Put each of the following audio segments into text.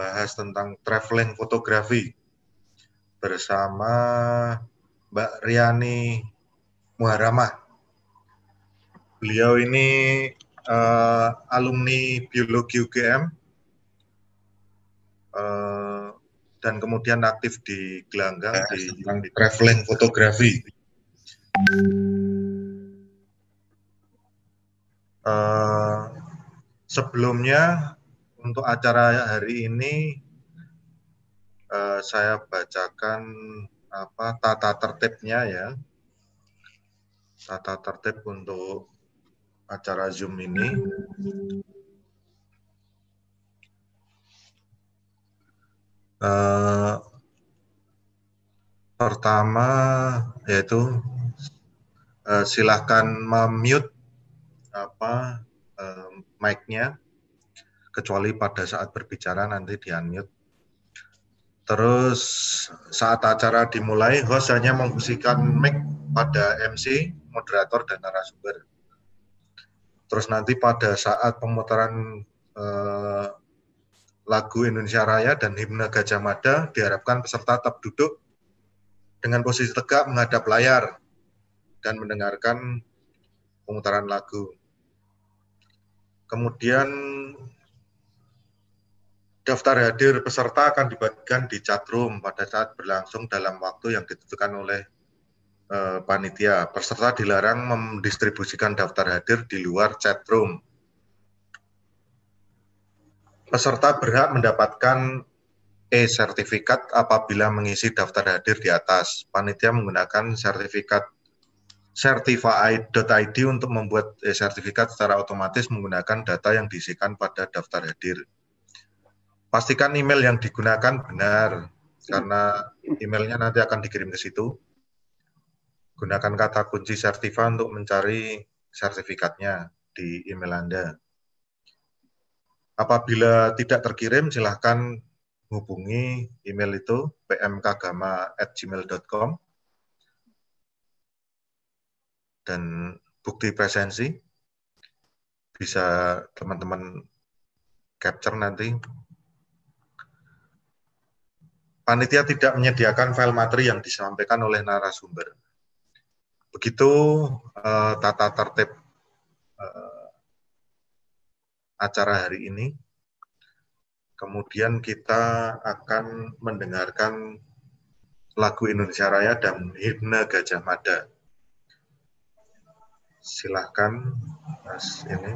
bahas tentang traveling fotografi bersama Mbak Riani Muharama. Beliau ini uh, alumni biologi UGM uh, eh, dan kemudian aktif di Gelanggang di, di traveling fotografi. Uh, sebelumnya untuk acara hari ini uh, saya bacakan apa tata tertibnya ya. Tata tertib untuk acara Zoom ini. uh, pertama yaitu uh, silahkan memute apa uh, mic-nya kecuali pada saat berbicara nanti di unmute. Terus saat acara dimulai, host hanya membusikan mic pada MC, moderator, dan narasumber. Terus nanti pada saat pemutaran eh, lagu Indonesia Raya dan himne Gajah Mada, diharapkan peserta tetap duduk dengan posisi tegak menghadap layar dan mendengarkan pemutaran lagu. Kemudian Daftar hadir peserta akan dibagikan di room pada saat berlangsung dalam waktu yang ditentukan oleh eh, panitia. Peserta dilarang mendistribusikan daftar hadir di luar room. Peserta berhak mendapatkan e-sertifikat apabila mengisi daftar hadir di atas. Panitia menggunakan sertifikat certify.id untuk membuat e sertifikat secara otomatis menggunakan data yang diisikan pada daftar hadir pastikan email yang digunakan benar karena emailnya nanti akan dikirim ke situ. Gunakan kata kunci sertifa untuk mencari sertifikatnya di email Anda. Apabila tidak terkirim, silahkan hubungi email itu pmkagama@gmail.com dan bukti presensi bisa teman-teman capture nanti panitia tidak menyediakan file materi yang disampaikan oleh narasumber. Begitu eh, tata tertib eh, acara hari ini. Kemudian kita akan mendengarkan lagu Indonesia Raya dan Himne Gajah Mada. Silahkan, Mas ini.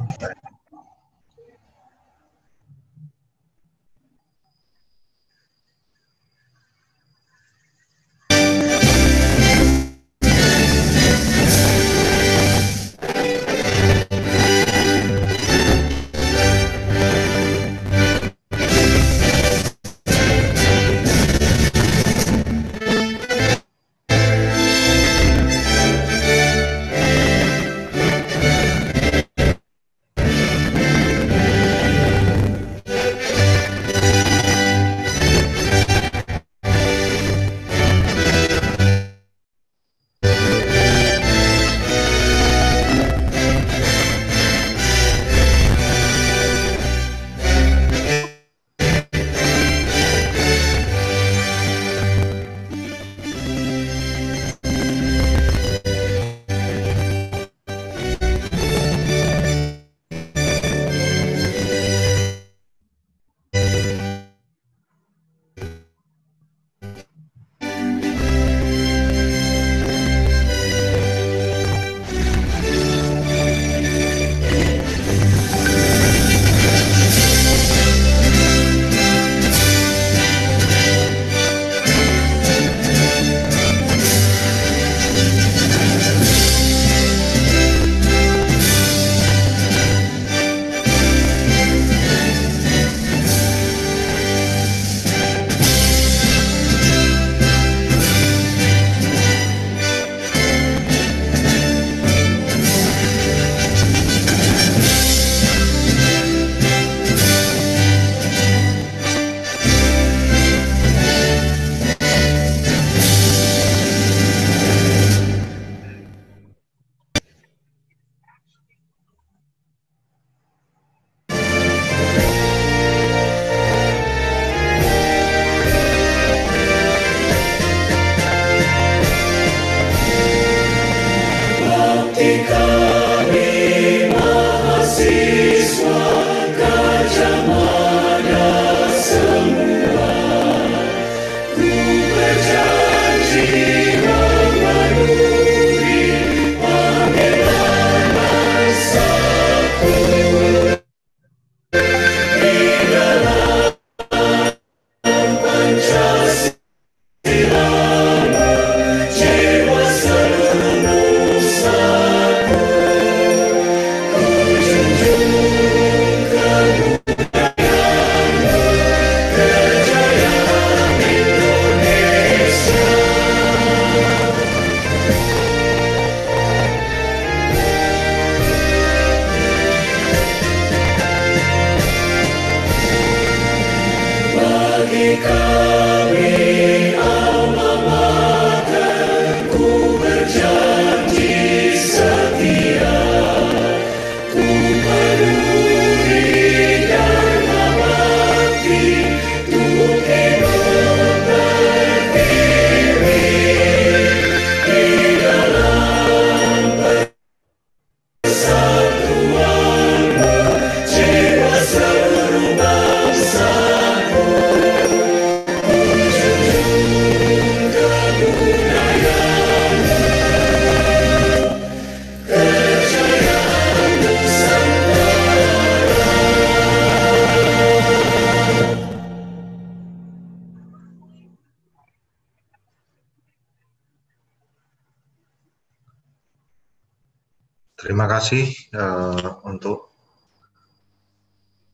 kasih uh, eh, untuk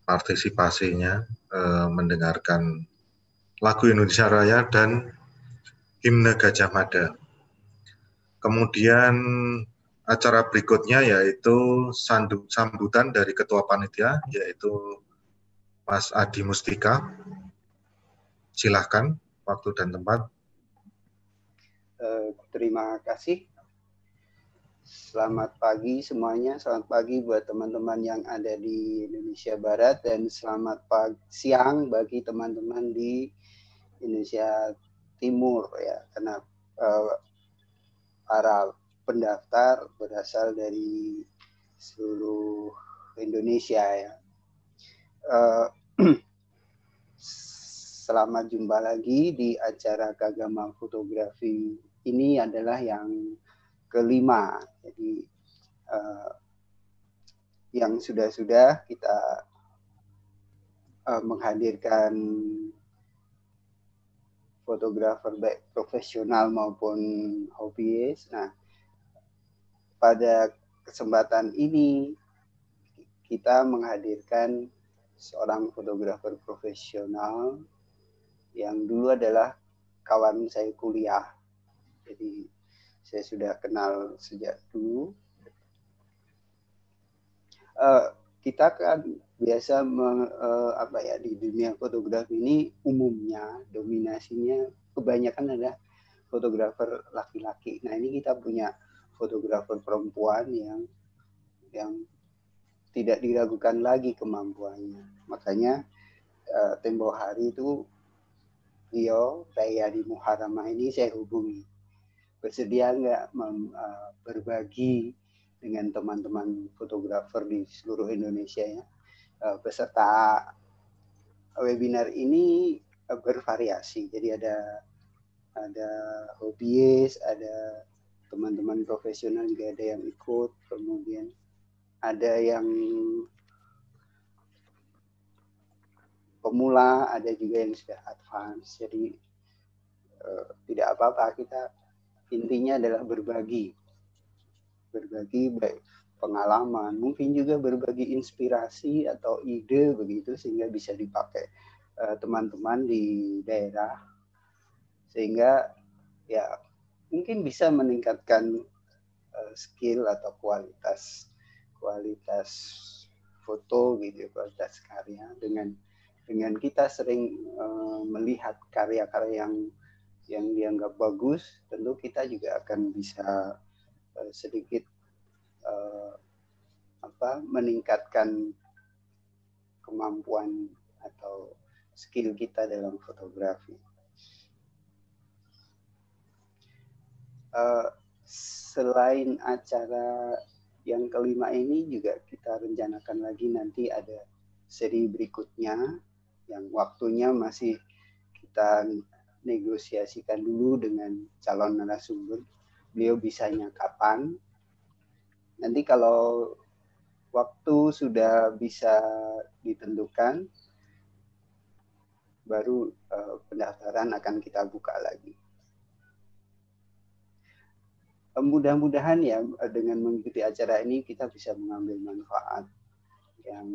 partisipasinya uh, mendengarkan lagu Indonesia Raya dan himne Gajah Mada. Kemudian acara berikutnya yaitu sambutan dari ketua panitia yaitu Mas Adi Mustika. Silahkan waktu dan tempat. Eh, terima kasih Selamat pagi semuanya. Selamat pagi buat teman-teman yang ada di Indonesia Barat dan selamat pagi, siang bagi teman-teman di Indonesia Timur ya. Karena uh, para pendaftar berasal dari seluruh Indonesia ya. Uh, selamat jumpa lagi di acara Kagama Fotografi. Ini adalah yang kelima. Jadi uh, yang sudah-sudah kita uh, menghadirkan fotografer baik profesional maupun hobiis. Nah, pada kesempatan ini kita menghadirkan seorang fotografer profesional yang dulu adalah kawan saya kuliah. Jadi saya sudah kenal sejak dulu. Uh, kita kan biasa meng, uh, eh, apa ya di dunia fotografi ini umumnya dominasinya kebanyakan adalah fotografer laki-laki. Nah ini kita punya fotografer perempuan yang yang tidak diragukan lagi kemampuannya. Makanya uh, eh, tempo hari itu Rio Rayadi Muharama ini saya hubungi bersedia nggak uh, berbagi dengan teman-teman fotografer di seluruh Indonesia ya. Uh, peserta webinar ini uh, bervariasi. Jadi ada ada hobiis, ada teman-teman profesional juga ada yang ikut, kemudian ada yang pemula, ada juga yang sudah advance. Jadi tidak apa-apa kita intinya adalah berbagi berbagi baik pengalaman mungkin juga berbagi inspirasi atau ide begitu sehingga bisa dipakai eh, teman-teman uh, di daerah sehingga ya mungkin bisa meningkatkan uh, skill atau kualitas kualitas foto gitu kualitas karya dengan dengan kita sering uh, melihat karya-karya yang yang dianggap bagus, tentu kita juga akan bisa eh, sedikit uh, apa meningkatkan kemampuan atau skill kita dalam fotografi. Uh, selain acara yang kelima ini juga kita rencanakan lagi nanti ada seri berikutnya yang waktunya masih kita negosiasikan dulu dengan calon narasumber beliau bisanya kapan nanti kalau waktu sudah bisa ditentukan baru uh, pendaftaran akan kita buka lagi eh, mudah-mudahan ya eh, dengan mengikuti acara ini kita bisa mengambil manfaat yang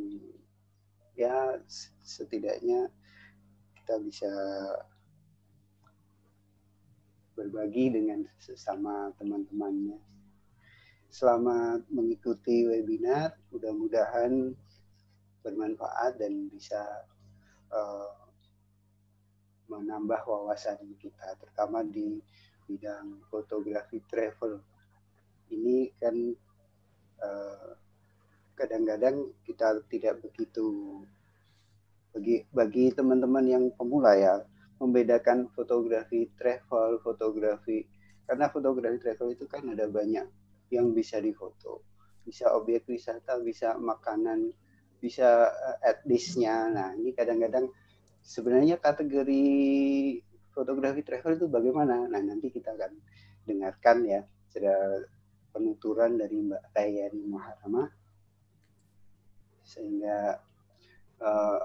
ya setidaknya kita bisa berbagi dengan sesama teman-temannya. Selamat mengikuti webinar, mudah-mudahan bermanfaat dan bisa uh, menambah wawasan kita, terutama di bidang fotografi travel. Ini kan eh, kadang-kadang uh, kita tidak begitu bagi bagi teman-teman yang pemula ya membedakan fotografi travel, fotografi karena fotografi travel itu kan ada banyak yang bisa difoto, bisa objek wisata, bisa makanan, bisa etnisnya eh, Nah ini kadang-kadang sebenarnya kategori fotografi travel itu bagaimana? Nah nanti kita akan dengarkan ya ada penuturan dari Mbak Rayani Muharama sehingga uh,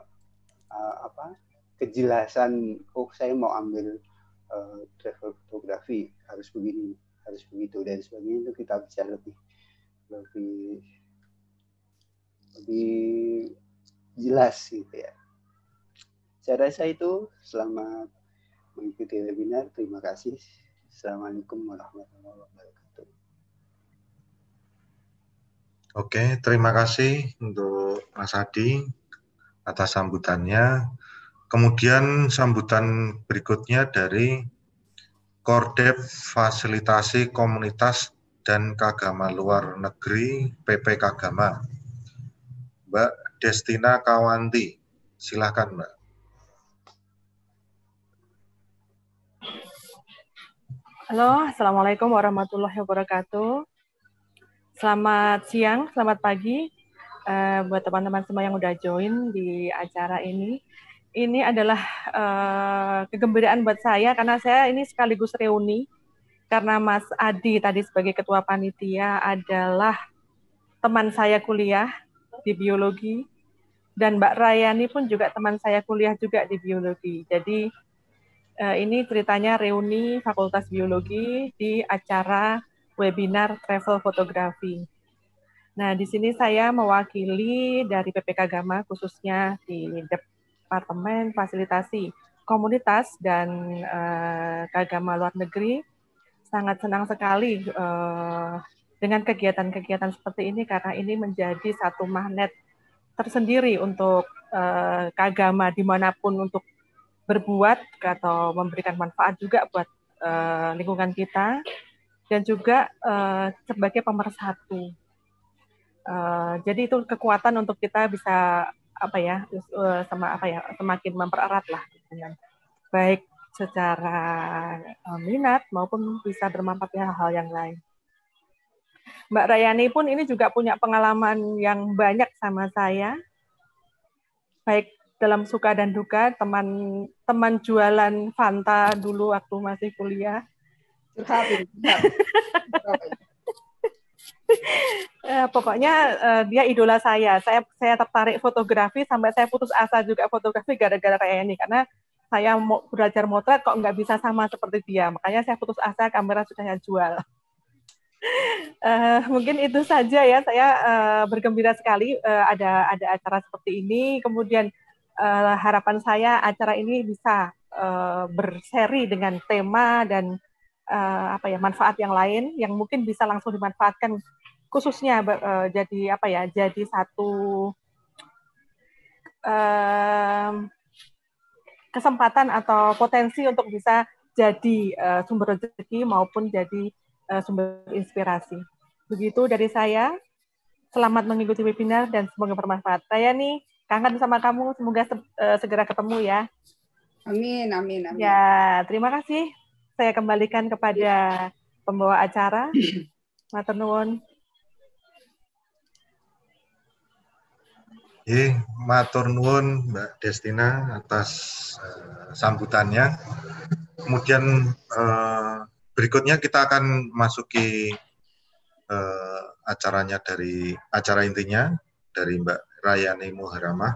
uh, apa kejelasan oh saya mau ambil uh, travel fotografi harus begini harus begitu dan sebagainya itu kita bisa lebih lebih lebih jelas gitu ya saya rasa itu selamat mengikuti webinar terima kasih assalamualaikum warahmatullahi wabarakatuh Oke, terima kasih untuk Mas Adi atas sambutannya. Kemudian sambutan berikutnya dari Kordep Fasilitasi Komunitas dan Kagama Luar Negeri PP Kagama. Mbak Destina Kawanti, silahkan Mbak. Halo, Assalamualaikum warahmatullahi wabarakatuh. Selamat siang, selamat pagi uh, buat teman-teman semua yang udah join di acara ini ini adalah uh, kegembiraan buat saya karena saya ini sekaligus reuni karena Mas Adi tadi sebagai ketua panitia adalah teman saya kuliah di biologi dan Mbak Rayani pun juga teman saya kuliah juga di biologi. Jadi uh, ini ceritanya reuni Fakultas Biologi di acara webinar travel fotografi. Nah, di sini saya mewakili dari PPK Gama khususnya di apartemen, fasilitasi, komunitas dan uh, eh, agama luar negeri sangat senang sekali uh, dengan kegiatan-kegiatan seperti ini karena ini menjadi satu magnet tersendiri untuk uh, dimanapun untuk berbuat atau memberikan manfaat juga buat uh, lingkungan kita dan juga uh, sebagai pemersatu. Uh, jadi itu kekuatan untuk kita bisa apa ya eh, sama apa ya semakin mempererat lah dengan baik secara eh, minat maupun bisa bermanfaat hal-hal yang lain. Mbak Rayani pun ini juga punya pengalaman yang banyak sama saya, baik dalam suka dan duka, teman teman jualan Fanta dulu waktu masih kuliah. Curhat ini. Eh, pokoknya uh, dia idola saya. Saya saya tertarik fotografi sampai saya putus asa juga fotografi gara-gara kayak ini karena saya mau belajar motret kok nggak bisa sama seperti dia. Makanya saya putus asa kamera sudah saya jual. uh, mungkin itu saja ya. Saya uh, bergembira sekali uh, ada ada acara seperti ini. Kemudian uh, harapan saya acara ini bisa uh, berseri dengan tema dan uh, apa ya manfaat yang lain yang mungkin bisa langsung dimanfaatkan khususnya uh, jadi apa ya jadi satu uh, kesempatan atau potensi untuk bisa jadi uh, sumber rezeki maupun jadi uh, sumber inspirasi. Begitu dari saya. Selamat mengikuti webinar dan semoga bermanfaat. Saya nih kangen sama kamu, semoga se uh, segera ketemu ya. Amin, amin, amin. Ya, terima kasih saya kembalikan kepada pembawa acara. Matur nuwun. Nggih, eh, matur nuwun Mbak Destina atas uh, sambutannya. Kemudian uh, berikutnya kita akan masuki uh, acaranya dari acara intinya dari Mbak Rayani Muharamah.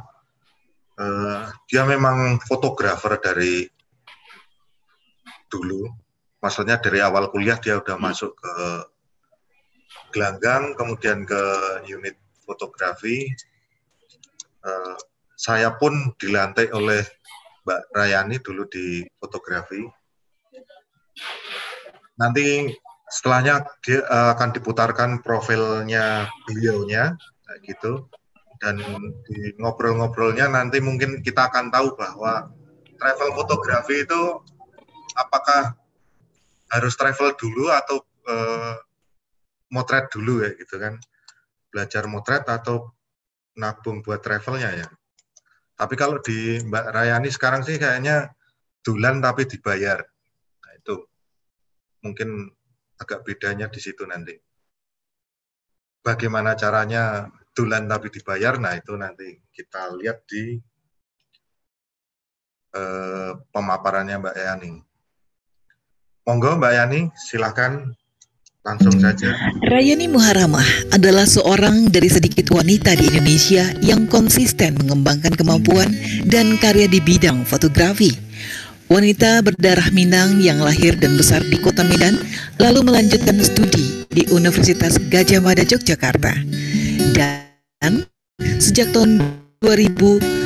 Uh, dia memang fotografer dari dulu maksudnya dari awal kuliah dia udah hmm. masuk ke gelanggang kemudian ke unit fotografi uh, saya pun dilantik oleh Mbak Rayani dulu di fotografi nanti setelahnya dia eh, akan diputarkan profilnya beliaunya gitu dan di ngobrol-ngobrolnya nanti mungkin kita akan tahu bahwa travel fotografi itu apakah harus travel dulu atau eh, motret dulu ya gitu kan belajar motret atau nabung buat travelnya ya tapi kalau di Mbak Rayani sekarang sih kayaknya dulan tapi dibayar nah, itu mungkin agak bedanya di situ nanti bagaimana caranya dulan tapi dibayar nah itu nanti kita lihat di eh, pemaparannya Mbak Rayani Monggo Mbak Yani, silahkan langsung hmm. saja. Rayani Muharamah adalah seorang dari sedikit wanita di Indonesia yang konsisten mengembangkan kemampuan dan karya di bidang fotografi. Wanita berdarah Minang yang lahir dan besar di kota Medan, lalu melanjutkan studi di Universitas Gajah Mada Yogyakarta. Dan sejak tahun 2000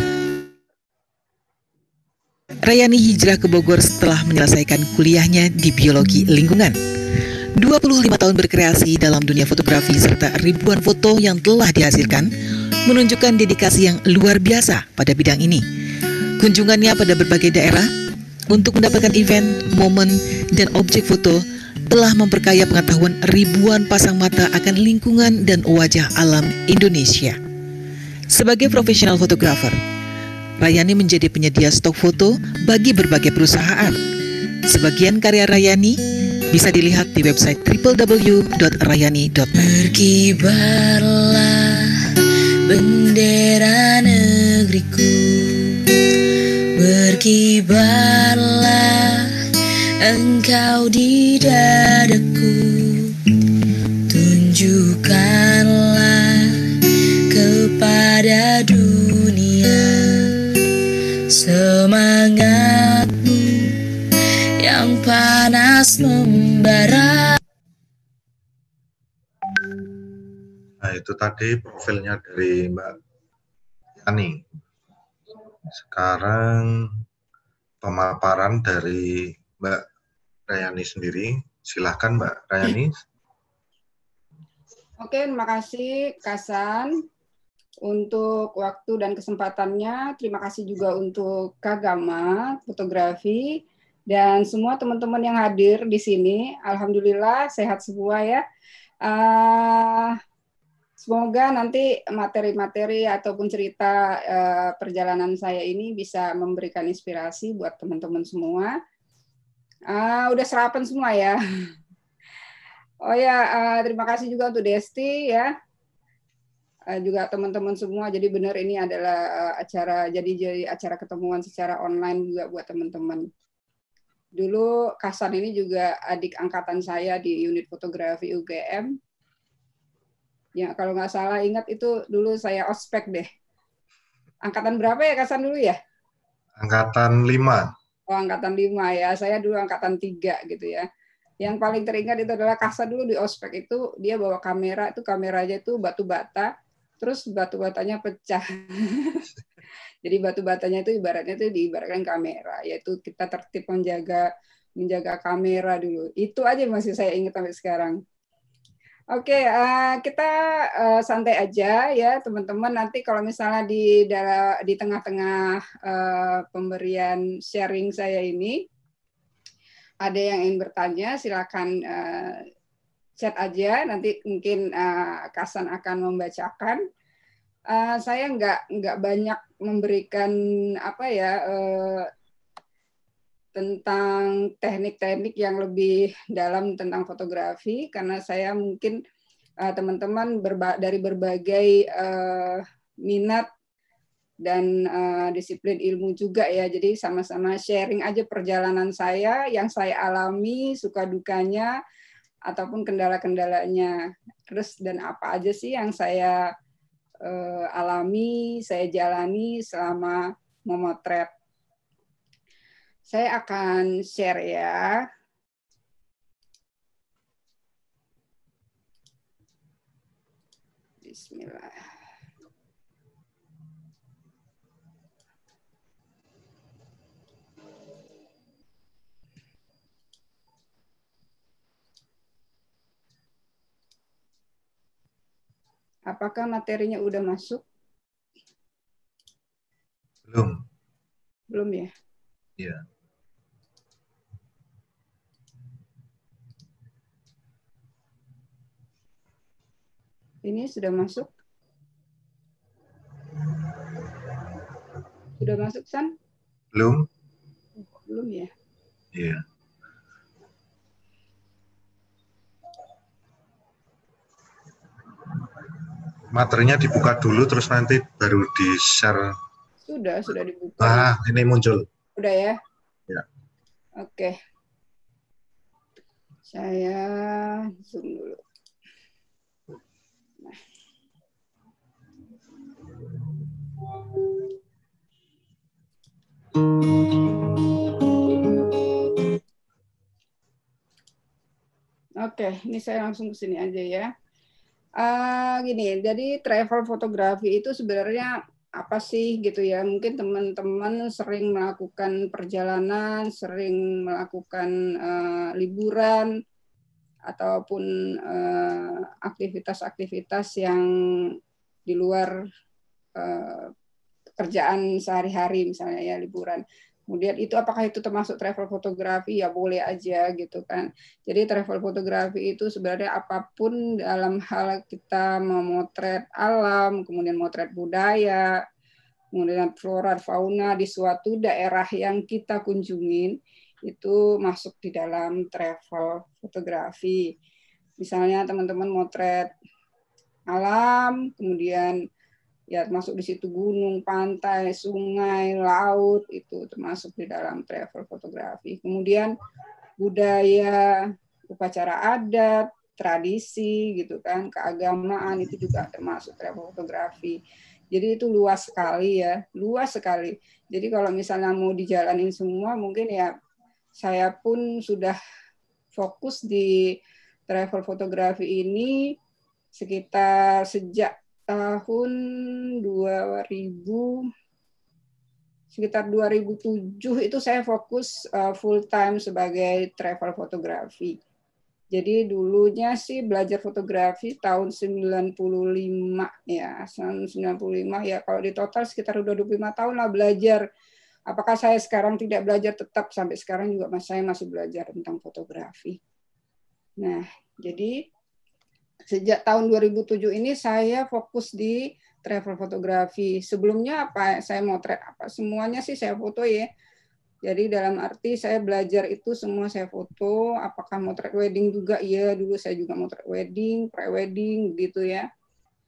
Rayani hijrah ke Bogor setelah menyelesaikan kuliahnya di biologi lingkungan. 25 tahun berkreasi dalam dunia fotografi serta ribuan foto yang telah dihasilkan menunjukkan dedikasi yang luar biasa pada bidang ini. Kunjungannya pada berbagai daerah untuk mendapatkan event, momen, dan objek foto telah memperkaya pengetahuan ribuan pasang mata akan lingkungan dan wajah alam Indonesia. Sebagai profesional fotografer, Rayani menjadi penyedia stok foto bagi berbagai perusahaan. Sebagian karya Rayani bisa dilihat di website www.rayani.net. Berkibarlah bendera negeriku, berkibarlah engkau di dadaku, tunjukkanlah kepada dunia. Semangatmu yang panas membara Nah itu tadi profilnya dari Mbak Yani Sekarang pemaparan dari Mbak Rayani sendiri Silahkan Mbak Rayani Oke, terima kasih Kasan untuk waktu dan kesempatannya. Terima kasih juga untuk kagama, fotografi, dan semua teman-teman yang hadir di sini. Alhamdulillah sehat semua ya. Uh, semoga nanti materi-materi ataupun cerita uh, perjalanan saya ini bisa memberikan inspirasi buat teman-teman semua. Uh, udah serapan semua ya. Oh ya, uh, terima kasih juga untuk Desti ya Eh, juga teman-teman semua. Jadi benar ini adalah eh, acara jadi jadi acara ketemuan secara online juga buat teman-teman. Dulu Kasan ini juga adik angkatan saya di unit fotografi UGM. Ya kalau nggak salah ingat itu dulu saya ospek deh. Angkatan berapa ya Kasan dulu ya? Angkatan lima Oh, angkatan lima ya. Saya dulu angkatan tiga gitu ya yang paling teringat itu adalah kasa dulu di ospek itu dia bawa kamera itu kameranya itu batu bata terus batu batanya pecah. Jadi batu batanya itu ibaratnya itu diibaratkan kamera, yaitu kita tertib menjaga menjaga kamera dulu. Itu aja masih saya ingat sampai sekarang. Oke, okay, uh, eh, kita uh, santai aja ya teman-teman. Nanti kalau misalnya di di tengah-tengah uh, pemberian sharing saya ini ada yang ingin bertanya, silakan uh, chat aja nanti mungkin uh, Kasan akan membacakan. Uh, saya nggak nggak banyak memberikan apa ya uh, tentang teknik-teknik yang lebih dalam tentang fotografi karena saya mungkin teman teman-teman berba dari berbagai uh, minat dan uh, disiplin ilmu juga ya. Jadi sama-sama sharing aja perjalanan saya yang saya alami, suka dukanya, ataupun kendala-kendalanya. Terus dan apa aja sih yang saya uh, alami, saya jalani selama memotret. Saya akan share ya. Bismillah. Apakah materinya udah masuk? Belum. Belum ya? Iya. Ini sudah masuk? Sudah masuk, San? Belum. Belum ya? Iya. materinya dibuka dulu terus nanti baru di share. Sudah, sudah dibuka. Ah, ini muncul. Sudah ya? Ya. Oke. Saya zoom dulu. Oke, ini saya langsung ke sini aja ya. Uh, gini, jadi travel fotografi itu sebenarnya apa sih gitu ya? Mungkin teman-teman sering melakukan perjalanan, sering melakukan uh, liburan ataupun eh, aktivitas-aktivitas uh, yang di luar uh, pekerjaan sehari-hari misalnya ya liburan kemudian itu apakah itu termasuk travel fotografi ya boleh aja gitu kan jadi travel fotografi itu sebenarnya apapun dalam hal kita memotret alam kemudian motret budaya kemudian flora fauna di suatu daerah yang kita kunjungin itu masuk di dalam travel fotografi misalnya teman-teman motret alam kemudian ya termasuk di situ gunung, pantai, sungai, laut itu termasuk di dalam travel fotografi. Kemudian budaya, upacara adat, tradisi gitu kan, keagamaan itu juga termasuk travel fotografi. Jadi itu luas sekali ya, luas sekali. Jadi kalau misalnya mau dijalanin semua mungkin ya saya pun sudah fokus di travel fotografi ini sekitar sejak tahun 2000 sekitar 2007 itu saya fokus uh, eh, full time sebagai travel fotografi. Jadi dulunya sih belajar fotografi tahun 95 ya, tahun 95 ya kalau di total sekitar udah 25 tahun lah belajar. Apakah saya sekarang tidak belajar tetap sampai sekarang juga mas saya masih belajar tentang fotografi. Nah, jadi sejak tahun 2007 ini saya fokus di travel fotografi. Sebelumnya apa saya motret apa semuanya sih saya foto ya. Jadi dalam arti saya belajar itu semua saya foto, apakah motret wedding juga? Iya, dulu saya juga motret wedding, pre-wedding gitu ya.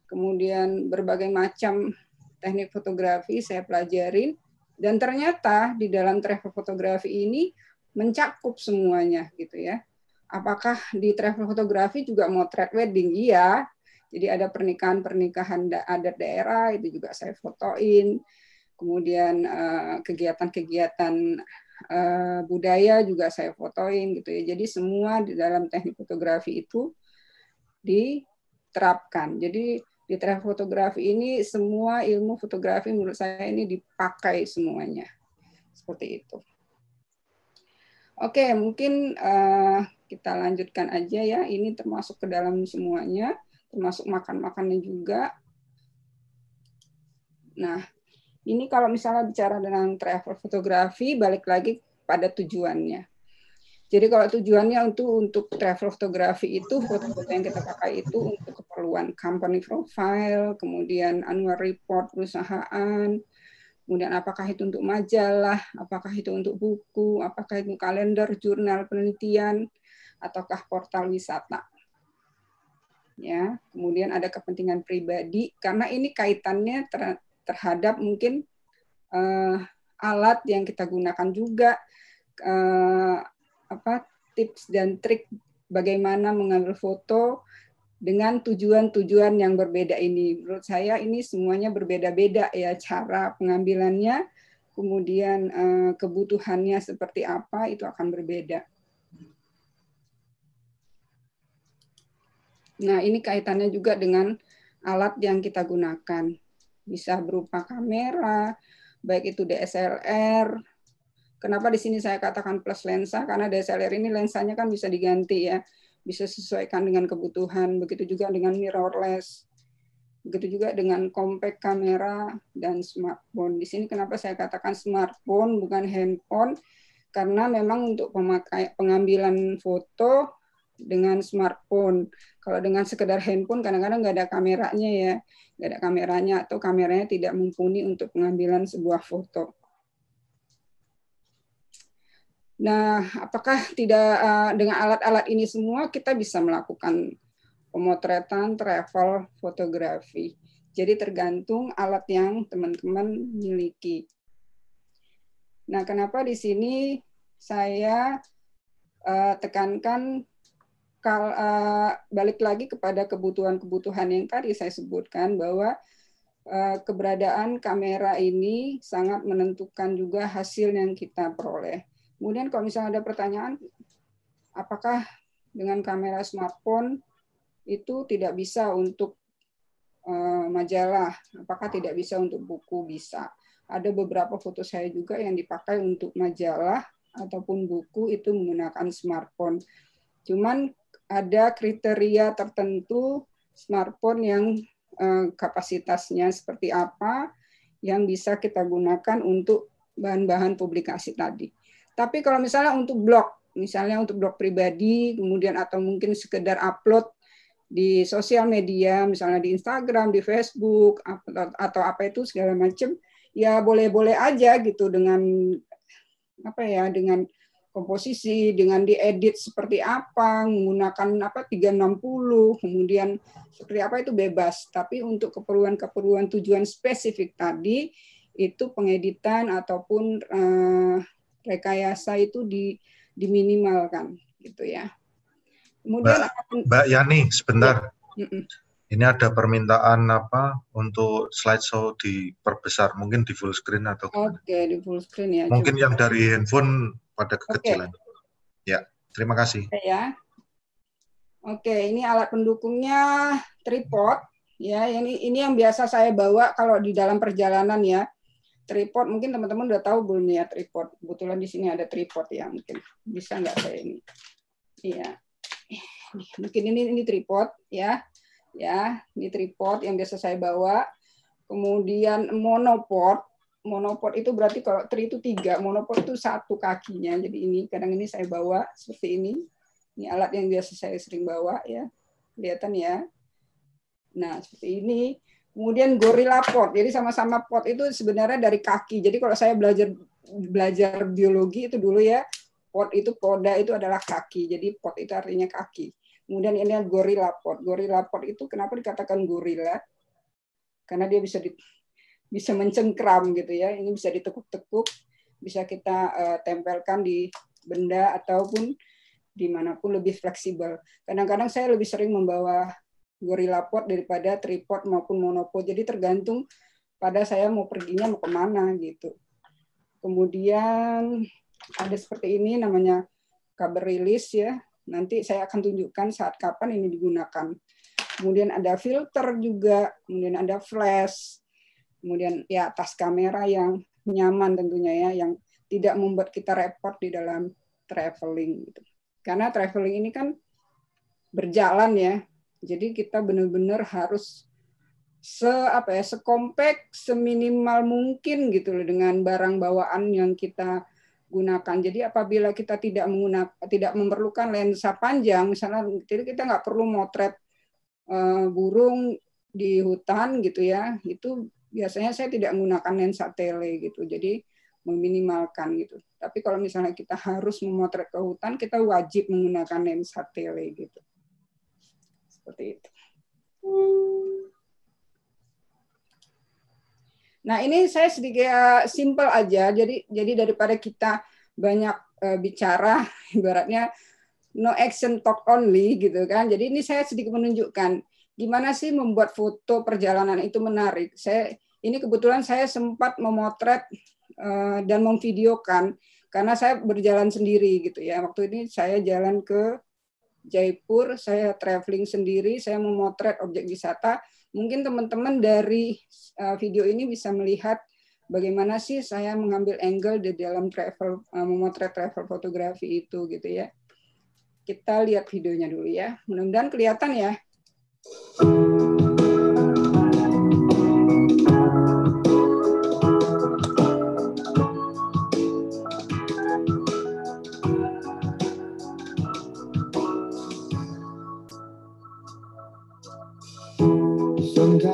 Kemudian berbagai macam teknik fotografi saya pelajarin dan ternyata di dalam travel fotografi ini mencakup semuanya gitu ya apakah di travel fotografi juga motret wedding? Iya. Jadi ada pernikahan-pernikahan adat daerah itu juga saya fotoin. Kemudian eh, kegiatan-kegiatan eh, budaya juga saya fotoin gitu ya. Jadi semua di dalam teknik fotografi itu diterapkan. Jadi di travel fotografi ini semua ilmu fotografi menurut saya ini dipakai semuanya. Seperti itu. Oke, mungkin uh, kita lanjutkan aja ya. Ini termasuk ke dalam semuanya, termasuk makan-makannya juga. Nah, ini kalau misalnya bicara dengan travel fotografi, balik lagi pada tujuannya. Jadi kalau tujuannya untuk untuk travel fotografi itu foto-foto yang kita pakai itu untuk keperluan company profile, kemudian annual report perusahaan, kemudian apakah itu untuk majalah, apakah itu untuk buku, apakah itu kalender, jurnal penelitian, ataukah portal wisata. Ya, kemudian ada kepentingan pribadi karena ini kaitannya ter terhadap mungkin uh, alat yang kita gunakan juga uh, apa tips dan trik bagaimana mengambil foto dengan tujuan-tujuan yang berbeda ini. Menurut saya ini semuanya berbeda-beda ya cara pengambilannya, kemudian eh, kebutuhannya seperti apa itu akan berbeda. Nah, ini kaitannya juga dengan alat yang kita gunakan. Bisa berupa kamera, baik itu DSLR. Kenapa di sini saya katakan plus lensa? Karena DSLR ini lensanya kan bisa diganti ya bisa sesuaikan dengan kebutuhan. Begitu juga dengan mirrorless. Begitu juga dengan compact kamera dan smartphone. Di sini kenapa saya katakan smartphone bukan handphone? Karena memang untuk pemakai pengambilan foto dengan smartphone. Kalau dengan sekedar handphone kadang-kadang nggak ada kameranya ya, nggak ada kameranya atau kameranya tidak mumpuni untuk pengambilan sebuah foto. Nah, apakah tidak uh, dengan alat-alat ini semua kita bisa melakukan pemotretan, travel, fotografi? Jadi tergantung alat yang teman-teman miliki. Nah, kenapa di sini saya uh, tekankan kal, uh, balik lagi kepada kebutuhan-kebutuhan yang tadi saya sebutkan bahwa uh, keberadaan kamera ini sangat menentukan juga hasil yang kita peroleh. Kemudian kalau misalnya ada pertanyaan, apakah dengan kamera smartphone itu tidak bisa untuk eh, majalah, apakah tidak bisa untuk buku? Bisa. Ada beberapa foto saya juga yang dipakai untuk majalah ataupun buku itu menggunakan smartphone. Cuman ada kriteria tertentu smartphone yang eh, kapasitasnya seperti apa yang bisa kita gunakan untuk bahan-bahan publikasi tadi. Tapi kalau misalnya untuk blog, misalnya untuk blog pribadi, kemudian atau mungkin sekedar upload di sosial media, misalnya di Instagram, di Facebook, atau, atau apa itu segala macam, ya boleh-boleh aja gitu dengan apa ya dengan komposisi dengan diedit seperti apa menggunakan apa 360 kemudian seperti apa itu bebas tapi untuk keperluan-keperluan tujuan spesifik tadi itu pengeditan ataupun uh, rekayasa itu di diminimalkan gitu ya. Kemudian Mbak, akan, Mbak Yani sebentar. Ya. Ini ada permintaan apa untuk slideshow diperbesar, mungkin di full screen atau Oke, okay, di full screen ya. Mungkin Cuma. yang dari handphone pada kekecilan. Okay. Ya, terima kasih. Oke. ya. Oke, okay, ini alat pendukungnya tripod ya. Ini ini yang biasa saya bawa kalau di dalam perjalanan ya tripod mungkin teman-teman udah tahu belum ya tripod. Kebetulan di sini ada tripod ya mungkin. Bisa nggak saya ini? Iya. Mungkin ini ini tripod ya. Ya, ini tripod yang biasa saya bawa. Kemudian monopod. Monopod itu berarti kalau tri itu tiga, monopod itu satu kakinya. Jadi ini kadang ini saya bawa seperti ini. Ini alat yang biasa saya sering bawa ya. Kelihatan ya. Nah, seperti ini. Kemudian gorilla pot. Jadi sama-sama pot itu sebenarnya dari kaki. Jadi kalau saya belajar belajar biologi itu dulu ya, pot itu poda itu adalah kaki. Jadi pot itu artinya kaki. Kemudian ini gorilla pot. Gorilla pot itu kenapa dikatakan gorilla? Karena dia bisa di, bisa mencengkram gitu ya. Ini bisa ditekuk-tekuk, bisa kita uh, tempelkan di benda ataupun dimanapun lebih fleksibel. Kadang-kadang saya lebih sering membawa gorilla pot daripada tripod maupun monopod. Jadi tergantung pada saya mau perginya mau kemana gitu. Kemudian ada seperti ini namanya kabar rilis ya. Nanti saya akan tunjukkan saat kapan ini digunakan. Kemudian ada filter juga, kemudian ada flash, kemudian ya tas kamera yang nyaman tentunya ya, yang tidak membuat kita repot di dalam traveling gitu. Karena traveling ini kan berjalan ya, jadi kita benar-benar harus se apa ya sekompak seminimal mungkin gitu loh dengan barang bawaan yang kita gunakan. Jadi apabila kita tidak menggunakan tidak memerlukan lensa panjang misalnya jadi kita nggak perlu motret eh, burung di hutan gitu ya. Itu biasanya saya tidak menggunakan lensa tele gitu. Jadi meminimalkan gitu. Tapi kalau misalnya kita harus memotret ke hutan kita wajib menggunakan lensa tele gitu. Seperti itu. Nah, ini saya sedikit uh, eh, simple aja. Jadi jadi daripada kita banyak uh, bicara ibaratnya no action talk only gitu kan. Jadi ini saya sedikit menunjukkan gimana sih membuat foto perjalanan itu menarik. Saya ini kebetulan saya sempat memotret uh, dan memvideokan karena saya berjalan sendiri gitu ya. Waktu ini saya jalan ke Jaipur, saya traveling sendiri, saya memotret objek wisata. Mungkin teman-teman dari eh, video ini bisa melihat bagaimana sih saya mengambil angle di dalam travel eh, memotret travel fotografi itu gitu ya. Kita lihat videonya dulu ya. Mudah-mudahan kelihatan ya. Thank you.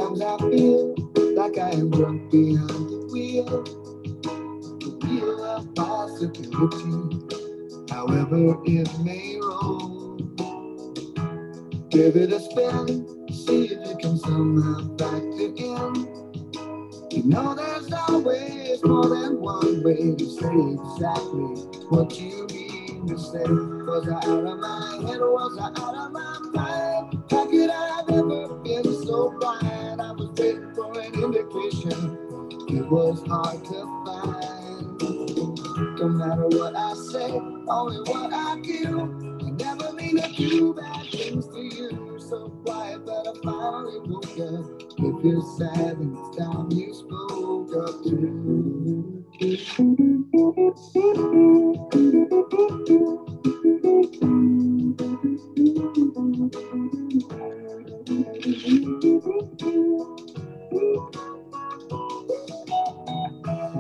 Sometimes I feel like I am drunk behind the wheel, the wheel of possibility, however it may roll. Give it a spin, see if you can somehow factor in. You know there's always more than one way to say exactly what you mean to say. Was I out of my head? Was I out of my mind? was hard to find. No matter what I say, only what I do, I never mean a few bad things to you. So quiet that I finally woke up. If you're sad, and it's time you spoke up to.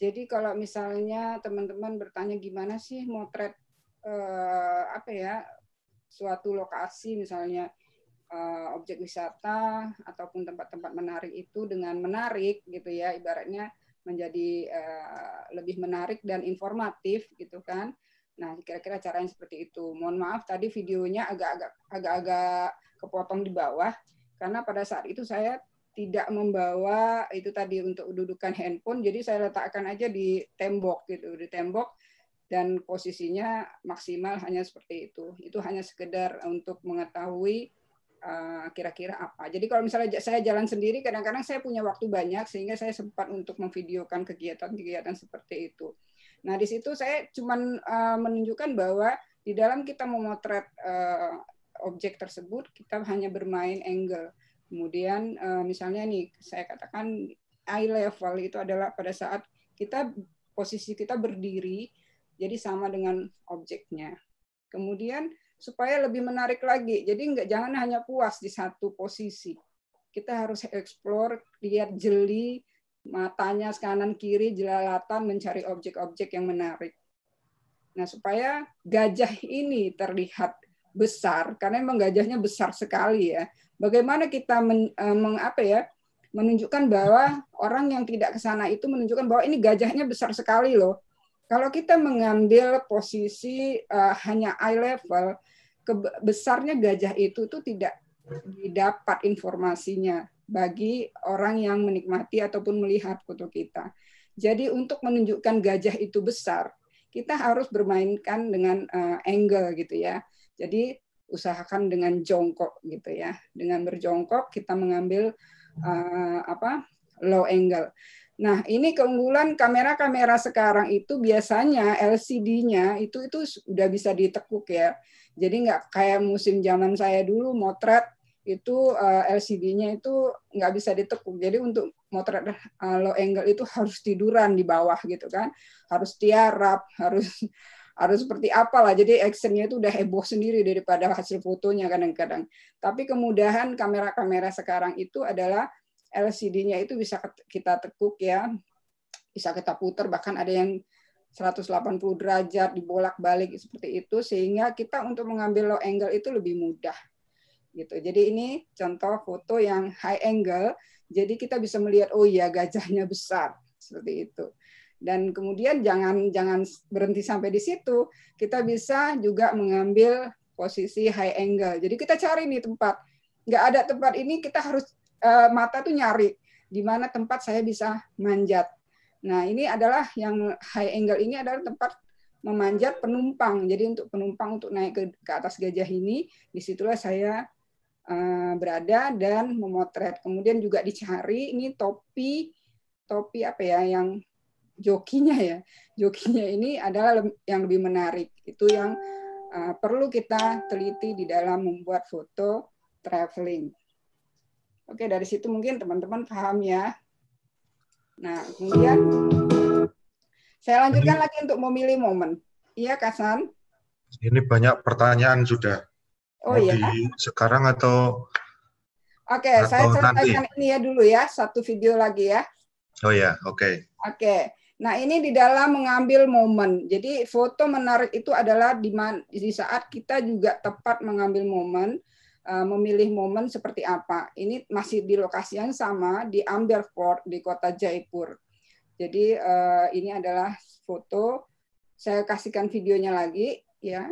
Jadi kalau misalnya teman-teman bertanya gimana sih motret eh, apa ya suatu lokasi misalnya eh, objek wisata ataupun tempat-tempat menarik itu dengan menarik gitu ya ibaratnya menjadi eh, lebih menarik dan informatif gitu kan. Nah, kira-kira caranya seperti itu. Mohon maaf tadi videonya agak-agak agak-agak kepotong di bawah karena pada saat itu saya tidak membawa itu tadi untuk dudukan handphone jadi saya letakkan aja di tembok gitu di tembok dan posisinya maksimal hanya seperti itu itu hanya sekedar untuk mengetahui eh, kira-kira uh, apa jadi kalau misalnya saya jalan sendiri kadang-kadang saya punya waktu banyak sehingga saya sempat untuk memvideokan kegiatan-kegiatan seperti itu nah di situ saya cuman uh, menunjukkan bahwa di dalam kita memotret uh, objek tersebut kita hanya bermain angle Kemudian eh, misalnya nih saya katakan eye level itu adalah pada saat kita posisi kita berdiri jadi sama dengan objeknya. Kemudian supaya lebih menarik lagi. Jadi nggak jangan hanya puas di satu posisi. Kita harus explore, lihat jeli, matanya kanan kiri jelalatan mencari objek-objek yang menarik. Nah, supaya gajah ini terlihat besar karena emang gajahnya besar sekali ya bagaimana kita men, e, meng, apa ya menunjukkan bahwa orang yang tidak ke sana itu menunjukkan bahwa ini gajahnya besar sekali loh. Kalau kita mengambil posisi uh, hanya eye level, besarnya gajah itu tuh tidak didapat informasinya bagi orang yang menikmati ataupun melihat foto kita. Jadi untuk menunjukkan gajah itu besar, kita harus bermainkan dengan uh, angle gitu ya. Jadi usahakan dengan jongkok gitu ya. Dengan berjongkok kita mengambil uh, apa low angle. Nah, ini keunggulan kamera-kamera sekarang itu biasanya LCD-nya itu itu udah bisa ditekuk ya. Jadi nggak kayak musim zaman saya dulu motret itu eh, LCD-nya itu nggak bisa ditekuk. Jadi untuk motret eh, low angle itu harus tiduran di bawah gitu kan, harus tiarap, harus harus seperti apa lah. Jadi actionnya itu udah heboh sendiri daripada hasil fotonya kadang-kadang. Tapi kemudahan kamera-kamera sekarang itu adalah LCD-nya itu bisa kita tekuk ya, bisa kita putar bahkan ada yang 180 derajat dibolak-balik seperti itu sehingga kita untuk mengambil low angle itu lebih mudah gitu. Jadi ini contoh foto yang high angle, jadi kita bisa melihat oh iya gajahnya besar seperti itu dan kemudian jangan jangan berhenti sampai di situ kita bisa juga mengambil posisi high angle jadi kita cari nih tempat nggak ada tempat ini kita harus uh, mata tuh nyari di mana tempat saya bisa manjat nah ini adalah yang high angle ini adalah tempat memanjat penumpang jadi untuk penumpang untuk naik ke, ke atas gajah ini disitulah saya uh, berada dan memotret kemudian juga dicari ini topi topi apa ya yang jokinya ya jokinya ini adalah yang lebih menarik itu yang uh, perlu kita teliti di dalam membuat foto traveling oke dari situ mungkin teman-teman paham ya nah kemudian saya lanjutkan lagi untuk memilih momen iya Kasan ini banyak pertanyaan sudah oh Mau iya di sekarang atau Oke, okay, saya ceritakan nanti. ini ya dulu ya, satu video lagi ya. Oh ya, oke. Okay. Oke, okay. Nah, ini di dalam mengambil momen. Jadi foto menarik itu adalah di, di saat kita juga tepat mengambil momen, eh, memilih momen seperti apa. Ini masih di lokasi yang sama di Amberford di kota Jaipur. Jadi eh, ini adalah foto. Saya kasihkan videonya lagi ya.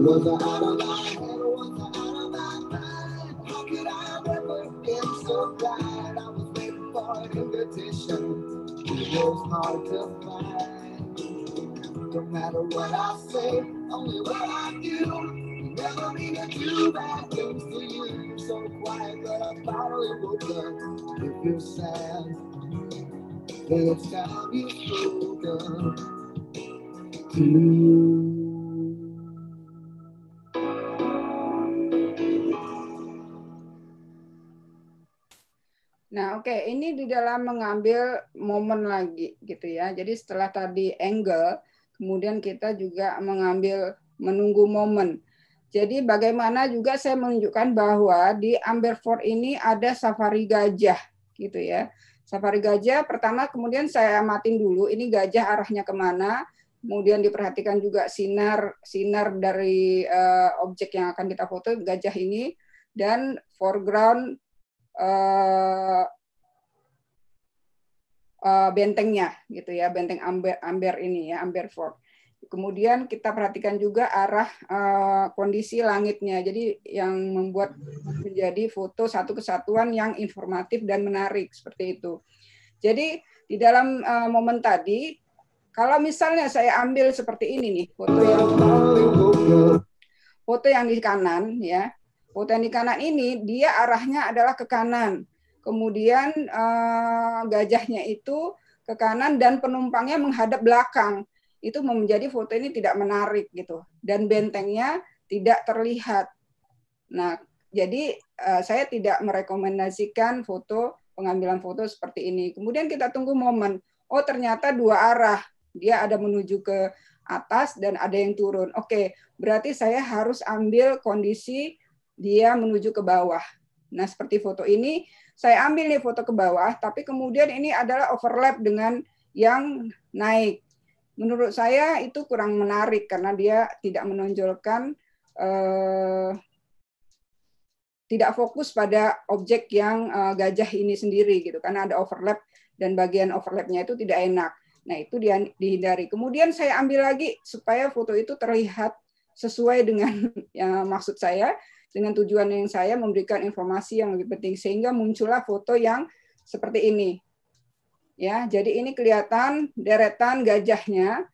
Was I out of line? Was I out of line? How could I ever get so blind? I was waiting for an invitation. It was hard to find. Don't matter what I say, only what I do. You Never mean to do bad things to you. So quiet that I finally woke up with your sad. This time you spoke up to Nah, oke, okay. ini di dalam mengambil momen lagi gitu ya. Jadi setelah tadi angle, kemudian kita juga mengambil menunggu momen. Jadi bagaimana juga saya menunjukkan bahwa di amber Amberford ini ada safari gajah gitu ya. Safari gajah pertama kemudian saya amatin dulu ini gajah arahnya kemana, kemudian diperhatikan juga sinar sinar dari uh, objek yang akan kita foto gajah ini dan foreground uh, uh, bentengnya gitu ya benteng amber amber ini ya amber fort kemudian kita perhatikan juga arah uh, kondisi langitnya jadi yang membuat menjadi foto satu kesatuan yang informatif dan menarik seperti itu jadi di dalam uh, momen tadi kalau misalnya saya ambil seperti ini nih foto yang foto yang di kanan ya di kanan ini dia arahnya adalah ke kanan. Kemudian uh, gajahnya itu ke kanan dan penumpangnya menghadap belakang. Itu menjadi foto ini tidak menarik gitu dan bentengnya tidak terlihat. Nah, jadi uh, saya tidak merekomendasikan foto pengambilan foto seperti ini. Kemudian kita tunggu momen. Oh, ternyata dua arah. Dia ada menuju ke atas dan ada yang turun. Oke, berarti saya harus ambil kondisi dia menuju ke bawah. Nah, seperti foto ini, saya ambil nih foto ke bawah, tapi kemudian ini adalah overlap dengan yang naik. Menurut saya itu kurang menarik karena dia tidak menonjolkan eh, tidak fokus pada objek yang eh, gajah ini sendiri gitu karena ada overlap dan bagian overlapnya itu tidak enak. Nah, itu dia dihindari. Kemudian saya ambil lagi supaya foto itu terlihat sesuai dengan yang maksud saya dengan tujuan yang saya memberikan informasi yang lebih penting sehingga muncullah foto yang seperti ini. Ya, jadi ini kelihatan deretan gajahnya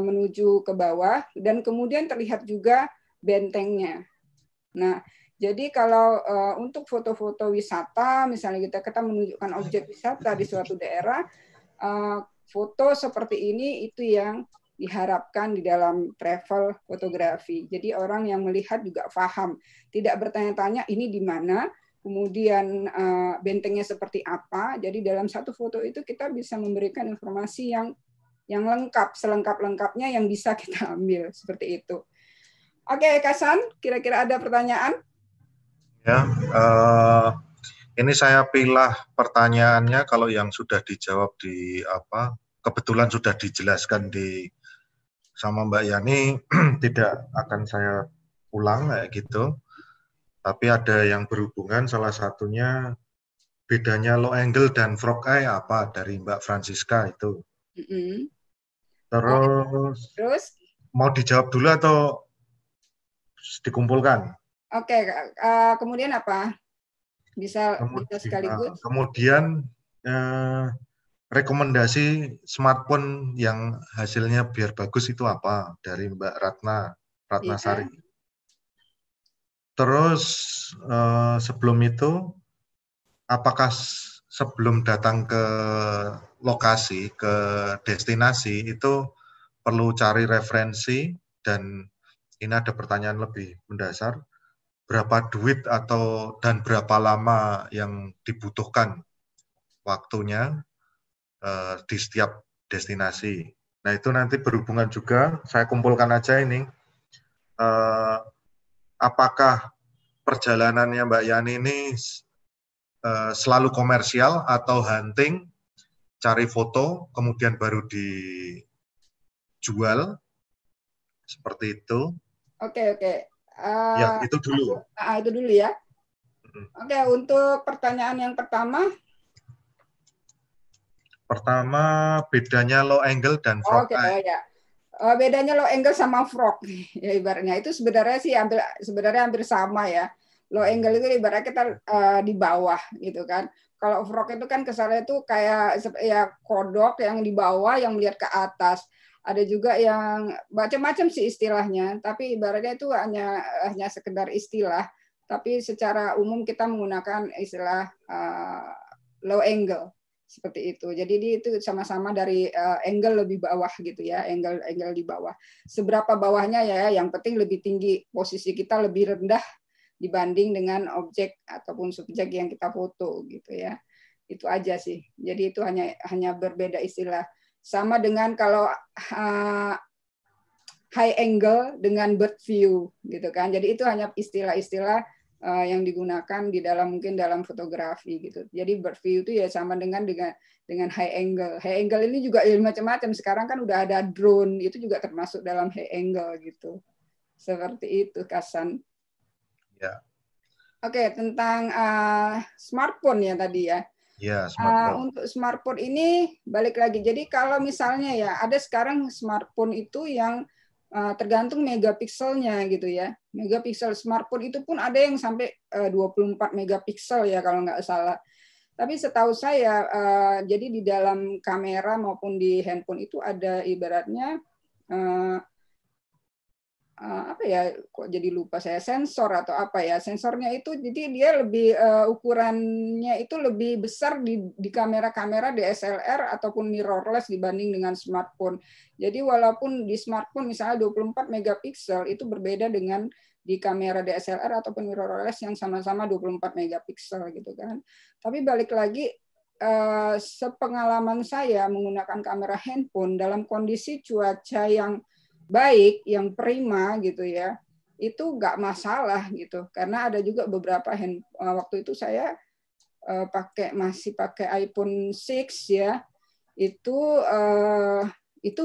menuju ke bawah dan kemudian terlihat juga bentengnya. Nah, jadi kalau eh, untuk foto-foto wisata, misalnya kita kita menunjukkan objek wisata di suatu daerah, eh, foto seperti ini itu yang diharapkan di dalam travel fotografi. Jadi orang yang melihat juga paham, tidak bertanya-tanya ini di mana, kemudian eh, bentengnya seperti apa. Jadi dalam satu foto itu kita bisa memberikan informasi yang yang lengkap, selengkap-lengkapnya yang bisa kita ambil seperti itu. Oke, okay, Kasan, kira-kira ada pertanyaan? Ya, uh, ini saya pilih pertanyaannya kalau yang sudah dijawab di apa kebetulan sudah dijelaskan di sama Mbak Yani tidak akan saya ulang kayak gitu. Tapi ada yang berhubungan salah satunya bedanya low angle dan frog eye apa dari Mbak Francisca itu. Mm -hmm. Terus, Terus mau dijawab dulu atau dikumpulkan? Oke, okay, uh, eh, eh, kemudian apa? Bisa kemudian, bisa sekaligus. Kemudian uh, rekomendasi smartphone yang hasilnya biar bagus itu apa dari Mbak Ratna Ratna iya. Sari. Terus eh, sebelum itu, apakah sebelum datang ke lokasi ke destinasi itu perlu cari referensi dan ini ada pertanyaan lebih mendasar berapa duit atau dan berapa lama yang dibutuhkan waktunya Eh, di setiap destinasi. Nah itu nanti berhubungan juga, saya kumpulkan aja ini, uh, apakah perjalanannya Mbak Yani ini uh, selalu komersial atau hunting, cari foto, kemudian baru dijual, seperti itu. Oke, oke. Uh, ya, itu dulu. Uh, itu dulu ya. Oke, okay, untuk pertanyaan yang pertama, Pertama bedanya low angle dan oh, frog okay, eye. Oh, ya. Uh, bedanya low angle sama frog ya ibaratnya itu sebenarnya sih hampir sebenarnya hampir sama ya. Low hmm. angle itu ibaratnya kita uh, di bawah gitu kan. Kalau frog itu kan kesannya itu kayak ya kodok yang di bawah yang melihat ke atas. Ada juga yang macam-macam sih istilahnya, tapi ibaratnya itu hanya hanya sekedar istilah. Tapi secara umum kita menggunakan istilah uh, low angle seperti itu. Jadi ini itu sama-sama dari eh, angle lebih bawah gitu ya, angle angle di bawah. Seberapa bawahnya ya, yang penting lebih tinggi posisi kita lebih rendah dibanding dengan objek ataupun subjek yang kita foto gitu ya. Itu aja sih. Jadi itu hanya hanya berbeda istilah. Sama dengan kalau eh, high angle dengan bird view gitu kan. Jadi itu hanya istilah-istilah Eh, yang digunakan di dalam mungkin dalam fotografi gitu. Jadi bird itu ya sama dengan dengan dengan high angle. High angle ini juga ya macam-macam. Sekarang kan udah ada drone, itu juga termasuk dalam high angle gitu. Seperti itu Kasan. Ya. Oke, okay, tentang uh, smartphone ya tadi ya. Ya, eh, smartphone. Uh, untuk smartphone ini balik lagi. Jadi kalau misalnya ya ada sekarang smartphone itu yang uh, tergantung megapikselnya gitu ya megapiksel smartphone itu pun ada yang sampai 24 eh, megapiksel ya kalau nggak salah. Tapi setahu saya eh, jadi di dalam kamera maupun di handphone itu ada ibaratnya eh, Eh, apa ya kok jadi lupa saya sensor atau apa ya sensornya itu jadi dia lebih uh, ukurannya itu lebih besar di di kamera-kamera DSLR ataupun mirrorless dibanding dengan smartphone. Jadi walaupun di smartphone misalnya 24 megapiksel itu berbeda dengan di kamera DSLR ataupun mirrorless yang sama-sama 24 megapiksel gitu kan. Tapi balik lagi uh, sepengalaman saya menggunakan kamera handphone dalam kondisi cuaca yang baik, yang prima gitu ya, itu nggak masalah gitu. Karena ada juga beberapa hand eh, waktu itu saya eh, pakai masih pakai iPhone 6 ya, itu eh, itu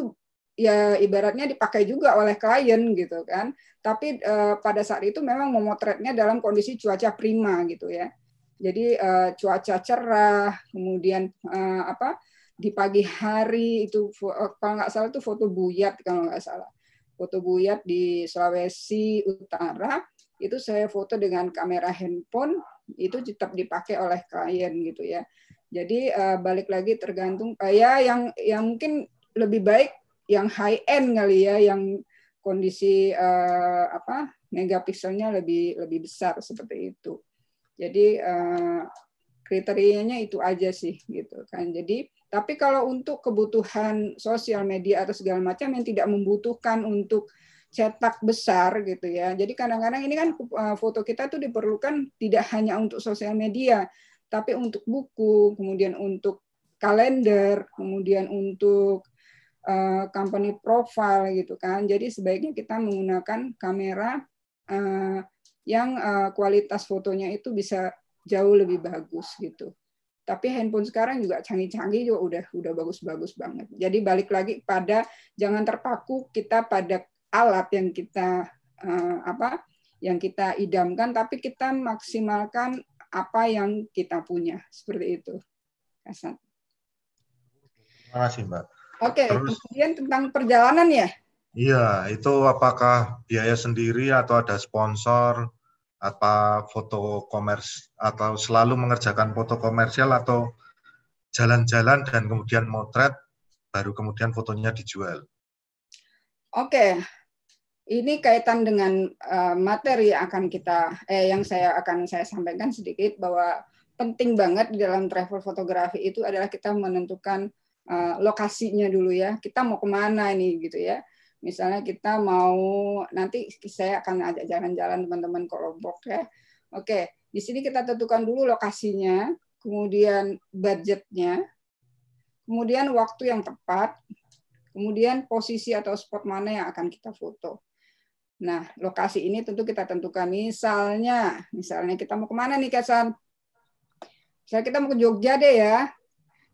ya ibaratnya dipakai juga oleh klien gitu kan. Tapi pada saat itu memang memotretnya dalam kondisi cuaca prima gitu ya. Jadi cuaca cerah, kemudian apa di pagi hari itu eh, kalau nggak salah itu foto buyat kalau nggak salah foto buyat di Sulawesi Utara itu saya foto dengan kamera handphone itu tetap dipakai oleh klien gitu ya jadi eh, balik lagi tergantung uh, ya yang yang mungkin lebih baik yang high end kali ya yang kondisi uh, apa megapikselnya lebih lebih besar seperti itu jadi kriterianya itu aja sih gitu kan jadi tapi kalau untuk kebutuhan sosial media atau segala macam yang tidak membutuhkan untuk cetak besar gitu ya. Jadi kadang-kadang ini kan eh, foto kita tuh diperlukan tidak hanya untuk sosial media, tapi untuk buku, kemudian untuk kalender, kemudian untuk uh, company profile gitu kan. Jadi sebaiknya kita menggunakan kamera uh, yang uh, kualitas fotonya itu bisa jauh lebih bagus gitu tapi handphone sekarang juga canggih-canggih juga udah udah bagus-bagus banget. Jadi balik lagi pada jangan terpaku kita pada alat yang kita uh, apa yang kita idamkan, tapi kita maksimalkan apa yang kita punya seperti itu. Hasan. Terima kasih Mbak. Oke, okay, kemudian tentang perjalanan ya. Iya, itu apakah biaya sendiri atau ada sponsor? apa foto komers atau selalu mengerjakan foto komersial atau jalan-jalan dan kemudian motret baru kemudian fotonya dijual. Oke. Ini kaitan dengan uh, materi akan kita eh yang saya akan saya sampaikan sedikit bahwa penting banget di dalam travel fotografi itu adalah kita menentukan uh, lokasinya dulu ya. Kita mau kemana ini gitu ya. Misalnya kita mau nanti saya akan ajak jalan-jalan teman-teman kelompok ya. Oke, di sini kita tentukan dulu lokasinya, kemudian budgetnya, kemudian waktu yang tepat, kemudian posisi atau spot mana yang akan kita foto. Nah, lokasi ini tentu kita tentukan. Misalnya, misalnya kita mau kemana nih, Kesan? Misalnya kita mau ke Jogja deh ya.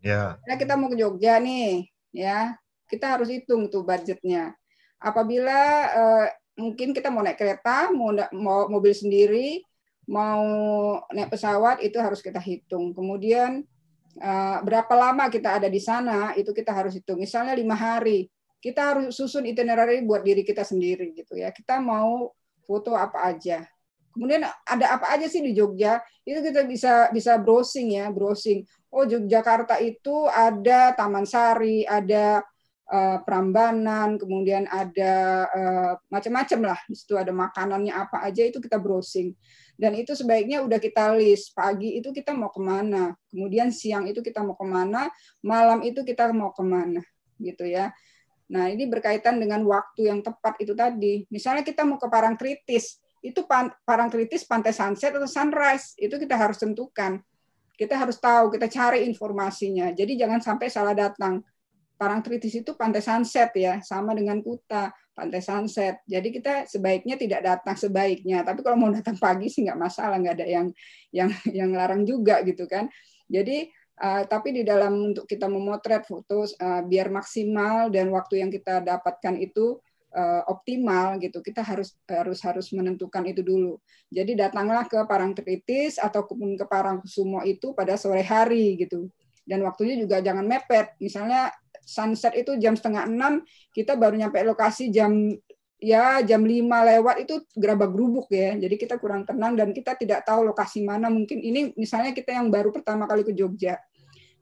Ya. Yeah. kita mau ke Jogja nih, ya. Kita harus hitung tuh budgetnya apabila uh, mungkin kita mau naik kereta, mau, mau mobil sendiri, mau naik pesawat itu harus kita hitung. Kemudian uh, berapa lama kita ada di sana itu kita harus hitung. Misalnya lima hari, kita harus susun itinerary buat diri kita sendiri gitu ya. Kita mau foto apa aja. Kemudian ada apa aja sih di Jogja? Itu kita bisa bisa browsing ya, browsing. Oh Jogjakarta itu ada Taman Sari, ada uh, eh, Prambanan, kemudian ada uh, macam-macam lah. Di situ ada makanannya apa aja itu kita browsing. Dan itu sebaiknya udah kita list. Pagi itu kita mau kemana, kemudian siang itu kita mau kemana, malam itu kita mau kemana, gitu ya. Nah ini berkaitan dengan waktu yang tepat itu tadi. Misalnya kita mau ke Parang Kritis, itu pan, Parang Kritis pantai sunset atau sunrise itu kita harus tentukan. Kita harus tahu, kita cari informasinya. Jadi jangan sampai salah datang Parang Parangtritis itu pantai sunset ya, sama dengan Kuta, pantai sunset. Jadi kita sebaiknya tidak datang sebaiknya, tapi kalau mau datang pagi sih nggak masalah, nggak ada yang yang yang larang juga gitu kan. Jadi Uh, tapi di dalam untuk kita memotret foto uh, biar maksimal dan waktu yang kita dapatkan itu uh, optimal gitu kita harus harus harus menentukan itu dulu jadi datanglah ke Parang Parangtritis ataupun ke Parang Sumo itu pada sore hari gitu dan waktunya juga jangan mepet. Misalnya sunset itu jam setengah enam, kita baru nyampe lokasi jam ya jam lima lewat itu gerabak gerubuk ya. Jadi kita kurang tenang dan kita tidak tahu lokasi mana. Mungkin ini misalnya kita yang baru pertama kali ke Jogja.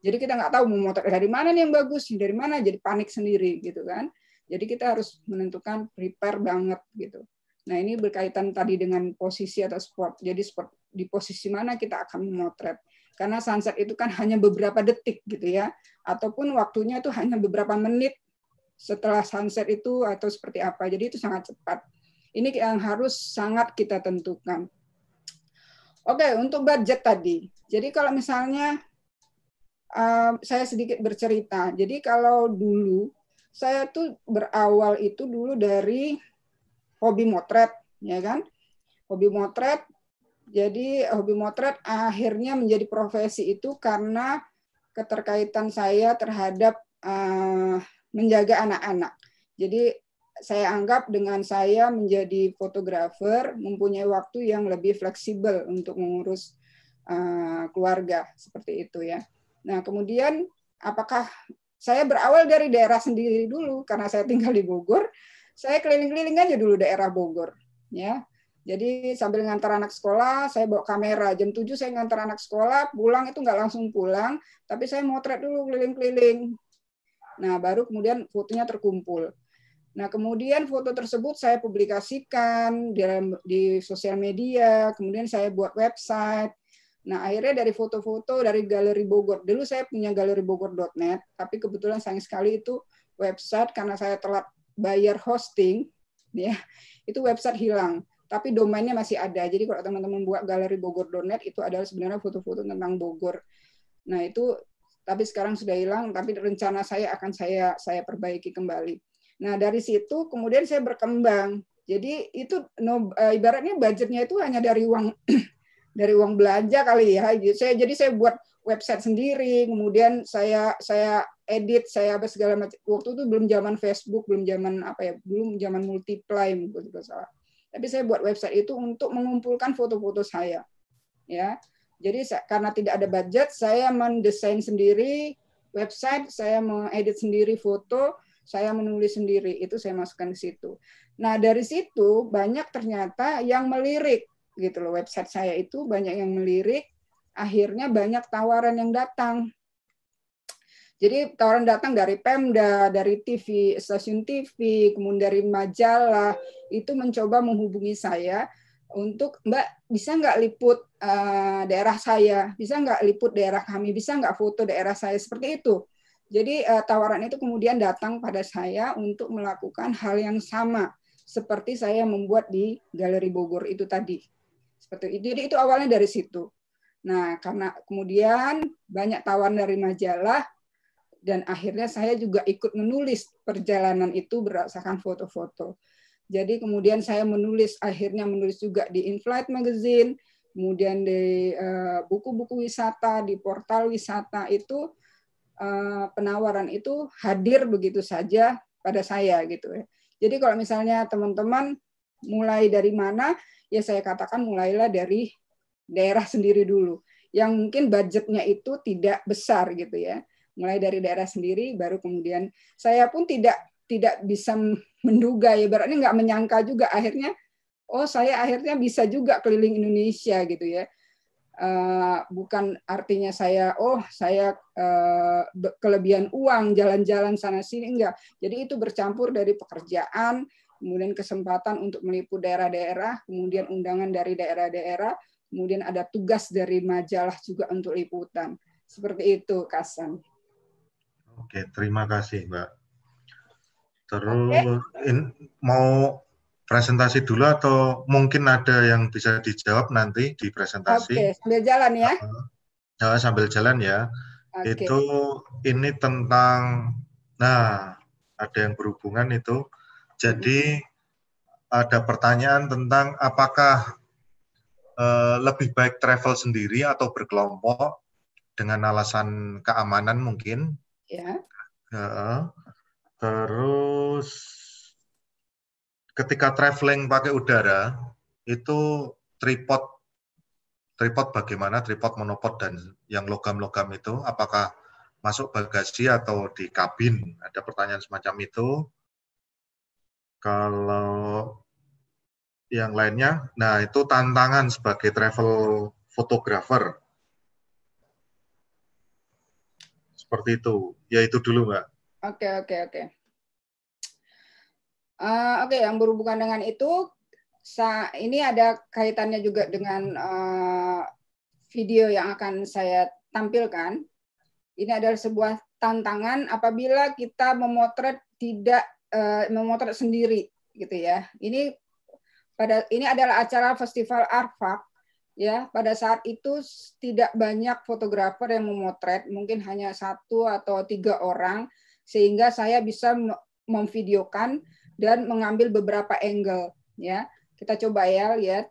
Jadi kita nggak tahu mau motor dari mana nih yang bagus, dari mana jadi panik sendiri gitu kan. Jadi kita harus menentukan prepare banget gitu. Nah ini berkaitan tadi dengan posisi atau spot. Jadi sport di posisi mana kita akan memotret karena sunset itu kan hanya beberapa detik gitu ya ataupun waktunya itu hanya beberapa menit setelah sunset itu atau seperti apa jadi itu sangat cepat ini yang harus sangat kita tentukan oke untuk budget tadi jadi kalau misalnya uh, saya sedikit bercerita jadi kalau dulu saya tuh berawal itu dulu dari hobi motret ya kan hobi motret jadi eh, hobi motret akhirnya menjadi profesi itu karena keterkaitan saya terhadap uh, menjaga anak-anak. Jadi saya anggap dengan saya menjadi fotografer mempunyai waktu yang lebih fleksibel untuk mengurus uh, keluarga seperti itu ya. Nah kemudian apakah saya berawal dari daerah sendiri dulu karena saya tinggal di Bogor, saya keliling-keliling aja dulu daerah Bogor ya jadi sambil ngantar anak sekolah, saya bawa kamera. Jam 7 saya ngantar anak sekolah, pulang itu nggak langsung pulang, tapi saya motret dulu keliling-keliling. Nah, baru kemudian fotonya terkumpul. Nah, kemudian foto tersebut saya publikasikan di, di sosial media, kemudian saya buat website. Nah, akhirnya dari foto-foto dari Galeri Bogor. Dulu saya punya galeri bogor.net. tapi kebetulan sayang sekali itu website karena saya telat bayar hosting, ya, itu website hilang tapi domainnya masih ada. Jadi kalau teman-teman buat galeri Bogor.net itu adalah sebenarnya foto-foto tentang Bogor. Nah, itu tapi sekarang sudah hilang, tapi rencana saya akan saya saya perbaiki kembali. Nah, dari situ kemudian saya berkembang. Jadi itu no, eh, ibaratnya budgetnya itu hanya dari uang dari uang belanja kali ya. Saya jadi saya buat website sendiri, kemudian saya saya edit, saya apa segala macam. Waktu itu belum zaman Facebook, belum zaman apa ya, belum zaman multiply mungkin salah tapi saya buat website itu untuk mengumpulkan foto-foto saya. Ya. Jadi karena tidak ada budget, saya mendesain sendiri website, saya mengedit sendiri foto, saya menulis sendiri, itu saya masukkan ke situ. Nah, dari situ banyak ternyata yang melirik gitu loh website saya itu banyak yang melirik, akhirnya banyak tawaran yang datang jadi tawaran datang dari Pemda, dari TV, stasiun TV, kemudian dari majalah, itu mencoba menghubungi saya untuk Mbak bisa nggak liput uh, daerah saya, bisa nggak liput daerah kami, bisa nggak foto daerah saya seperti itu. Jadi uh, tawaran itu kemudian datang pada saya untuk melakukan hal yang sama seperti saya membuat di Galeri Bogor itu tadi. Seperti itu. Jadi itu awalnya dari situ. Nah, karena kemudian banyak tawaran dari majalah, dan akhirnya saya juga ikut menulis perjalanan itu berdasarkan foto-foto. Jadi kemudian saya menulis akhirnya menulis juga di Inflight Magazine, kemudian di eh, buku-buku uh, wisata, di portal wisata itu uh, penawaran itu hadir begitu saja pada saya gitu ya. Jadi kalau misalnya teman-teman mulai dari mana, ya saya katakan mulailah dari daerah sendiri dulu yang mungkin budgetnya itu tidak besar gitu ya mulai dari daerah sendiri baru kemudian saya pun tidak tidak bisa menduga ya berarti nggak menyangka juga akhirnya oh saya akhirnya bisa juga keliling Indonesia gitu ya uh, bukan artinya saya oh saya uh, kelebihan uang jalan-jalan sana sini enggak jadi itu bercampur dari pekerjaan kemudian kesempatan untuk meliput daerah-daerah kemudian undangan dari daerah-daerah kemudian ada tugas dari majalah juga untuk liputan seperti itu Kasan. Oke, terima kasih Mbak. Terus okay. in, mau presentasi dulu atau mungkin ada yang bisa dijawab nanti di presentasi? Oke, okay. sambil jalan ya. Uh, sambil jalan ya. Okay. Itu ini tentang, nah ada yang berhubungan itu. Jadi ada pertanyaan tentang apakah uh, lebih baik travel sendiri atau berkelompok dengan alasan keamanan mungkin Ya. ya. Terus ketika traveling pakai udara itu tripod tripod bagaimana tripod monopod dan yang logam-logam itu apakah masuk bagasi atau di kabin ada pertanyaan semacam itu kalau yang lainnya nah itu tantangan sebagai travel fotografer seperti itu. Ya itu dulu, Mbak. Oke, okay, oke, okay, oke. Okay. Uh, eh, oke, yang berhubungan dengan itu, ini ada kaitannya juga dengan uh, video yang akan saya tampilkan. Ini adalah sebuah tantangan apabila kita memotret tidak uh, memotret sendiri, gitu ya. Ini pada ini adalah acara festival Arfak ya pada saat itu tidak banyak fotografer yang memotret mungkin hanya satu atau tiga orang sehingga saya bisa memvideokan dan mengambil beberapa angle ya kita coba ya lihat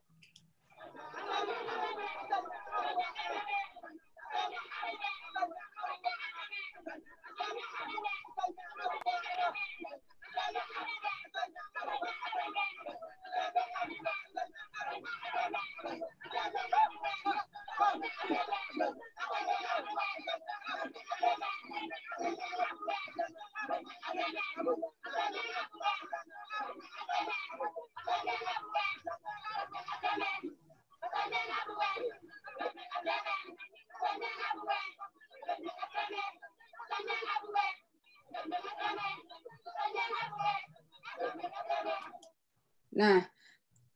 Nah,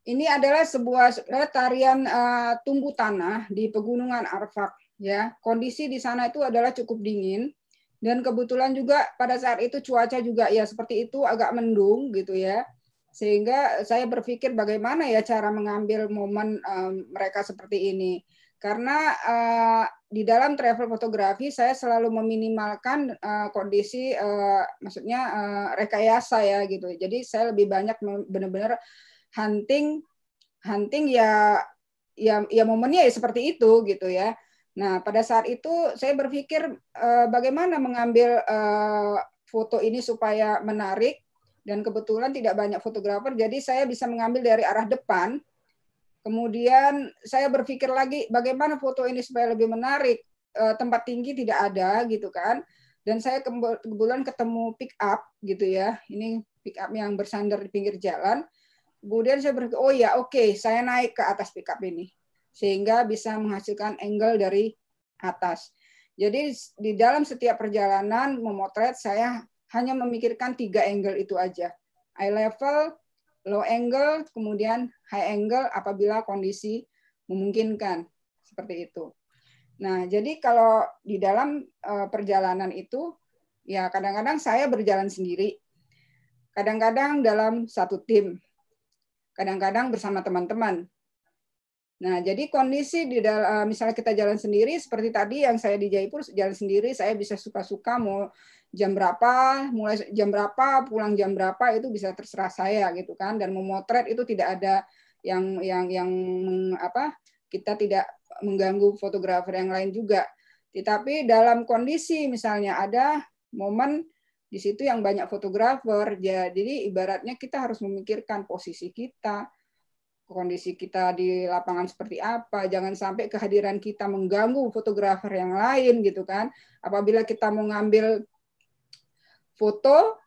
ini adalah sebuah tarian uh, tumbuh tanah di pegunungan Arfak ya. Kondisi di sana itu adalah cukup dingin dan kebetulan juga pada saat itu cuaca juga ya seperti itu agak mendung gitu ya. Sehingga saya berpikir bagaimana ya cara mengambil momen um, mereka seperti ini. Karena uh, di dalam travel fotografi saya selalu meminimalkan uh, kondisi uh, maksudnya uh, rekayasa ya gitu. Jadi saya lebih banyak benar-benar hunting hunting ya ya ya momennya ya seperti itu gitu ya. Nah, pada saat itu saya berpikir eh, bagaimana mengambil eh, foto ini supaya menarik dan kebetulan tidak banyak fotografer jadi saya bisa mengambil dari arah depan. Kemudian saya berpikir lagi bagaimana foto ini supaya lebih menarik. Eh, tempat tinggi tidak ada gitu kan. Dan saya kebetulan ketemu pick up gitu ya. Ini pick up yang bersandar di pinggir jalan Kemudian saya berpikir, oh ya oke, okay, saya naik ke atas pickup ini. Sehingga bisa menghasilkan angle dari atas. Jadi di dalam setiap perjalanan memotret, saya hanya memikirkan tiga angle itu aja. Eye level, low angle, kemudian high angle apabila kondisi memungkinkan. Seperti itu. Nah, jadi kalau di dalam eh, perjalanan itu, ya kadang-kadang saya berjalan sendiri. Kadang-kadang dalam satu tim, kadang-kadang bersama teman-teman. Nah, jadi kondisi di dalam eh, misalnya kita jalan sendiri seperti tadi yang saya di Jaipur jalan sendiri, saya bisa suka-suka mau jam berapa, mulai jam berapa, pulang jam berapa itu bisa terserah saya gitu kan dan memotret itu tidak ada yang yang yang apa? Kita tidak mengganggu fotografer yang lain juga. Tetapi dalam kondisi misalnya ada momen di situ yang banyak fotografer ya, jadi ibaratnya kita harus memikirkan posisi kita kondisi kita di lapangan seperti apa jangan sampai kehadiran kita mengganggu fotografer yang lain gitu kan apabila kita mau ngambil foto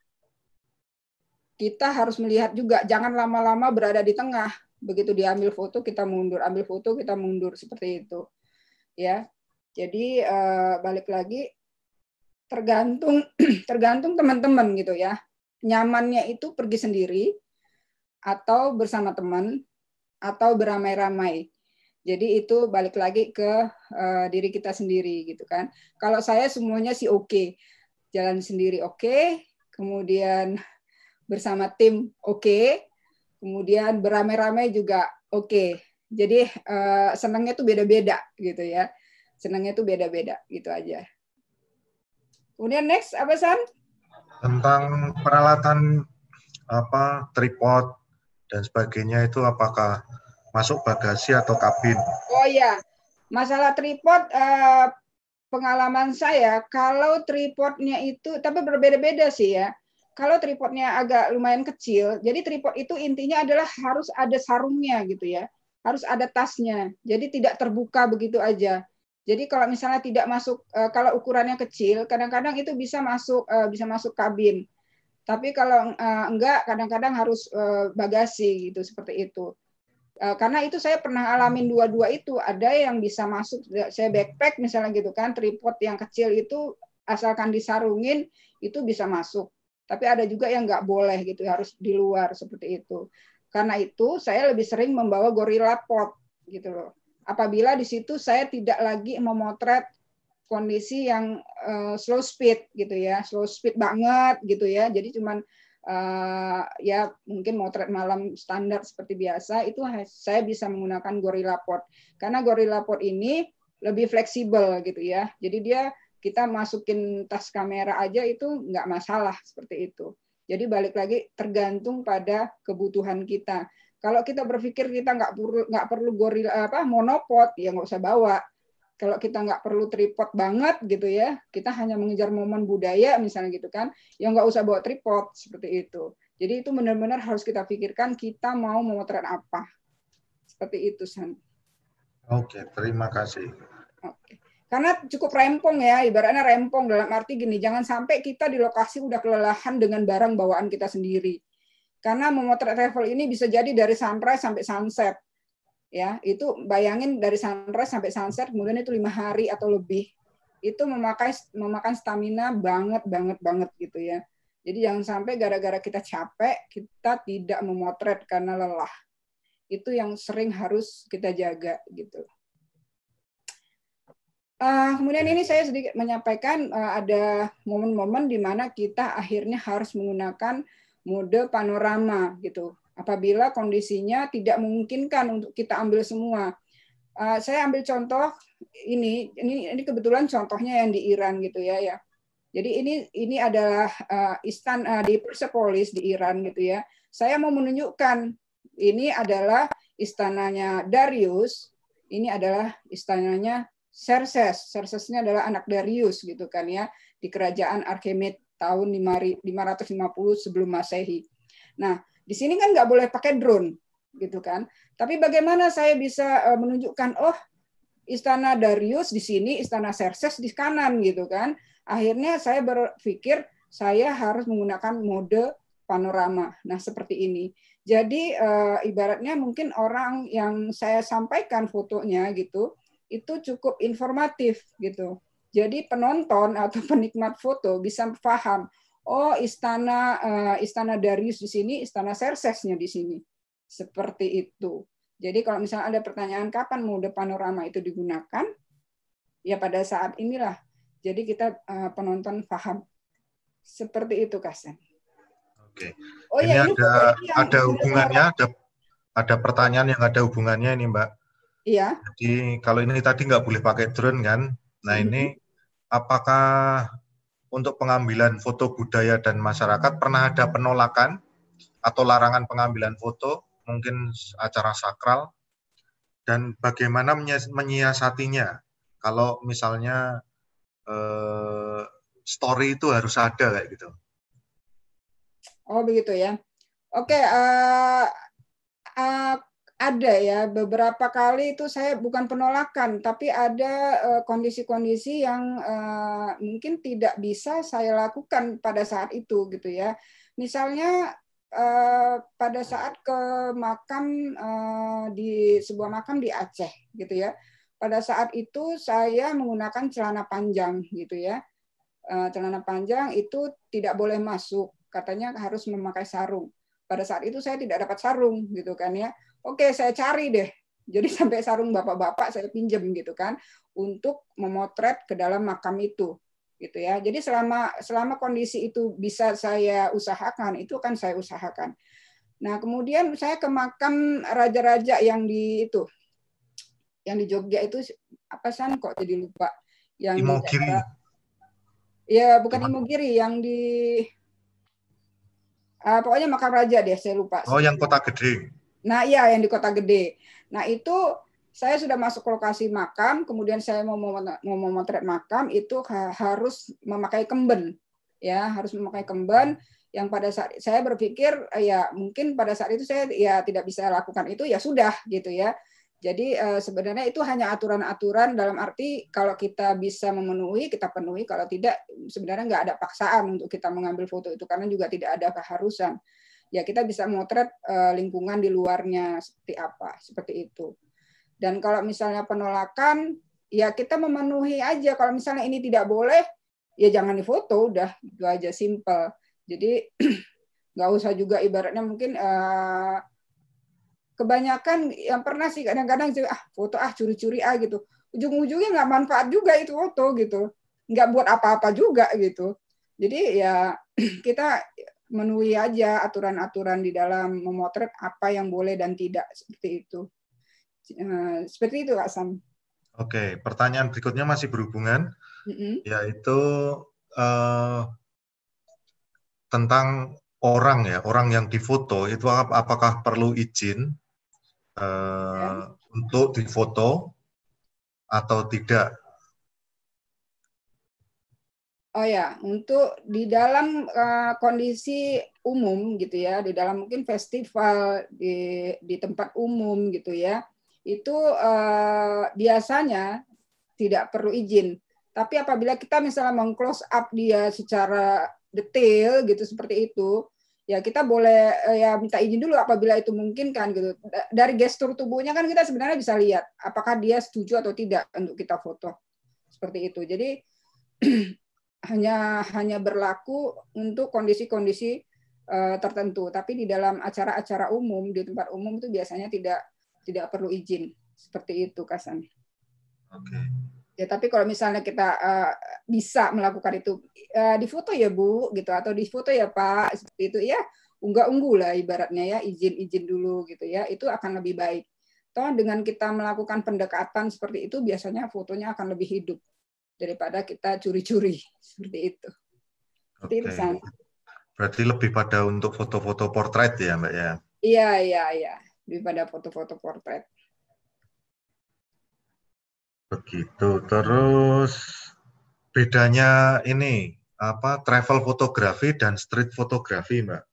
kita harus melihat juga jangan lama-lama berada di tengah begitu diambil foto kita mundur ambil foto kita mundur seperti itu ya jadi eh, balik lagi tergantung tergantung teman-teman gitu ya. Nyamannya itu pergi sendiri atau bersama teman atau beramai-ramai. Jadi itu balik lagi ke uh, diri kita sendiri gitu kan. Kalau saya semuanya sih oke. Okay. Jalan sendiri oke, okay. kemudian bersama tim oke, okay. kemudian beramai-ramai juga oke. Okay. Jadi uh, senangnya tuh beda-beda gitu ya. Senangnya tuh beda-beda gitu aja. Kemudian next apa San? Tentang peralatan apa tripod dan sebagainya itu apakah masuk bagasi atau kabin? Oh iya. masalah tripod eh, pengalaman saya kalau tripodnya itu tapi berbeda-beda sih ya. Kalau tripodnya agak lumayan kecil, jadi tripod itu intinya adalah harus ada sarungnya gitu ya, harus ada tasnya. Jadi tidak terbuka begitu aja. Jadi kalau misalnya tidak masuk eh, kalau ukurannya kecil, kadang-kadang itu bisa masuk eh, bisa masuk kabin. Tapi kalau eh, enggak kadang-kadang harus bagasi gitu seperti itu. Karena itu saya pernah alamin dua-dua itu, ada yang bisa masuk ya, saya backpack misalnya gitu kan, tripod yang kecil itu asalkan disarungin itu bisa masuk. Tapi ada juga yang nggak boleh gitu, harus di luar seperti itu. Karena itu saya lebih sering membawa gorilla pot gitu loh apabila di situ saya tidak lagi memotret kondisi yang uh, slow speed gitu ya, slow speed banget gitu ya. Jadi cuman uh, ya mungkin motret malam standar seperti biasa itu saya bisa menggunakan Gorilla pod karena Gorilla pod ini lebih fleksibel gitu ya. Jadi dia kita masukin tas kamera aja itu nggak masalah seperti itu. Jadi balik lagi tergantung pada kebutuhan kita. Kalau kita berpikir kita nggak perlu nggak perlu gorila apa monopod ya nggak usah bawa. Kalau kita nggak perlu tripod banget gitu ya, kita hanya mengejar momen budaya misalnya gitu kan, ya nggak usah bawa tripod seperti itu. Jadi itu benar-benar harus kita pikirkan kita mau memotret apa. Seperti itu San. Oke, terima kasih. Oke karena cukup rempong ya ibaratnya rempong dalam arti gini jangan sampai kita di lokasi udah kelelahan dengan barang bawaan kita sendiri karena memotret travel ini bisa jadi dari sunrise sampai sunset. Ya, itu bayangin dari sunrise sampai sunset, kemudian itu lima hari atau lebih. Itu memakai memakan stamina banget banget banget gitu ya. Jadi jangan sampai gara-gara kita capek kita tidak memotret karena lelah. Itu yang sering harus kita jaga gitu. Uh, kemudian ini saya sedikit menyampaikan uh, ada momen-momen di mana kita akhirnya harus menggunakan mode panorama gitu. Apabila kondisinya tidak memungkinkan untuk kita ambil semua. Uh, saya ambil contoh ini, ini ini kebetulan contohnya yang di Iran gitu ya ya. Jadi ini ini adalah uh, eh, istan uh, eh, di Persepolis di Iran gitu ya. Saya mau menunjukkan ini adalah istananya Darius, ini adalah istananya Serses. Sersesnya adalah anak Darius gitu kan ya di kerajaan Archimedes tahun 550 sebelum Masehi. Nah, di sini kan nggak boleh pakai drone, gitu kan. Tapi bagaimana saya bisa eh, menunjukkan, oh istana Darius di sini, istana Xerxes di kanan, gitu kan. Akhirnya saya berpikir saya harus menggunakan mode panorama. Nah, seperti ini. Jadi eh, ibaratnya mungkin orang yang saya sampaikan fotonya gitu, itu cukup informatif gitu. Jadi penonton atau penikmat foto bisa paham, oh istana eh, istana Darius di sini, istana Xerxesnya di sini. Seperti itu. Jadi kalau misalnya ada pertanyaan kapan mode panorama itu digunakan, ya pada saat inilah. Jadi kita eh, penonton paham. Seperti itu, Kasen. Oke. Oh, iya, ini ya, ada ada hubungannya, ada ada pertanyaan yang ada hubungannya ini, Mbak. Iya. Jadi kalau ini tadi nggak boleh pakai drone kan? Nah ini mhm. apakah untuk pengambilan foto budaya dan masyarakat pernah ada penolakan atau larangan pengambilan foto mungkin acara sakral dan bagaimana menyiasatinya kalau misalnya eh, story itu harus ada kayak gitu. Oh begitu ya. Oke, okay, uh, eh, uh, eh, ada ya beberapa kali itu saya bukan penolakan tapi ada eh, kondisi-kondisi yang eh, mungkin tidak bisa saya lakukan pada saat itu gitu ya misalnya eh, pada saat ke makam di sebuah makam di Aceh gitu ya pada saat itu saya menggunakan celana panjang gitu ya celana panjang itu tidak boleh masuk katanya harus memakai sarung pada saat itu saya tidak dapat sarung gitu kan ya oke okay, saya cari deh. Jadi sampai sarung bapak-bapak saya pinjam gitu kan untuk memotret ke dalam makam itu gitu ya. Jadi selama selama kondisi itu bisa saya usahakan, itu kan saya usahakan. Nah, kemudian saya ke makam raja-raja yang di itu yang di Jogja itu apa san kok jadi lupa yang Imogiri. Ya, bukan Imogiri yang di uh, pokoknya makam raja deh, saya lupa. Oh, yang kota gede. Nah, iya yang di kota gede. Nah, itu saya sudah masuk lokasi makam, kemudian saya mau mau memotret makam itu harus memakai kemben. Ya, harus memakai kemben yang pada saat saya berpikir eh, ya mungkin pada saat itu saya ya tidak bisa lakukan itu ya sudah gitu ya. Jadi eh, sebenarnya itu hanya aturan-aturan dalam arti kalau kita bisa memenuhi kita penuhi kalau tidak sebenarnya nggak ada paksaan untuk kita mengambil foto itu karena juga tidak ada keharusan ya kita bisa motret eh, lingkungan di luarnya seperti apa, seperti itu. Dan kalau misalnya penolakan, ya kita memenuhi aja. Kalau misalnya ini tidak boleh, ya jangan difoto, udah itu aja simple. Jadi nggak usah juga ibaratnya mungkin uh, kebanyakan yang pernah sih kadang-kadang ah foto ah curi-curi ah gitu ujung-ujungnya nggak manfaat juga itu foto gitu nggak buat apa-apa juga gitu jadi ya kita menui aja aturan-aturan di dalam memotret apa yang boleh dan tidak seperti itu. Eh, seperti itu, Kak Sam. Oke, pertanyaan berikutnya masih berhubungan, mm-hmm. yaitu uh, tentang orang ya, orang yang difoto itu apakah perlu izin uh, untuk difoto atau tidak? Oh ya, untuk di dalam uh, kondisi umum gitu ya, di dalam mungkin festival di di tempat umum gitu ya, itu uh, biasanya tidak perlu izin. Tapi apabila kita misalnya mengclose up dia secara detail gitu seperti itu, ya kita boleh uh, ya minta izin dulu apabila itu mungkin kan gitu. Dari gestur tubuhnya kan kita sebenarnya bisa lihat apakah dia setuju atau tidak untuk kita foto seperti itu. Jadi hanya hanya berlaku untuk kondisi-kondisi uh, tertentu. Tapi di dalam acara-acara umum di tempat umum itu biasanya tidak tidak perlu izin seperti itu, Kasan. Oke. Okay. Ya, tapi kalau misalnya kita uh, bisa melakukan itu uh, di foto ya Bu, gitu atau di foto ya Pak, seperti itu ya unggah unggul lah ibaratnya ya izin-izin dulu gitu ya, itu akan lebih baik. Toh dengan kita melakukan pendekatan seperti itu biasanya fotonya akan lebih hidup daripada kita curi-curi seperti itu. Okay. Berarti lebih pada untuk foto-foto portrait ya Mbak ya? Iya iya iya lebih pada foto-foto portrait. Begitu. Terus bedanya ini apa travel fotografi dan street fotografi, Mbak?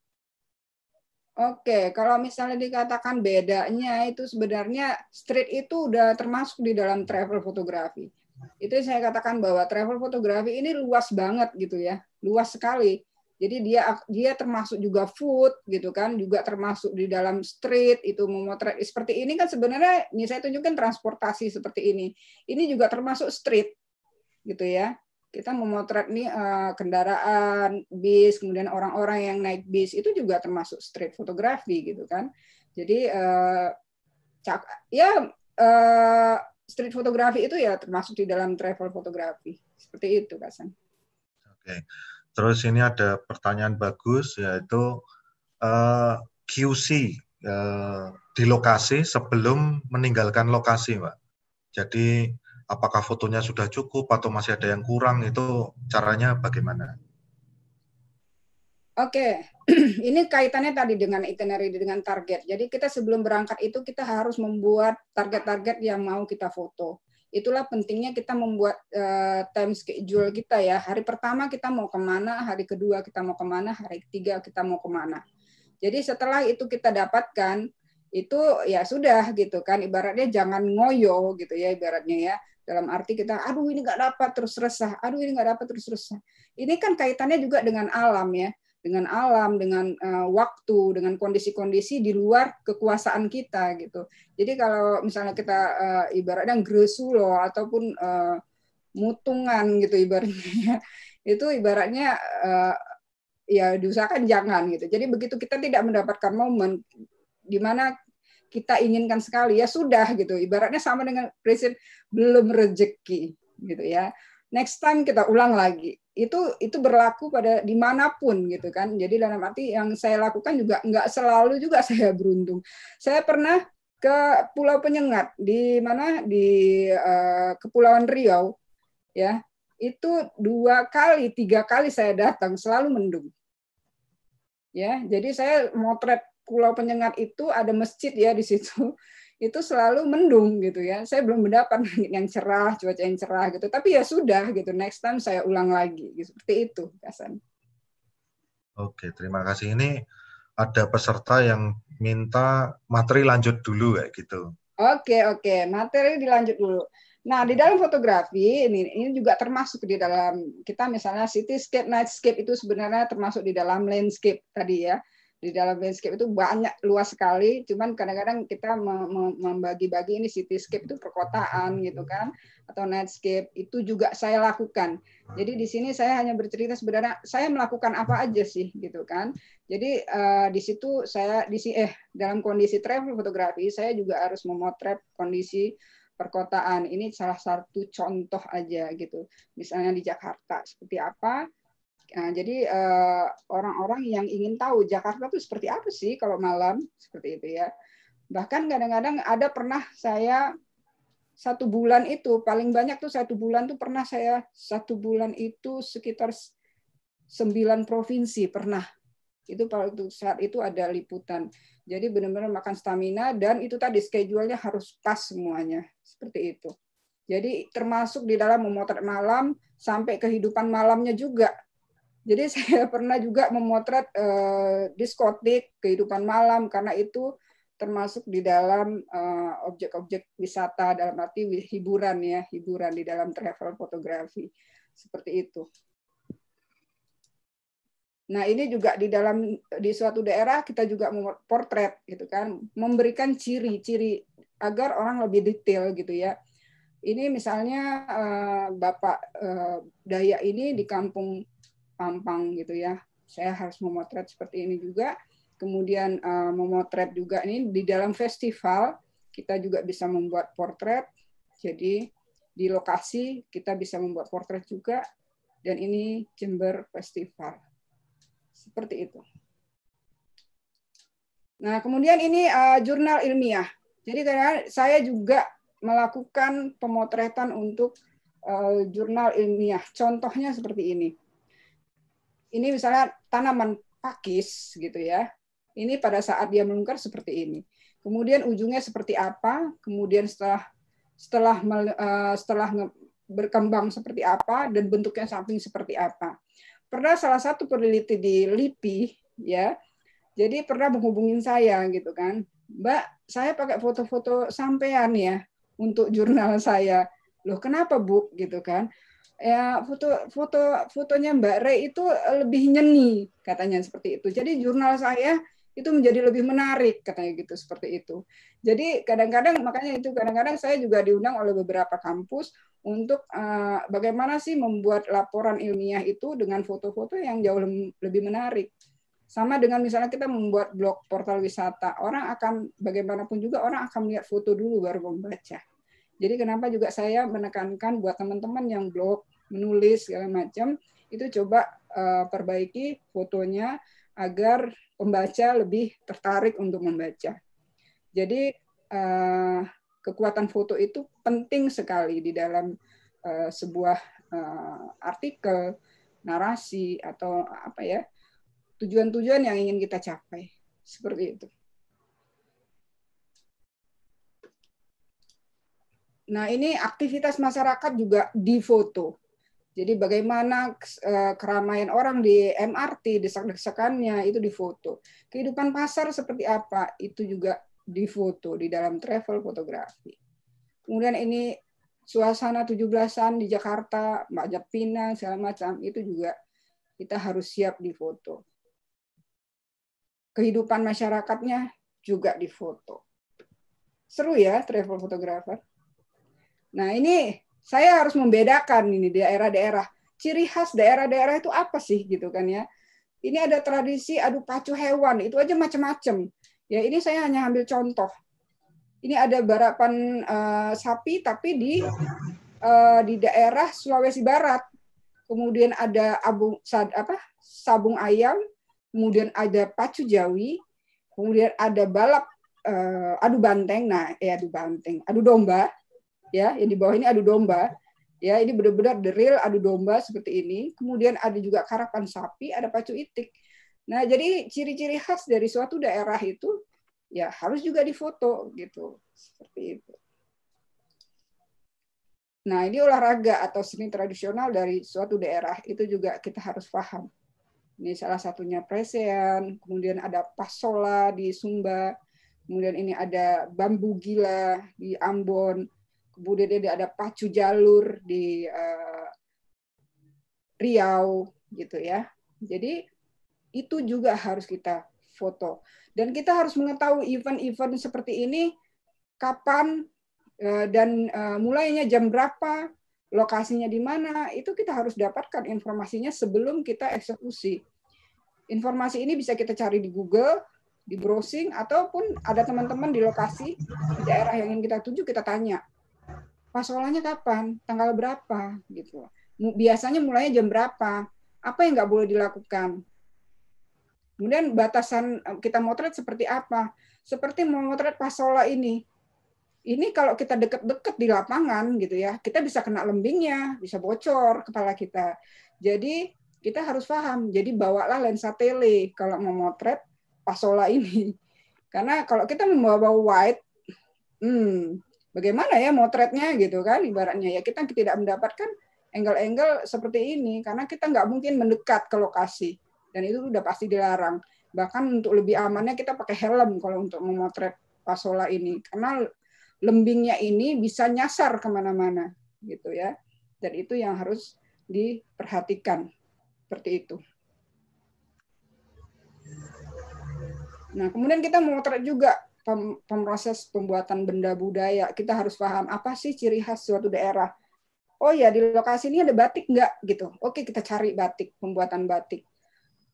Oke, kalau misalnya dikatakan bedanya itu sebenarnya street itu udah termasuk di dalam travel fotografi. Itu yang saya katakan bahwa travel fotografi ini luas banget gitu ya, luas sekali. Jadi dia dia termasuk juga food gitu kan, juga termasuk di dalam street itu memotret seperti ini kan sebenarnya ini saya tunjukkan transportasi seperti ini. Ini juga termasuk street gitu ya. Kita memotret nih eh, kendaraan, bis, kemudian orang-orang yang naik bis itu juga termasuk street fotografi gitu kan. Jadi eh, ya eh, street photography itu ya termasuk di dalam travel photography. Seperti itu, Kak San. Oke. Terus ini ada pertanyaan bagus yaitu uh, eh, QC uh, eh, di lokasi sebelum meninggalkan lokasi, Pak. Jadi apakah fotonya sudah cukup atau masih ada yang kurang itu caranya bagaimana? Oke, okay. ini kaitannya tadi dengan itinerary dengan target. Jadi kita sebelum berangkat itu kita harus membuat target-target yang mau kita foto. Itulah pentingnya kita membuat uh, time schedule kita ya. Hari pertama kita mau kemana, hari kedua kita mau kemana, hari ketiga kita mau kemana. Jadi setelah itu kita dapatkan, itu ya sudah gitu kan. Ibaratnya jangan ngoyo gitu ya ibaratnya ya dalam arti kita aduh ini nggak dapat terus resah aduh ini nggak dapat terus resah ini kan kaitannya juga dengan alam ya dengan alam, dengan uh, waktu, dengan kondisi-kondisi di luar kekuasaan kita gitu. Jadi kalau misalnya kita uh, ibaratnya gresulo ataupun uh, mutungan gitu ibaratnya itu ibaratnya uh, ya diusahakan jangan gitu. Jadi begitu kita tidak mendapatkan momen di mana kita inginkan sekali ya sudah gitu. Ibaratnya sama dengan prinsip belum rezeki gitu ya. Next time kita ulang lagi itu itu berlaku pada dimanapun gitu kan jadi dalam arti yang saya lakukan juga nggak selalu juga saya beruntung saya pernah ke Pulau Penyengat di mana di uh, Kepulauan Riau ya itu dua kali tiga kali saya datang selalu mendung ya jadi saya motret Pulau Penyengat itu ada masjid ya di situ itu selalu mendung gitu ya. Saya belum mendapat yang cerah, cuaca yang cerah gitu. Tapi ya sudah gitu. Next time saya ulang lagi. Gitu. Seperti itu, Kasan. Oke, terima kasih. Ini ada peserta yang minta materi lanjut dulu kayak gitu. Oke, oke. Materi dilanjut dulu. Nah, di dalam fotografi ini ini juga termasuk di dalam kita misalnya cityscape, nightscape itu sebenarnya termasuk di dalam landscape tadi ya di dalam landscape itu banyak luas sekali cuman kadang-kadang kita membagi-bagi ini cityscape itu perkotaan gitu kan atau nightscape itu juga saya lakukan jadi di sini saya hanya bercerita sebenarnya saya melakukan apa aja sih gitu kan jadi uh, di situ saya di sini eh dalam kondisi travel fotografi saya juga harus memotret kondisi perkotaan ini salah satu contoh aja gitu misalnya di Jakarta seperti apa Nah, jadi eh, orang-orang uh, yang ingin tahu Jakarta itu seperti apa sih kalau malam seperti itu ya. Bahkan kadang-kadang ada pernah saya satu bulan itu paling banyak tuh satu bulan tuh pernah saya satu bulan itu sekitar sembilan provinsi pernah itu pada saat itu ada liputan jadi benar-benar makan stamina dan itu tadi schedule-nya harus pas semuanya seperti itu jadi termasuk di dalam memotret malam sampai kehidupan malamnya juga jadi saya pernah juga memotret uh, diskotik, kehidupan malam karena itu termasuk di dalam eh, objek-objek uh, wisata dalam arti hiburan ya hiburan di dalam travel fotografi seperti itu. Nah ini juga di dalam di suatu daerah kita juga memotret gitu kan memberikan ciri-ciri agar orang lebih detail gitu ya. Ini misalnya eh, bapak uh, Daya ini di kampung Pampang gitu ya. Saya harus memotret seperti ini juga. Kemudian uh, memotret juga ini di dalam festival kita juga bisa membuat portret. Jadi di lokasi kita bisa membuat portret juga. Dan ini Jember Festival. Seperti itu. Nah, kemudian ini uh, jurnal ilmiah. Jadi karena saya juga melakukan pemotretan untuk uh, jurnal ilmiah. Contohnya seperti ini ini misalnya tanaman pakis gitu ya. Ini pada saat dia melungkar seperti ini. Kemudian ujungnya seperti apa? Kemudian setelah setelah eh, setelah berkembang seperti apa dan bentuknya samping seperti apa. Pernah salah satu peneliti di LIPI ya. Jadi pernah menghubungin saya gitu kan. Mbak, saya pakai foto-foto sampean ya untuk jurnal saya. Loh, kenapa, Bu? gitu kan ya foto foto fotonya Mbak Re itu eh, lebih nyeni katanya seperti itu. Jadi jurnal saya itu menjadi lebih menarik katanya gitu seperti itu. Jadi kadang-kadang makanya itu kadang-kadang saya juga diundang oleh beberapa kampus untuk uh, bagaimana sih membuat laporan ilmiah itu dengan foto-foto yang jauh lebih menarik. Sama dengan misalnya kita membuat blog portal wisata, orang akan bagaimanapun juga orang akan melihat foto dulu baru membaca. Jadi kenapa juga saya menekankan buat teman-teman yang blog, menulis segala macam, itu coba eh, perbaiki fotonya agar pembaca lebih tertarik untuk membaca. Jadi eh, kekuatan foto itu penting sekali di dalam eh, sebuah artikel, narasi atau apa ya tujuan-tujuan yang ingin kita capai seperti itu. Nah, ini aktivitas masyarakat juga difoto. Jadi bagaimana eh, keramaian orang di MRT, desak-desakannya itu difoto. Kehidupan pasar seperti apa itu juga difoto di dalam travel fotografi. Kemudian ini suasana 17-an di Jakarta, Mbak Pinang segala macam itu juga kita harus siap difoto. Kehidupan masyarakatnya juga difoto. Seru ya travel fotografer. Nah, ini saya harus membedakan ini daerah-daerah. Ciri khas daerah-daerah itu apa sih gitu kan ya? Ini ada tradisi adu pacu hewan, itu aja macam-macam. Ya, ini saya hanya ambil contoh. Ini ada barapan uh, sapi tapi di uh, di daerah Sulawesi Barat. Kemudian ada abu sad, apa? sabung ayam, kemudian ada pacu jawi, kemudian ada balap uh, adu banteng. Nah, eh adu banteng, adu domba ya yang di bawah ini adu domba ya ini benar-benar deril adu domba seperti ini kemudian ada juga karapan sapi ada pacu itik nah jadi ciri-ciri khas dari suatu daerah itu ya harus juga difoto gitu seperti itu nah ini olahraga atau seni tradisional dari suatu daerah itu juga kita harus paham ini salah satunya presen. kemudian ada pasola di Sumba kemudian ini ada bambu gila di Ambon Budaya Dede ada pacu jalur di uh, Riau gitu ya. Jadi itu juga harus kita foto dan kita harus mengetahui event-event seperti ini kapan eh, dan eh, mulainya jam berapa, lokasinya di mana, itu kita harus dapatkan informasinya sebelum kita eksekusi. Informasi ini bisa kita cari di Google, di browsing, ataupun ada teman-teman di lokasi, di daerah yang ingin kita tuju, kita tanya. Pas sekolahnya kapan? Tanggal berapa? Gitu. Biasanya mulainya jam berapa? Apa yang nggak boleh dilakukan? Kemudian batasan eh, kita motret seperti apa? Seperti mau memotret pasola ini. Ini kalau kita deket-deket di lapangan gitu ya, kita bisa kena lembingnya, bisa bocor kepala kita. Jadi kita harus paham. Jadi bawalah lensa tele kalau mau motret pasola ini. Karena kalau kita membawa wide, hmm, bagaimana ya motretnya gitu kan ibaratnya ya kita tidak mendapatkan angle-angle seperti ini karena kita nggak mungkin mendekat ke lokasi dan itu sudah pasti dilarang bahkan untuk lebih amannya kita pakai helm kalau untuk memotret pasola ini karena lembingnya ini bisa nyasar kemana-mana gitu ya dan itu yang harus diperhatikan seperti itu. Nah kemudian kita memotret juga pem, pemproses pembuatan benda budaya. Kita harus paham apa sih ciri khas suatu daerah. Oh ya di lokasi ini ada batik nggak gitu. Oke kita cari batik pembuatan batik.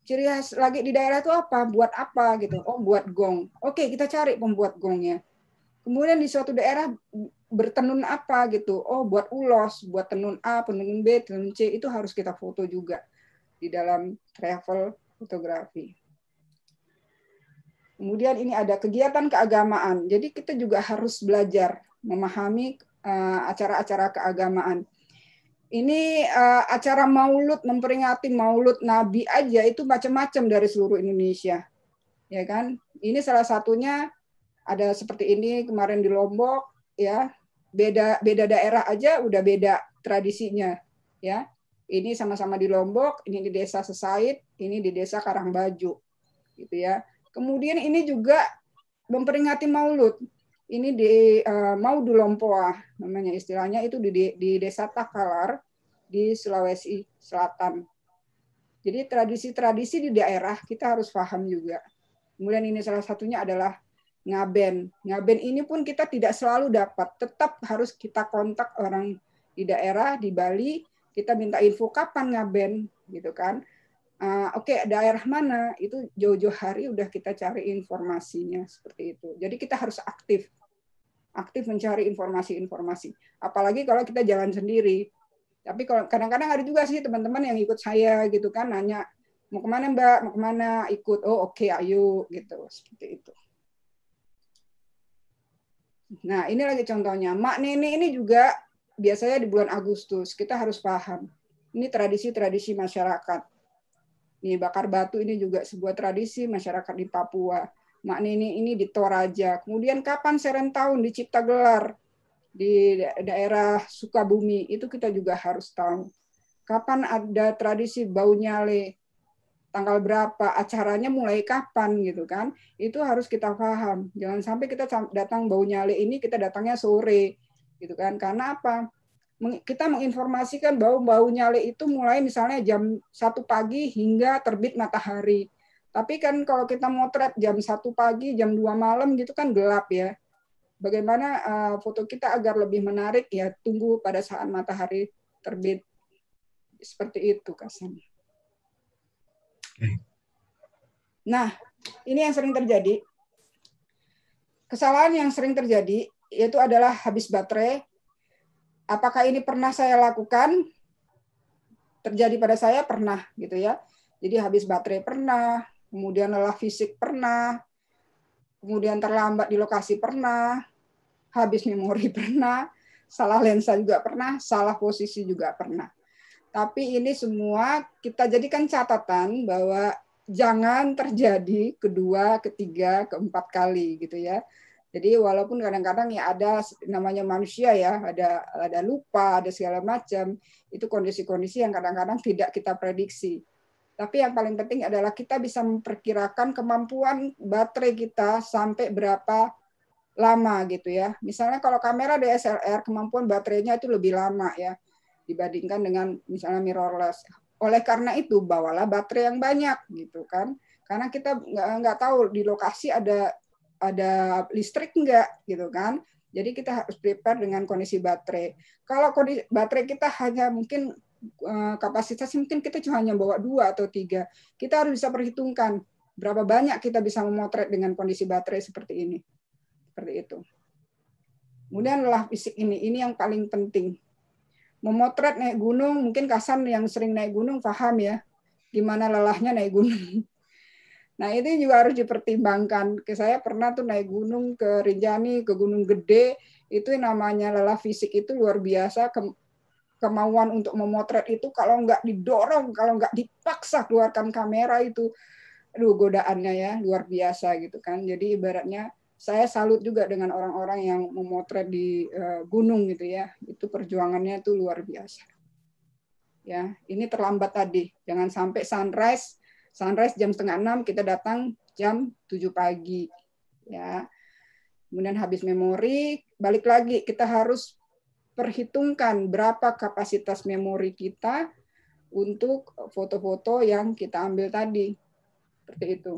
Ciri khas lagi di daerah itu apa? Buat apa gitu? Oh buat gong. Oke kita cari pembuat gongnya. Kemudian di suatu daerah bertenun apa gitu. Oh buat ulos, buat tenun A, tenun B, tenun C itu harus kita foto juga di dalam travel fotografi. Kemudian ini ada kegiatan keagamaan. Jadi kita juga harus belajar memahami eh, acara-acara keagamaan. Ini eh, acara maulud memperingati maulud Nabi aja itu macam-macam dari seluruh Indonesia. Ya kan? Ini salah satunya ada seperti ini kemarin di Lombok ya. Beda beda daerah aja udah beda tradisinya ya. Ini sama-sama di Lombok, ini di desa Sesait, ini di desa Karangbaju. Gitu ya Kemudian ini juga memperingati Maulud. Ini di uh, eh, Maudulompoa namanya istilahnya itu di, di desa Takalar di Sulawesi Selatan. Jadi tradisi-tradisi di daerah kita harus paham juga. Kemudian ini salah satunya adalah ngaben. Ngaben ini pun kita tidak selalu dapat, tetap harus kita kontak orang di daerah di Bali, kita minta info kapan ngaben gitu kan. Eh, oke okay, daerah mana itu jauh-jauh hari udah kita cari informasinya seperti itu. Jadi kita harus aktif, aktif mencari informasi-informasi. Apalagi kalau kita jalan sendiri. Tapi kalau kadang-kadang ada juga sih teman-teman yang ikut saya gitu kan nanya mau kemana Mbak, mau kemana ikut. Oh oke okay, ayo gitu seperti itu. Nah ini lagi contohnya Mak Nini ini juga biasanya di bulan Agustus kita harus paham. Ini tradisi-tradisi masyarakat ini bakar batu ini juga sebuah tradisi masyarakat di Papua. Mak Nini ini di Toraja. Kemudian kapan Serentahun di Cipta Gelar di daerah Sukabumi itu kita juga harus tahu. Kapan ada tradisi bau nyale? Tanggal berapa acaranya mulai kapan gitu kan? Itu harus kita paham. Jangan sampai kita datang bau nyale ini kita datangnya sore gitu kan. Karena apa? kita menginformasikan bahwa bau nyale itu mulai misalnya jam satu pagi hingga terbit matahari. Tapi kan kalau kita motret jam satu pagi, jam 2 malam gitu kan gelap ya. Bagaimana eh, foto kita agar lebih menarik ya tunggu pada saat matahari terbit. Seperti itu kasarnya Nah, ini yang sering terjadi. Kesalahan yang sering terjadi yaitu adalah habis baterai, apakah ini pernah saya lakukan? Terjadi pada saya pernah gitu ya. Jadi habis baterai pernah, kemudian lelah fisik pernah, kemudian terlambat di lokasi pernah, habis memori pernah, salah lensa juga pernah, salah posisi juga pernah. Tapi ini semua kita jadikan catatan bahwa jangan terjadi kedua, ketiga, keempat kali gitu ya. Jadi walaupun kadang-kadang ya ada namanya manusia ya, ada ada lupa, ada segala macam, itu kondisi-kondisi yang kadang-kadang tidak kita prediksi. Tapi yang paling penting adalah kita bisa memperkirakan kemampuan baterai kita sampai berapa lama gitu ya. Misalnya kalau kamera DSLR kemampuan baterainya itu lebih lama ya dibandingkan dengan misalnya mirrorless. Oleh karena itu bawalah baterai yang banyak gitu kan. Karena kita nggak tahu di lokasi ada ada listrik enggak gitu kan. Jadi kita harus prepare dengan kondisi baterai. Kalau kondisi baterai kita hanya mungkin eh, kapasitas mungkin kita cuma hanya bawa dua atau tiga. Kita harus bisa perhitungkan berapa banyak kita bisa memotret dengan kondisi baterai seperti ini. Seperti itu. Kemudian lelah fisik ini, ini yang paling penting. Memotret naik gunung, mungkin Kasan yang sering naik gunung paham ya, gimana lelahnya naik gunung. Nah ini juga harus dipertimbangkan. Saya pernah tuh naik gunung ke Rinjani, ke Gunung Gede, itu namanya lelah fisik itu luar biasa. Ke, kemauan untuk memotret itu kalau nggak didorong, kalau nggak dipaksa keluarkan kamera itu, aduh godaannya ya luar biasa gitu kan. Jadi ibaratnya saya salut juga dengan orang-orang yang memotret di eh, gunung gitu ya. Itu perjuangannya tuh luar biasa. Ya, ini terlambat tadi. Jangan sampai sunrise sunrise jam setengah enam kita datang jam tujuh pagi ya kemudian habis memori balik lagi kita harus perhitungkan berapa kapasitas memori kita untuk foto-foto yang kita ambil tadi seperti itu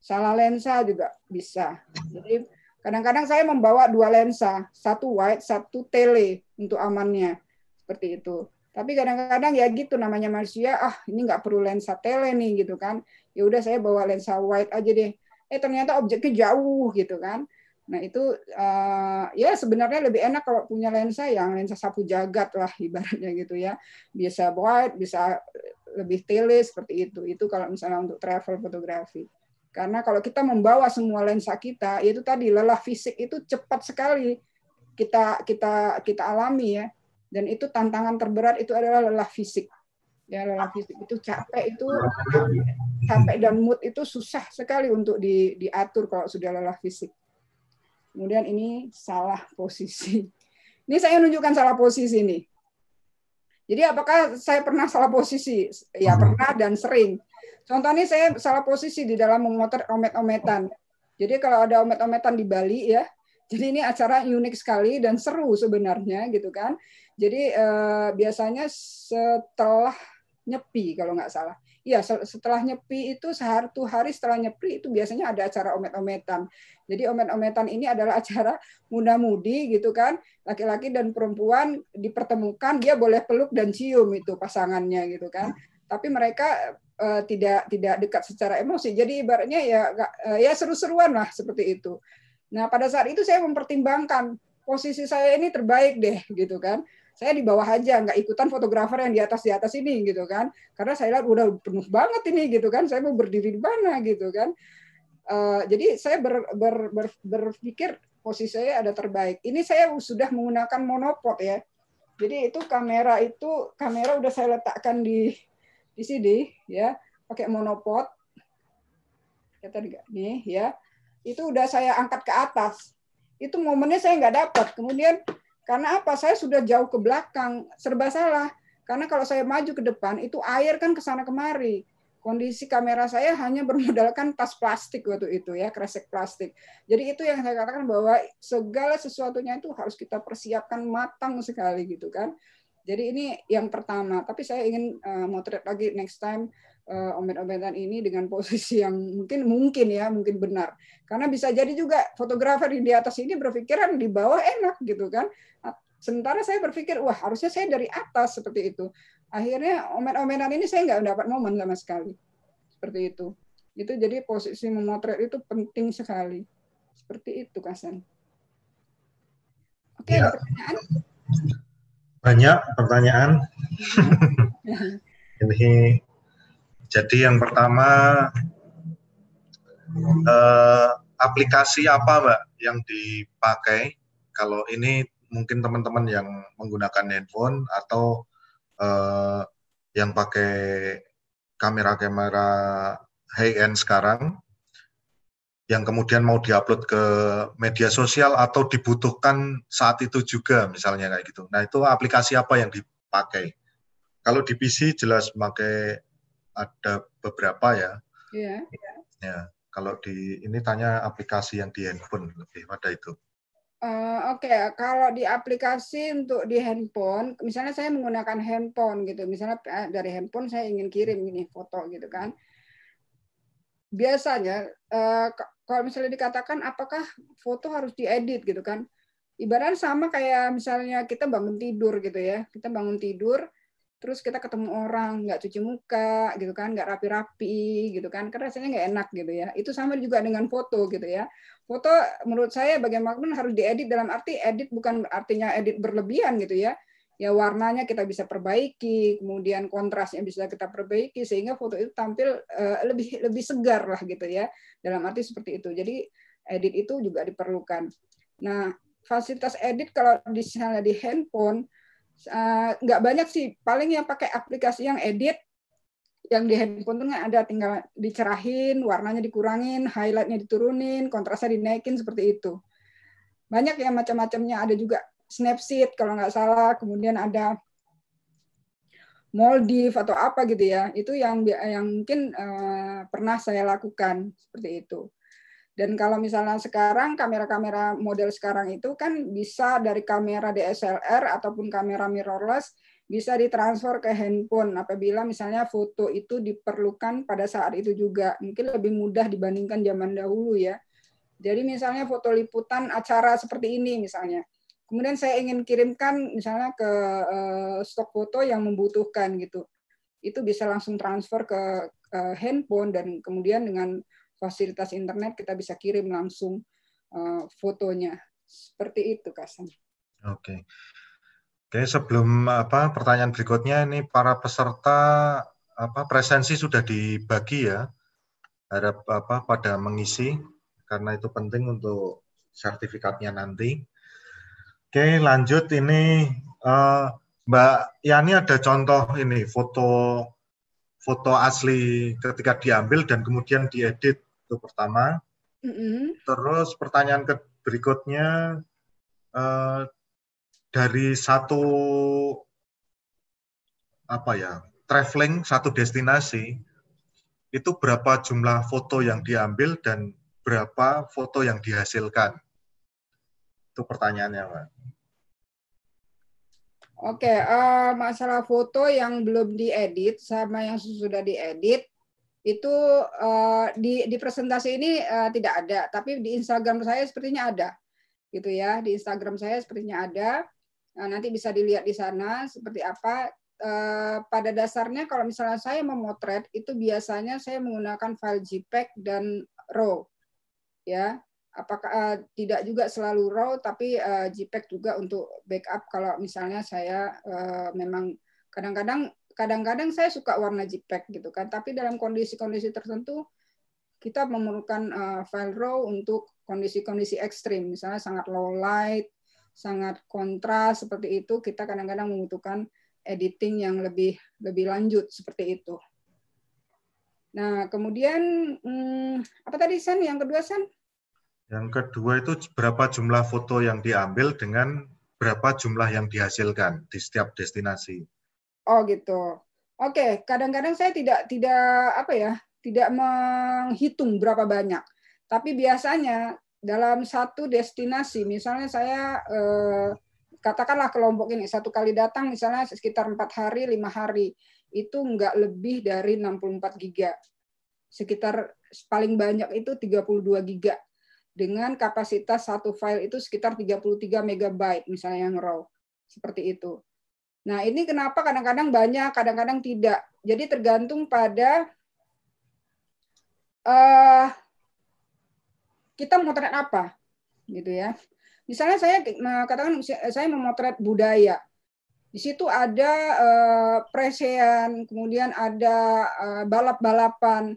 salah lensa juga bisa jadi kadang-kadang saya membawa dua lensa satu wide satu tele untuk amannya seperti itu tapi kadang-kadang ya gitu namanya manusia, ah ini nggak perlu lensa tele nih gitu kan. Ya udah saya bawa lensa wide aja deh. Eh ternyata objeknya jauh gitu kan. Nah itu uh, ya sebenarnya lebih enak kalau punya lensa yang lensa sapu jagat lah ibaratnya gitu ya. Bisa wide, bisa lebih tele seperti itu. Itu kalau misalnya untuk travel fotografi. Karena kalau kita membawa semua lensa kita, itu tadi lelah fisik itu cepat sekali kita kita kita alami ya dan itu tantangan terberat itu adalah lelah fisik ya lelah fisik itu capek itu capek dan mood itu susah sekali untuk di, diatur kalau sudah lelah fisik kemudian ini salah posisi ini saya menunjukkan salah posisi ini jadi apakah saya pernah salah posisi? Ya pernah dan sering. contoh Contohnya saya salah posisi di dalam memotret omet-ometan. Jadi kalau ada omet-ometan di Bali ya, jadi ini acara unik sekali dan seru sebenarnya gitu kan. Jadi eh, biasanya setelah nyepi kalau nggak salah. Iya, setelah nyepi itu sehari hari setelah nyepi itu biasanya ada acara omet-ometan. Jadi omet-ometan ini adalah acara muda-mudi gitu kan, laki-laki dan perempuan dipertemukan, dia boleh peluk dan cium itu pasangannya gitu kan. Tapi mereka uh, tidak tidak dekat secara emosi. Jadi ibaratnya ya uh, ya seru-seruan lah seperti itu. Nah, pada saat itu saya mempertimbangkan posisi saya ini terbaik deh gitu kan saya di bawah aja nggak ikutan fotografer yang di atas di atas ini gitu kan karena saya lihat udah penuh banget ini gitu kan saya mau berdiri di mana gitu kan uh, jadi saya ber, ber, ber, berpikir posisi saya ada terbaik ini saya sudah menggunakan monopod ya jadi itu kamera itu kamera udah saya letakkan di di sini ya pakai monopod kata nih ya itu udah saya angkat ke atas itu momennya saya nggak dapat kemudian karena apa? Saya sudah jauh ke belakang, serba salah. Karena kalau saya maju ke depan, itu air kan ke sana kemari. Kondisi kamera saya hanya bermodalkan tas plastik waktu itu ya, kresek plastik. Jadi itu yang saya katakan bahwa segala sesuatunya itu harus kita persiapkan matang sekali gitu kan. Jadi ini yang pertama. Tapi saya ingin uh, motret lagi next time uh, eh, obat-obatan ini dengan posisi yang mungkin mungkin ya mungkin benar karena bisa jadi juga fotografer di atas ini berpikiran di bawah enak gitu kan sementara saya berpikir wah harusnya saya dari atas seperti itu akhirnya omen-omenan ini saya nggak dapat momen sama sekali seperti itu itu jadi posisi memotret itu penting sekali seperti itu Kasan oke ya. pertanyaan banyak pertanyaan ini jadi yang pertama eh, aplikasi apa mbak yang dipakai? Kalau ini mungkin teman-teman yang menggunakan handphone atau eh, yang pakai kamera-kamera high end sekarang yang kemudian mau diupload ke media sosial atau dibutuhkan saat itu juga misalnya kayak gitu. Nah itu aplikasi apa yang dipakai? Kalau di PC jelas pakai ada beberapa ya. Yeah. Ya, kalau di ini tanya aplikasi yang di handphone lebih pada itu. Uh, Oke, okay. kalau di aplikasi untuk di handphone, misalnya saya menggunakan handphone gitu, misalnya eh, dari handphone saya ingin kirim ini foto gitu kan. Biasanya uh, kalau misalnya dikatakan apakah foto harus diedit gitu kan? Ibarat sama kayak misalnya kita bangun tidur gitu ya, kita bangun tidur, terus kita ketemu orang nggak cuci muka gitu kan nggak rapi-rapi gitu kan karena rasanya nggak enak gitu ya itu sama juga dengan foto gitu ya foto menurut saya bagaimanapun harus diedit dalam arti edit bukan artinya edit berlebihan gitu ya ya warnanya kita bisa perbaiki kemudian kontrasnya bisa kita perbaiki sehingga foto itu tampil eh, lebih lebih segar lah gitu ya dalam arti seperti itu jadi edit itu juga diperlukan nah fasilitas edit kalau misalnya di handphone Eh, nggak banyak sih paling yang pakai aplikasi yang edit yang di handphone tuh ada tinggal dicerahin warnanya dikurangin highlightnya diturunin kontrasnya dinaikin seperti itu banyak yang macam-macamnya ada juga Snapseed kalau nggak salah kemudian ada moldiv atau apa gitu ya itu yang yang mungkin uh, pernah saya lakukan seperti itu dan kalau misalnya sekarang kamera-kamera model sekarang itu kan bisa dari kamera DSLR ataupun kamera mirrorless bisa ditransfer ke handphone apabila misalnya foto itu diperlukan pada saat itu juga. Mungkin lebih mudah dibandingkan zaman dahulu ya. Jadi misalnya foto liputan acara seperti ini misalnya. Kemudian saya ingin kirimkan misalnya ke eh, stok foto yang membutuhkan gitu. Itu bisa langsung transfer ke eh, handphone dan kemudian dengan fasilitas internet kita bisa kirim langsung uh, fotonya. Seperti itu, Kasan. Oke. Oke, sebelum apa pertanyaan berikutnya ini para peserta apa presensi sudah dibagi ya. Harap apa pada mengisi karena itu penting untuk sertifikatnya nanti. Oke, lanjut ini uh, Mbak Yani ada contoh ini foto foto asli ketika diambil dan kemudian diedit itu pertama. Mm-hmm. Terus pertanyaan ke berikutnya uh, dari satu apa ya traveling satu destinasi itu berapa jumlah foto yang diambil dan berapa foto yang dihasilkan? Itu pertanyaannya, pak. Oke, okay, uh, eh, masalah foto yang belum diedit sama yang sudah diedit itu uh, di di presentasi ini uh, tidak ada, tapi di Instagram saya sepertinya ada, gitu ya. Di Instagram saya sepertinya ada. Nah, nanti bisa dilihat di sana seperti apa. Uh, pada dasarnya kalau misalnya saya memotret itu biasanya saya menggunakan file JPEG dan RAW, ya. Apakah uh, tidak juga selalu RAW, tapi uh, JPEG juga untuk backup kalau misalnya saya uh, memang kadang-kadang kadang-kadang saya suka warna JPEG gitu kan, tapi dalam kondisi-kondisi tertentu kita memerlukan uh, file raw untuk kondisi-kondisi ekstrim, misalnya sangat low light, sangat kontras seperti itu, kita kadang-kadang membutuhkan editing yang lebih lebih lanjut seperti itu. Nah, kemudian hmm, apa tadi San? Yang kedua San? Yang kedua itu berapa jumlah foto yang diambil dengan berapa jumlah yang dihasilkan di setiap destinasi. Oh gitu. Oke, okay. kadang-kadang saya tidak tidak apa ya, tidak menghitung berapa banyak. Tapi biasanya dalam satu destinasi, misalnya saya eh, katakanlah kelompok ini satu kali datang misalnya sekitar empat hari, lima hari, itu nggak lebih dari 64 giga. Sekitar paling banyak itu 32 giga dengan kapasitas satu file itu sekitar 33 megabyte misalnya yang raw seperti itu. Nah, ini kenapa kadang-kadang banyak, kadang-kadang tidak. Jadi tergantung pada uh, kita memotret apa, gitu ya. Misalnya saya katakan saya memotret budaya. Di situ ada uh, presean, kemudian ada uh, balap-balapan.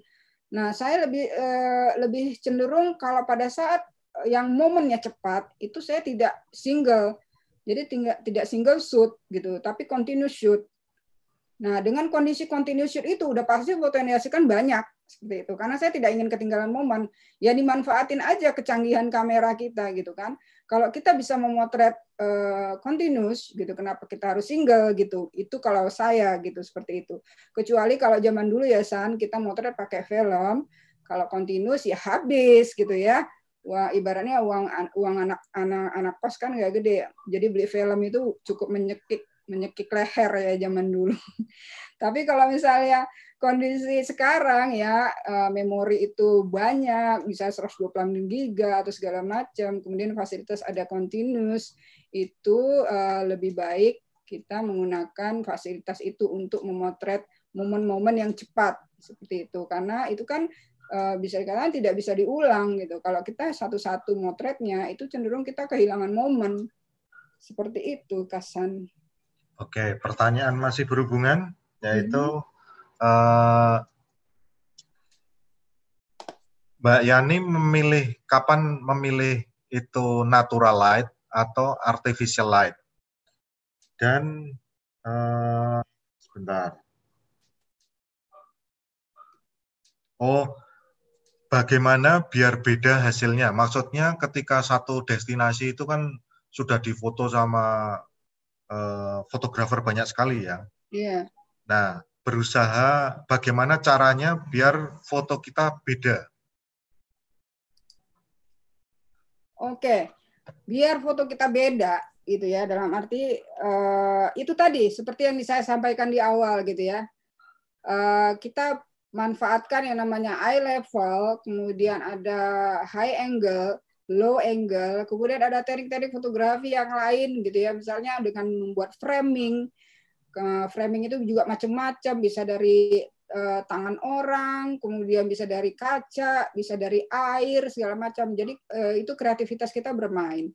Nah, saya lebih uh, lebih cenderung kalau pada saat yang momennya cepat itu saya tidak single jadi tidak tidak single shoot gitu, tapi continuous shoot. Nah, dengan kondisi continuous shoot itu udah pasti yang kan banyak seperti itu. Karena saya tidak ingin ketinggalan momen, ya dimanfaatin aja kecanggihan kamera kita gitu kan. Kalau kita bisa memotret uh, continuous gitu, kenapa kita harus single gitu? Itu kalau saya gitu seperti itu. Kecuali kalau zaman dulu ya San, kita motret pakai film, kalau continuous ya habis gitu ya wah ibaratnya uang uang anak anak anak kos kan nggak gede jadi beli film itu cukup menyekik menyekik leher ya zaman dulu tapi kalau misalnya kondisi sekarang ya eh, memori itu banyak bisa 128 giga atau segala macam kemudian fasilitas ada continuous itu eh, lebih baik kita menggunakan fasilitas itu untuk memotret momen-momen yang cepat seperti itu karena itu kan Eh, bisa dikatakan tidak bisa diulang gitu. Kalau kita satu-satu motretnya itu cenderung kita kehilangan momen. Seperti itu, Kasan. Oke, pertanyaan masih berhubungan yaitu hmm. uh, Mbak Yani memilih kapan memilih itu natural light atau artificial light. Dan uh, sebentar. Oh, bagaimana biar beda hasilnya. Maksudnya ketika satu destinasi itu kan sudah difoto sama fotografer eh, fotografer banyak sekali ya. Iya. Nah, berusaha bagaimana caranya biar foto kita beda. Oke. Biar foto kita beda gitu ya dalam arti uh, itu tadi seperti yang saya sampaikan di awal gitu ya. uh, kita manfaatkan yang namanya eye level, kemudian ada high angle, low angle, kemudian ada teknik-teknik fotografi yang lain gitu ya, misalnya dengan membuat framing. Framing itu juga macam-macam, bisa dari uh, tangan orang, kemudian bisa dari kaca, bisa dari air segala macam. Jadi uh, itu kreativitas kita bermain.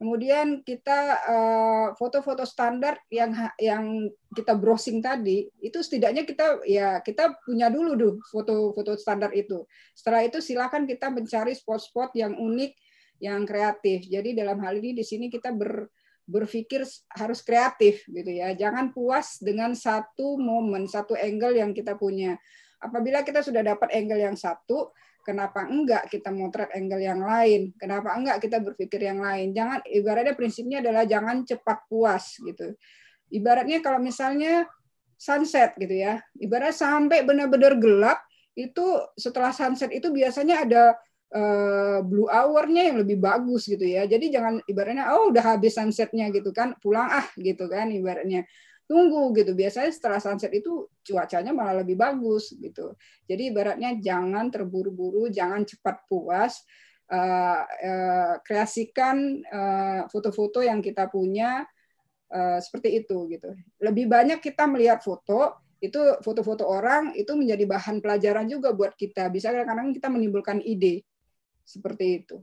Kemudian kita eh, foto-foto standar yang yang kita browsing tadi itu setidaknya kita ya kita punya dulu tuh foto-foto standar itu. Setelah itu silakan kita mencari spot-spot yang unik, yang kreatif. Jadi dalam hal ini di sini kita ber, berpikir harus kreatif gitu ya. Jangan puas dengan satu momen, satu angle yang kita punya. Apabila kita sudah dapat angle yang satu, Kenapa enggak kita motret angle yang lain? Kenapa enggak kita berpikir yang lain? Jangan ibaratnya prinsipnya adalah jangan cepat puas gitu. Ibaratnya kalau misalnya sunset gitu ya. Ibarat sampai benar-benar gelap itu setelah sunset itu biasanya ada uh, blue hour-nya yang lebih bagus gitu ya. Jadi jangan ibaratnya oh udah habis sunsetnya gitu kan, pulang ah gitu kan ibaratnya tunggu gitu. Biasanya setelah sunset itu cuacanya malah lebih bagus gitu. Jadi ibaratnya jangan terburu-buru, jangan cepat puas. Uh, uh, kreasikan eh, foto-foto uh, yang kita punya uh, seperti itu gitu. Lebih banyak kita melihat foto itu foto-foto orang itu menjadi bahan pelajaran juga buat kita. Bisa kadang-kadang kita menimbulkan ide seperti itu.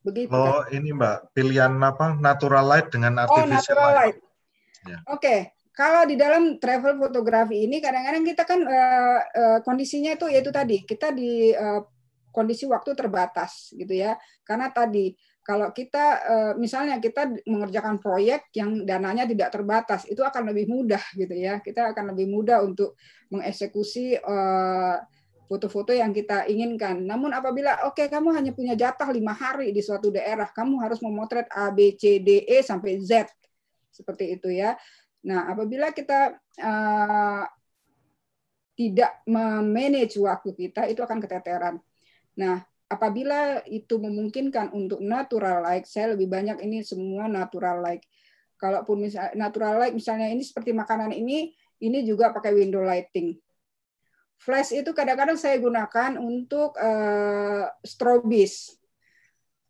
Begitu. Oh, kan? ini Mbak, pilihan apa? Natural light dengan oh, artificial oh, natural light. light. Ya. Oke, okay. kalau di dalam travel fotografi ini kadang-kadang kita kan uh, uh, kondisinya itu yaitu tadi kita di uh, kondisi waktu terbatas gitu ya. Karena tadi kalau kita uh, misalnya kita mengerjakan proyek yang dananya tidak terbatas itu akan lebih mudah gitu ya. Kita akan lebih mudah untuk mengeksekusi uh, foto-foto yang kita inginkan. Namun apabila oke okay, kamu hanya punya jatah lima hari di suatu daerah, kamu harus memotret A B C D E sampai Z seperti itu ya. Nah, apabila kita uh, tidak memanage waktu kita, itu akan keteteran. Nah, apabila itu memungkinkan untuk natural like, saya lebih banyak ini semua natural like. Kalaupun misal natural like misalnya ini seperti makanan ini, ini juga pakai window lighting. Flash itu kadang-kadang saya gunakan untuk uh, eh, strobis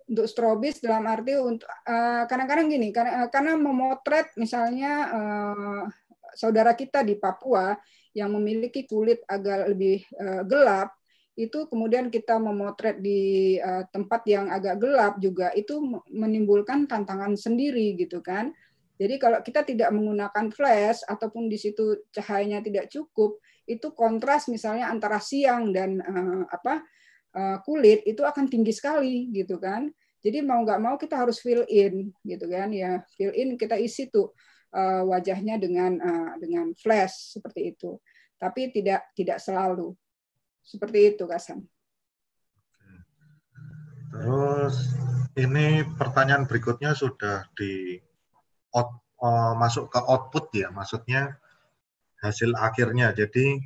untuk strobis dalam arti untuk kadang eh, kadang-kadang gini karena, eh, karena memotret misalnya uh, saudara kita di Papua yang memiliki kulit agak lebih uh, gelap itu kemudian kita memotret di uh, tempat yang agak gelap juga itu menimbulkan tantangan sendiri gitu kan. Jadi kalau kita tidak menggunakan flash ataupun di situ cahayanya tidak cukup, itu kontras misalnya antara siang dan uh, apa Eh, kulit itu akan tinggi sekali gitu kan. Jadi mau nggak mau kita harus fill in gitu kan ya fill in kita isi tuh eh, wajahnya dengan eh, dengan flash seperti itu. Tapi tidak tidak selalu seperti itu Kasan. Terus ini pertanyaan berikutnya sudah di out, uh, masuk ke output ya, maksudnya hasil akhirnya. Jadi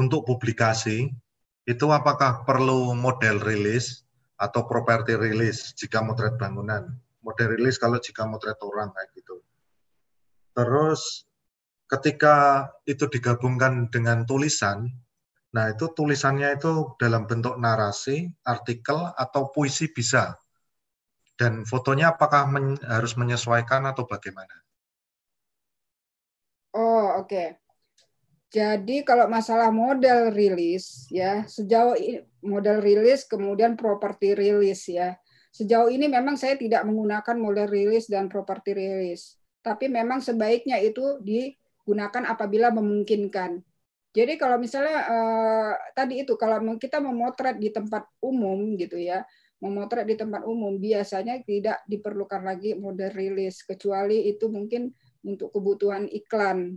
untuk publikasi itu apakah perlu model rilis atau properti rilis jika motret bangunan, model rilis kalau jika motret orang kayak gitu. Terus ketika itu digabungkan dengan tulisan, nah itu tulisannya itu dalam bentuk narasi, artikel atau puisi bisa. Dan fotonya apakah men harus menyesuaikan atau bagaimana? Oh, oke. Okay. Jadi kalau masalah model rilis ya sejauh ini model rilis kemudian properti rilis ya sejauh ini memang saya tidak menggunakan model rilis dan properti rilis tapi memang sebaiknya itu digunakan apabila memungkinkan. Jadi kalau misalnya eh, tadi itu kalau kita memotret di tempat umum gitu ya memotret di tempat umum biasanya tidak diperlukan lagi model rilis kecuali itu mungkin untuk kebutuhan iklan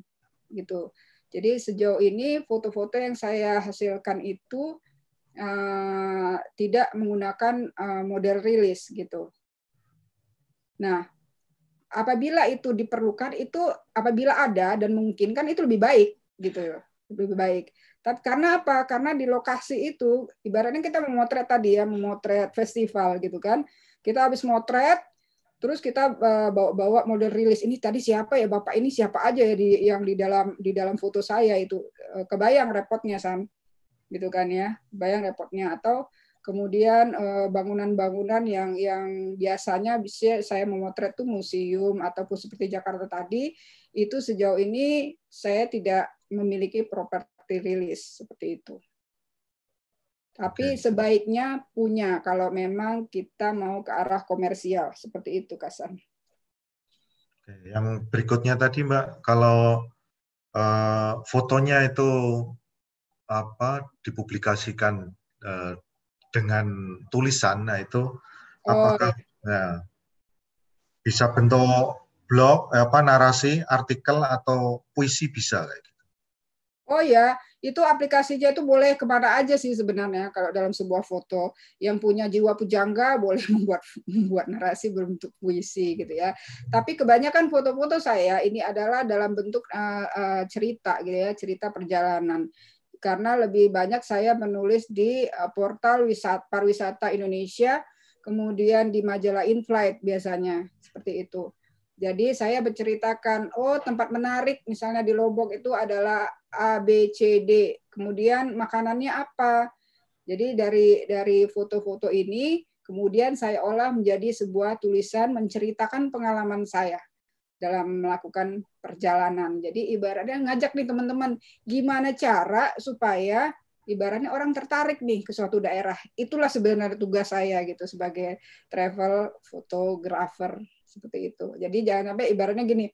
gitu. Jadi sejauh ini foto-foto yang saya hasilkan itu uh, tidak menggunakan uh, model rilis gitu. Nah, apabila itu diperlukan itu apabila ada dan mungkin kan itu lebih baik gitu lebih baik. Tapi karena apa? Karena di lokasi itu ibaratnya kita memotret tadi ya, memotret festival gitu kan. Kita habis motret terus kita bawa-bawa eh, model rilis ini tadi siapa ya bapak ini siapa aja ya di, yang di dalam di dalam foto saya itu eh, kebayang repotnya sam gitu kan ya bayang repotnya atau kemudian eh, bangunan-bangunan yang yang biasanya bisa saya memotret tuh museum ataupun seperti Jakarta tadi itu sejauh ini saya tidak memiliki properti rilis seperti itu. Tapi okay. sebaiknya punya kalau memang kita mau ke arah komersial seperti itu, Kasan. Yang berikutnya tadi, Mbak, kalau uh, fotonya itu apa dipublikasikan uh, dengan tulisan, nah itu oh. apakah iya. ya, bisa bentuk blog, eh, apa narasi, artikel atau puisi bisa kayak gitu. Oh ya, itu aplikasinya itu boleh kemana aja sih sebenarnya kalau dalam sebuah foto yang punya jiwa pujangga boleh membuat membuat narasi berbentuk puisi gitu ya. Tapi kebanyakan foto-foto saya ini adalah dalam bentuk uh, uh, cerita gitu ya, cerita perjalanan karena lebih banyak saya menulis di uh, portal wisata pariwisata Indonesia, kemudian di majalah Inflight biasanya seperti itu. Jadi saya berceritakan, oh tempat menarik misalnya di Lombok itu adalah A B C D kemudian makanannya apa jadi dari dari foto-foto ini kemudian saya olah menjadi sebuah tulisan menceritakan pengalaman saya dalam melakukan perjalanan jadi ibaratnya ngajak nih teman-teman gimana cara supaya ibaratnya orang tertarik nih ke suatu daerah. Itulah sebenarnya tugas saya gitu sebagai travel photographer seperti itu. Jadi jangan sampai ibaratnya gini,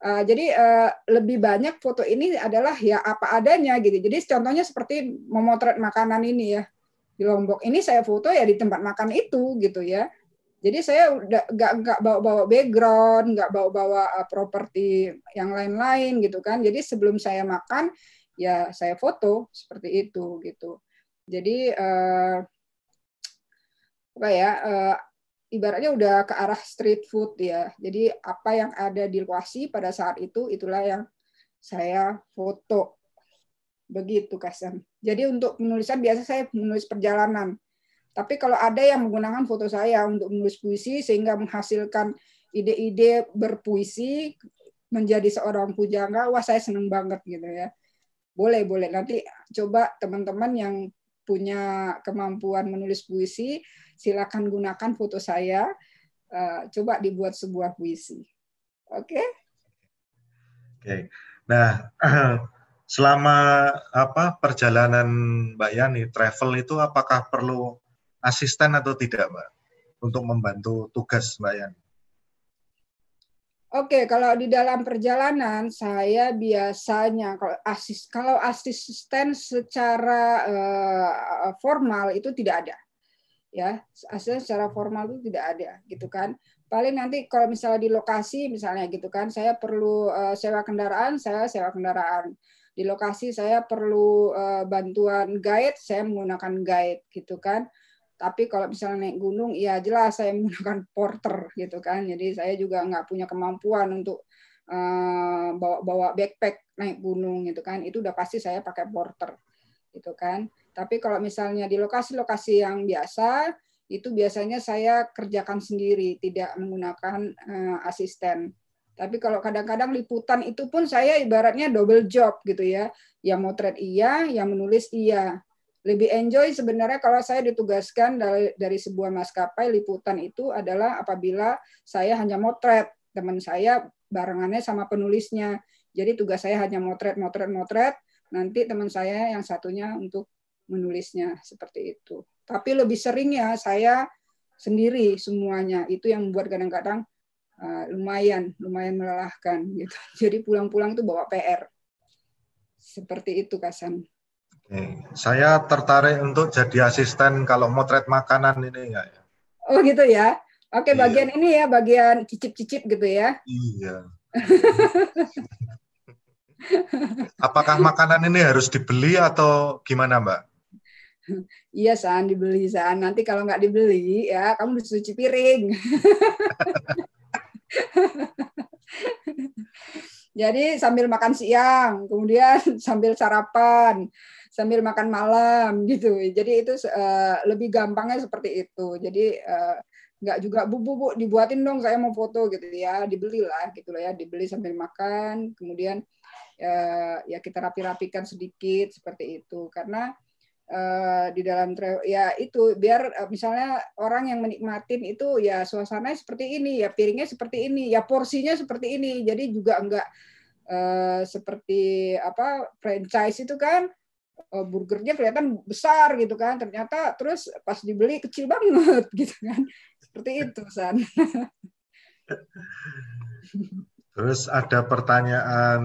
Eh, jadi uh, lebih banyak foto ini adalah ya apa adanya gitu. Jadi contohnya seperti memotret makanan ini ya di Lombok ini saya foto ya di tempat makan itu gitu ya. Jadi saya udah nggak nggak bawa-bawa background, nggak bawa-bawa uh, properti yang lain-lain gitu kan. Jadi sebelum saya makan ya saya foto seperti itu gitu. Jadi uh, apa ya uh, ibaratnya udah ke arah street food ya. Jadi apa yang ada di lokasi pada saat itu itulah yang saya foto. Begitu Kasem. Jadi untuk penulisan biasa saya menulis perjalanan. Tapi kalau ada yang menggunakan foto saya untuk menulis puisi sehingga menghasilkan ide-ide berpuisi menjadi seorang pujangga, wah saya seneng banget gitu ya. Boleh, boleh. Nanti coba teman-teman yang punya kemampuan menulis puisi, silakan gunakan foto saya. Uh, coba dibuat sebuah puisi. Oke? Okay? Oke. Okay. Nah, selama apa perjalanan Mbak Yani travel itu apakah perlu asisten atau tidak, Mbak, untuk membantu tugas Mbak Yani? Oke, okay, kalau di dalam perjalanan saya biasanya kalau asis kalau asisten secara uh, formal itu tidak ada. Ya, asisten secara formal itu tidak ada gitu kan. Paling nanti kalau misalnya di lokasi misalnya gitu kan, saya perlu uh, sewa kendaraan, saya sewa kendaraan. Di lokasi saya perlu uh, bantuan guide, saya menggunakan guide gitu kan tapi kalau misalnya naik gunung, ya jelas saya menggunakan porter gitu kan. Jadi saya juga nggak punya kemampuan untuk eh, bawa bawa backpack naik gunung gitu kan. Itu udah pasti saya pakai porter gitu kan. Tapi kalau misalnya di lokasi-lokasi yang biasa, itu biasanya saya kerjakan sendiri, tidak menggunakan uh, asisten. Tapi kalau kadang-kadang liputan itu pun saya ibaratnya double job gitu ya. Yang motret iya, yang menulis iya lebih enjoy sebenarnya kalau saya ditugaskan dari, dari sebuah maskapai liputan itu adalah apabila saya hanya motret teman saya barengannya sama penulisnya. Jadi tugas saya hanya motret, motret, motret. Nanti teman saya yang satunya untuk menulisnya seperti itu. Tapi lebih sering ya saya sendiri semuanya. Itu yang membuat kadang-kadang uh, lumayan, lumayan melelahkan gitu. Jadi pulang-pulang tuh bawa PR. Seperti itu Kasan. Saya tertarik untuk jadi asisten kalau motret makanan ini ya. Oh gitu ya. Oke, iya. bagian ini ya, bagian cicip-cicip gitu ya. Iya. Apakah makanan ini harus dibeli atau gimana, Mbak? Iya, San, dibeli, San. Nanti kalau nggak dibeli, ya kamu harus cuci piring. Jadi sambil makan siang, kemudian sambil sarapan, sambil makan malam gitu. Jadi itu uh, lebih gampangnya seperti itu. Jadi uh, juga bubu bu dibuatin dong saya mau foto gitu ya dibelilah gitu loh ya dibeli sambil makan kemudian uh, ya kita rapi-rapikan sedikit seperti itu karena uh, di dalam ya itu biar uh, misalnya orang yang menikmatin itu ya suasananya seperti ini ya piringnya seperti ini ya porsinya seperti ini jadi juga enggak uh, seperti apa franchise itu kan Eh, burgernya kelihatan besar gitu kan ternyata terus pas dibeli kecil banget gitu kan seperti itu san terus ada pertanyaan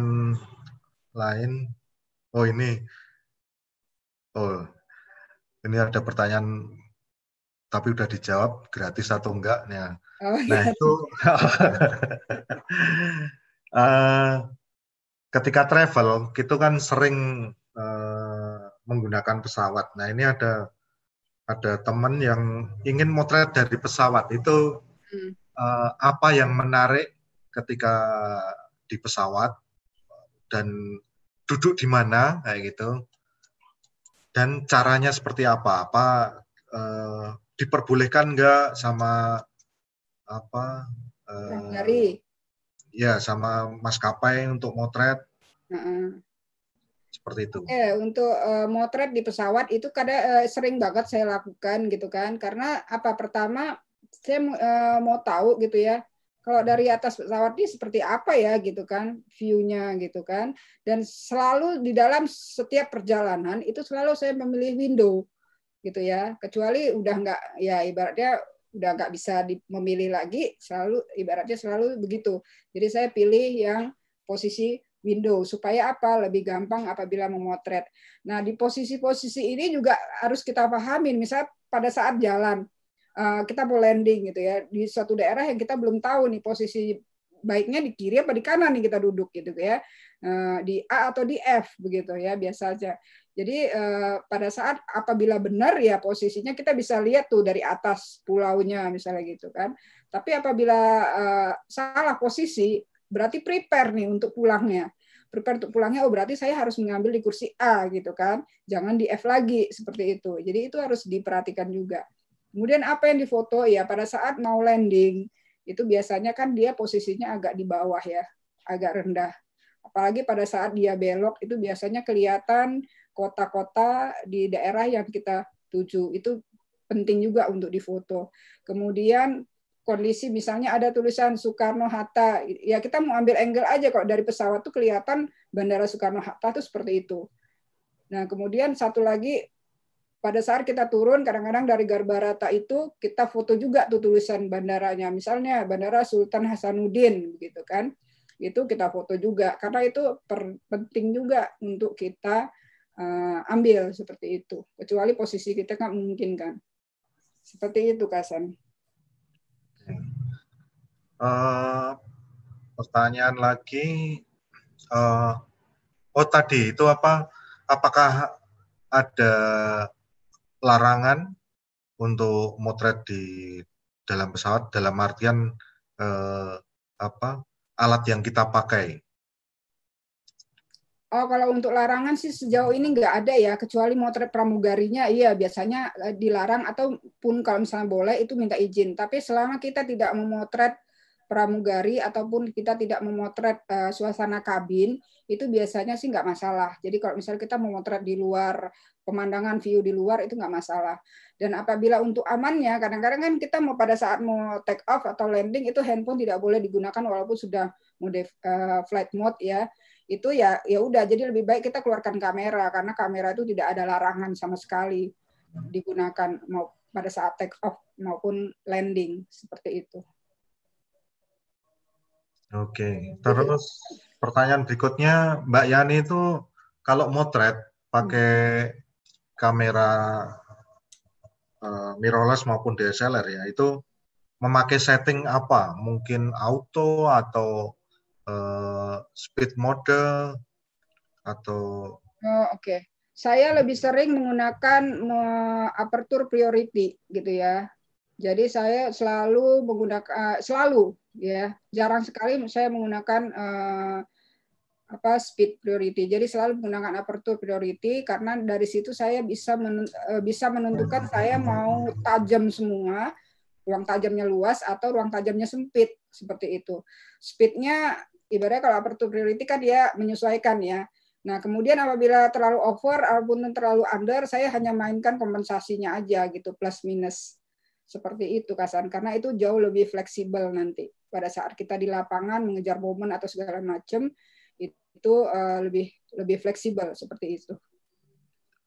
lain oh ini oh ini ada pertanyaan tapi udah dijawab gratis atau enggaknya oh, nah iya. itu uh, ketika travel itu kan sering uh, menggunakan pesawat. Nah, ini ada ada teman yang ingin motret dari pesawat itu hmm. uh, apa yang menarik ketika di pesawat dan duduk di mana kayak gitu dan caranya seperti apa apa uh, diperbolehkan nggak sama apa uh, ya sama maskapai untuk motret seperti itu. Eh, untuk uh, motret di pesawat itu kadang uh, eh, sering banget saya lakukan gitu kan. Karena apa? Pertama saya uh, mau tahu gitu ya. Kalau dari atas pesawat ini seperti apa ya gitu kan viewnya gitu kan. Dan selalu di dalam setiap perjalanan itu selalu saya memilih window gitu ya. Kecuali udah nggak ya ibaratnya udah nggak bisa memilih lagi selalu ibaratnya selalu begitu jadi saya pilih yang posisi window supaya apa lebih gampang apabila memotret. Nah di posisi-posisi ini juga harus kita pahamin. Misal pada saat jalan eh, kita mau landing gitu ya di suatu daerah yang kita belum tahu nih posisi baiknya di kiri apa di kanan nih kita duduk gitu ya eh, di A atau di F begitu ya biasa aja. Jadi eh, pada saat apabila benar ya posisinya kita bisa lihat tuh dari atas pulaunya misalnya gitu kan. Tapi apabila salah posisi berarti prepare nih untuk pulangnya prepare untuk pulangnya oh berarti saya harus mengambil di kursi A gitu kan jangan di F lagi seperti itu jadi itu harus diperhatikan juga kemudian apa yang difoto ya pada saat mau landing itu biasanya kan dia posisinya agak di bawah ya agak rendah apalagi pada saat dia belok itu biasanya kelihatan kota-kota di daerah yang kita tuju itu penting juga untuk difoto kemudian kondisi misalnya ada tulisan Soekarno Hatta ya kita mau ambil angle aja kok dari pesawat tuh kelihatan Bandara Soekarno Hatta tuh seperti itu nah kemudian satu lagi pada saat kita turun kadang-kadang dari Garbarata itu kita foto juga tuh tulisan bandaranya misalnya Bandara Sultan Hasanuddin gitu kan itu kita foto juga karena itu penting juga untuk kita uh, ambil seperti itu kecuali posisi kita kan mungkin kan seperti itu Kasan. Uh, pertanyaan lagi, uh, oh tadi itu apa? Apakah ada larangan untuk motret di dalam pesawat dalam artian uh, apa alat yang kita pakai? Oh, kalau untuk larangan sih sejauh ini nggak ada ya, kecuali motret pramugarinya, iya biasanya dilarang ataupun kalau misalnya boleh itu minta izin. Tapi selama kita tidak memotret pramugari ataupun kita tidak memotret uh, suasana kabin itu biasanya sih nggak masalah. Jadi kalau misalnya kita memotret di luar pemandangan view di luar itu nggak masalah. Dan apabila untuk amannya kadang-kadang kan kita mau pada saat mau take off atau landing itu handphone tidak boleh digunakan walaupun sudah mode uh, eh, flight mode ya itu ya ya udah jadi lebih baik kita keluarkan kamera karena kamera itu tidak ada larangan sama sekali digunakan mau pada saat take off maupun landing seperti itu. Oke, terus pertanyaan berikutnya Mbak Yani itu kalau motret pakai kamera uh, mirrorless maupun DSLR ya itu memakai setting apa? Mungkin auto atau uh, speed mode atau Oh, oke. Okay. Saya lebih sering menggunakan aperture priority gitu ya. Jadi saya selalu menggunakan eh, selalu ya, jarang sekali saya menggunakan eh, apa speed priority. Jadi selalu menggunakan aperture priority karena dari situ saya bisa men, eh, bisa menentukan saya mau tajam semua, ruang tajamnya luas atau ruang tajamnya sempit seperti itu. Speednya ibaratnya kalau aperture priority kan dia menyesuaikan ya. Nah, kemudian apabila terlalu over ataupun terlalu under, saya hanya mainkan kompensasinya aja gitu, plus minus seperti itu Kasan karena itu jauh lebih fleksibel nanti pada saat kita di lapangan mengejar momen atau segala macam itu uh, lebih lebih fleksibel seperti itu.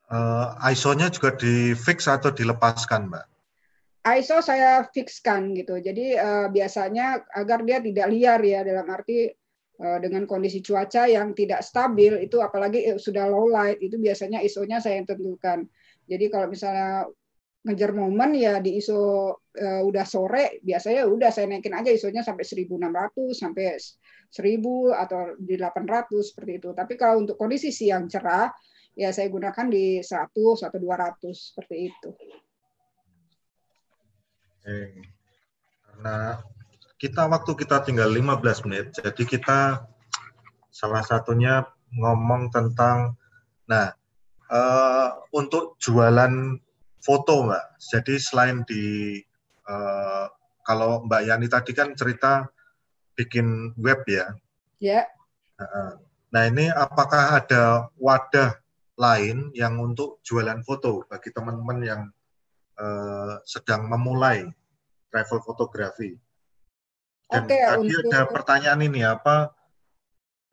Uh, eh, ISO-nya juga di fix atau dilepaskan, Mbak? ISO saya fixkan gitu. Jadi uh, biasanya agar dia tidak liar ya dalam arti uh, dengan kondisi cuaca yang tidak stabil itu apalagi sudah low light itu biasanya ISO-nya saya tentukan. Jadi kalau misalnya ngejar momen ya di ISO uh, udah sore biasanya udah saya naikin aja ISO-nya sampai 1600 sampai 1000 atau di 800 seperti itu. Tapi kalau untuk kondisi siang cerah ya saya gunakan di 100 atau 200 seperti itu. Oke. Karena kita waktu kita tinggal 15 menit, jadi kita salah satunya ngomong tentang nah uh, untuk jualan foto mbak. Jadi selain di uh, kalau mbak Yani tadi kan cerita bikin web ya. Ya. Yeah. Nah ini apakah ada wadah lain yang untuk jualan foto bagi teman-teman yang uh, sedang memulai travel fotografi? Dan okay, tadi untuk... ada pertanyaan ini apa?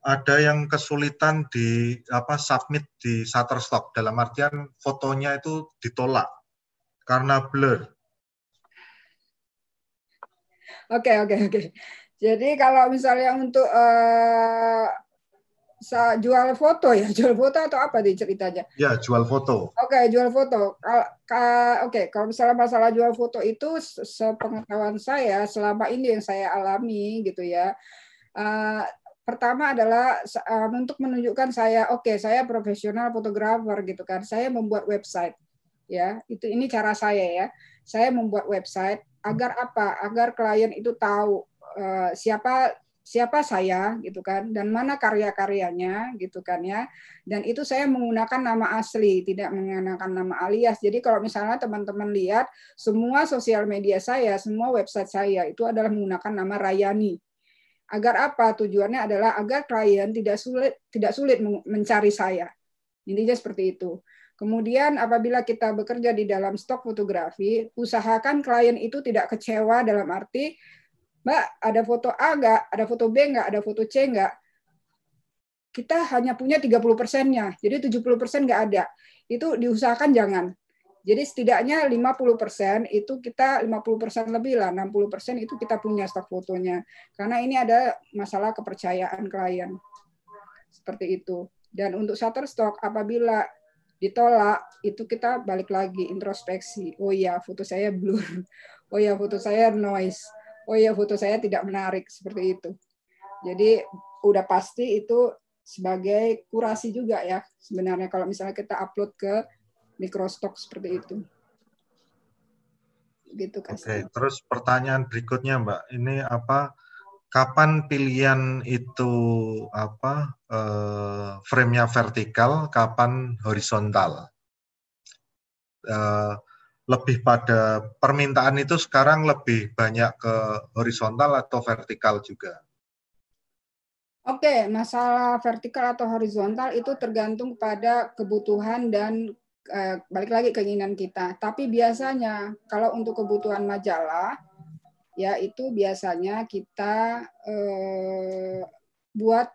ada yang kesulitan di apa submit di Shutterstock dalam artian fotonya itu ditolak karena blur. Oke, okay, oke, okay, oke. Okay. Jadi kalau misalnya untuk uh, jual foto ya, jual foto atau apa di ceritanya? Ya, jual foto. Oke, okay, jual foto. Oke, okay, kalau misalnya masalah jual foto itu sepengetahuan saya selama ini yang saya alami gitu ya. Uh, pertama adalah uh, untuk menunjukkan saya oke okay, saya profesional fotografer gitu kan saya membuat website ya itu ini cara saya ya saya membuat website agar apa agar klien itu tahu uh, siapa siapa saya gitu kan dan mana karya-karyanya gitu kan ya dan itu saya menggunakan nama asli tidak menggunakan nama alias jadi kalau misalnya teman-teman lihat semua sosial media saya semua website saya itu adalah menggunakan nama Rayani agar apa tujuannya adalah agar klien tidak sulit tidak sulit mencari saya intinya seperti itu Kemudian apabila kita bekerja di dalam stok fotografi, usahakan klien itu tidak kecewa dalam arti, Mbak, ada foto A nggak? Ada foto B nggak? Ada foto C nggak? Kita hanya punya 30 persennya, jadi 70 persen nggak ada. Itu diusahakan jangan. Jadi setidaknya 50 persen itu kita 50 persen lebih lah, 60 persen itu kita punya stok fotonya. Karena ini ada masalah kepercayaan klien. Seperti itu. Dan untuk Shutterstock, apabila ditolak itu kita balik lagi introspeksi oh ya foto saya blur oh ya foto saya noise oh ya foto saya tidak menarik seperti itu jadi udah pasti itu sebagai kurasi juga ya sebenarnya kalau misalnya kita upload ke microstock seperti itu gitu Oke, okay. terus pertanyaan berikutnya Mbak, ini apa kapan pilihan itu apa eh, frame-nya vertikal, kapan horizontal. Eh, lebih pada permintaan itu sekarang lebih banyak ke horizontal atau vertikal juga. Oke, masalah vertikal atau horizontal itu tergantung pada kebutuhan dan eh, balik lagi keinginan kita. Tapi biasanya kalau untuk kebutuhan majalah ya itu biasanya kita eh, buat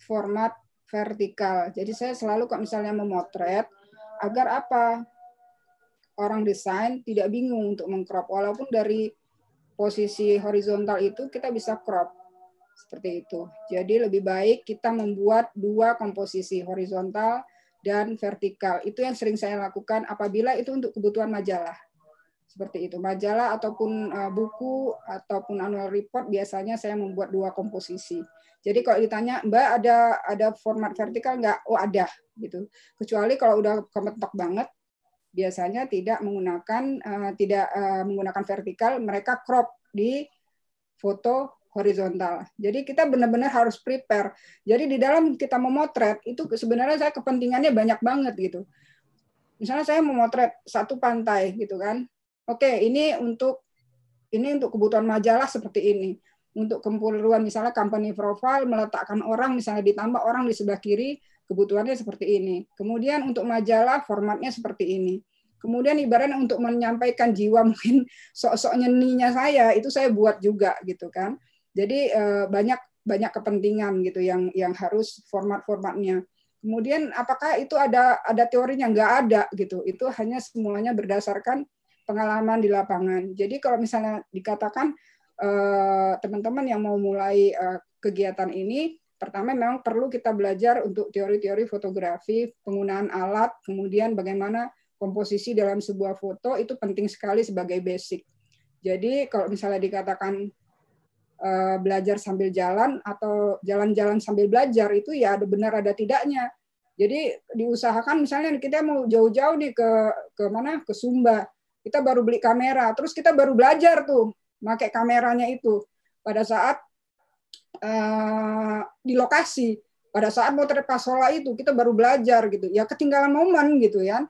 format vertikal. Jadi saya selalu kalau misalnya memotret agar apa orang desain tidak bingung untuk mengcrop walaupun dari posisi horizontal itu kita bisa crop seperti itu. Jadi lebih baik kita membuat dua komposisi horizontal dan vertikal. Itu yang sering saya lakukan apabila itu untuk kebutuhan majalah seperti itu. Majalah ataupun eh, buku ataupun annual report biasanya saya membuat dua komposisi. Jadi kalau ditanya Mbak ada ada format vertikal nggak? Oh ada gitu. Kecuali kalau udah kementok banget, biasanya tidak menggunakan uh, tidak uh, menggunakan vertikal, mereka crop di foto horizontal. Jadi kita benar-benar harus prepare. Jadi di dalam kita memotret itu sebenarnya saya kepentingannya banyak banget gitu misalnya saya memotret satu pantai gitu kan Oke, okay, ini untuk ini untuk kebutuhan majalah seperti ini. Untuk keperluan misalnya company profile meletakkan orang misalnya ditambah orang di sebelah kiri, kebutuhannya seperti ini. Kemudian untuk majalah formatnya seperti ini. Kemudian ibaratnya untuk menyampaikan jiwa mungkin sok-sok nyeninya saya itu saya buat juga gitu kan. Jadi eh, banyak banyak kepentingan gitu yang yang harus format-formatnya. Kemudian apakah itu ada ada teorinya nggak ada gitu. Itu hanya semuanya berdasarkan pengalaman di lapangan. Jadi kalau misalnya dikatakan eh, teman-teman yang mau mulai eh, kegiatan ini, pertama memang perlu kita belajar untuk teori-teori fotografi, penggunaan alat, kemudian bagaimana komposisi dalam sebuah foto itu penting sekali sebagai basic. Jadi kalau misalnya dikatakan eh, belajar sambil jalan atau jalan-jalan sambil belajar itu ya ada benar ada tidaknya. Jadi diusahakan misalnya kita mau jauh-jauh nih ke ke mana ke Sumba kita baru beli kamera, terus kita baru belajar tuh pakai kameranya itu pada saat uh, di lokasi, pada saat motret pasola itu kita baru belajar gitu. Ya ketinggalan momen gitu ya.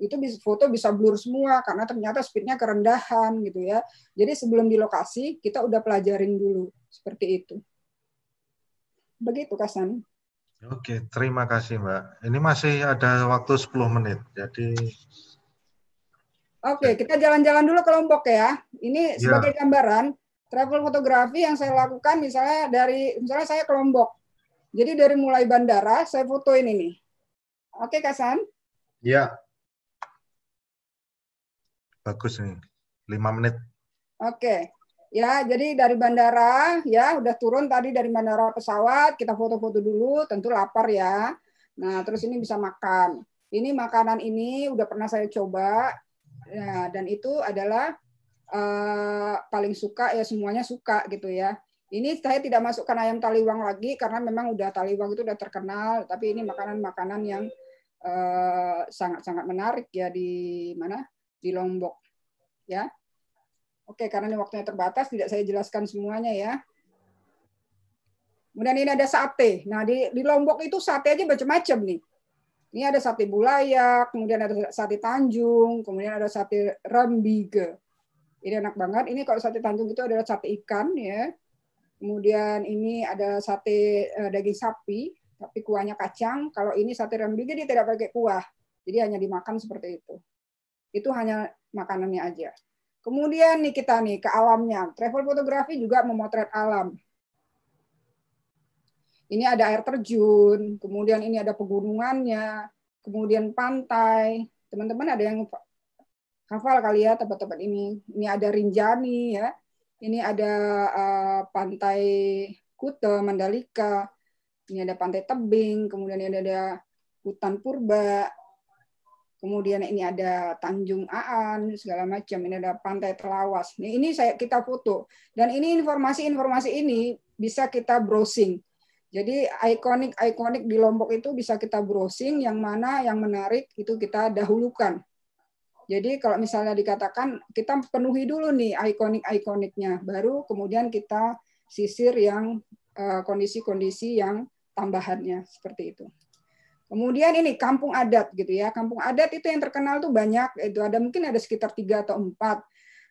Itu bisa, foto bisa blur semua karena ternyata speednya kerendahan gitu ya. Jadi sebelum di lokasi kita udah pelajarin dulu seperti itu. Begitu Kasan. Oke, terima kasih Mbak. Ini masih ada waktu 10 menit. Jadi Oke, okay, kita jalan-jalan dulu ke Lombok ya. Ini ya. sebagai yeah. gambaran travel fotografi yang saya lakukan misalnya dari misalnya saya ke Lombok. Jadi dari mulai bandara saya fotoin ini. Oke, okay, Kasan? Iya. Bagus nih. 5 menit. Oke. Okay. Ya, jadi dari bandara ya udah turun tadi dari bandara pesawat, kita foto-foto dulu, tentu lapar ya. Nah, terus ini bisa makan. Ini makanan ini udah pernah saya coba, Nah, dan itu adalah uh, paling suka ya semuanya suka gitu ya. Ini saya tidak masukkan ayam taliwang lagi karena memang udah taliwang itu udah terkenal, tapi ini makanan-makanan yang eh, sangat-sangat uh, menarik ya di mana? di Lombok. Ya. Oke, karena ini waktunya terbatas tidak saya jelaskan semuanya ya. Kemudian ini ada sate. Nah, di, di Lombok itu sate aja macam-macam nih. Ini ada sate bulayak, kemudian ada sate Tanjung, kemudian ada sate rembige. Ini enak banget. Ini kalau sate Tanjung itu adalah sate ikan ya. Kemudian ini ada sate eh, daging sapi, tapi kuahnya kacang. Kalau ini sate rembige dia tidak pakai kuah. Jadi hanya dimakan seperti itu. Itu hanya makanannya aja. Kemudian nih kita nih ke alamnya. Travel fotografi juga memotret alam ini ada air terjun, kemudian ini ada pegunungannya, kemudian pantai. Teman-teman ada yang hafal kali ya tempat-tempat ini. Ini ada Rinjani ya. Ini ada uh, pantai Kuta Mandalika. Ini ada pantai Tebing, kemudian ini ada, ada hutan purba. Kemudian ini ada Tanjung Aan segala macam. Ini ada pantai Telawas. Ini, ini saya kita foto dan ini informasi-informasi ini bisa kita browsing jadi ikonik-ikonik di Lombok itu bisa kita browsing yang mana yang menarik itu kita dahulukan. Jadi kalau misalnya dikatakan kita penuhi dulu nih ikonik-ikoniknya, baru kemudian kita sisir yang eh, kondisi-kondisi yang tambahannya seperti itu. Kemudian ini kampung adat gitu ya. Kampung adat itu yang terkenal tuh banyak. Itu ada mungkin ada sekitar tiga atau empat.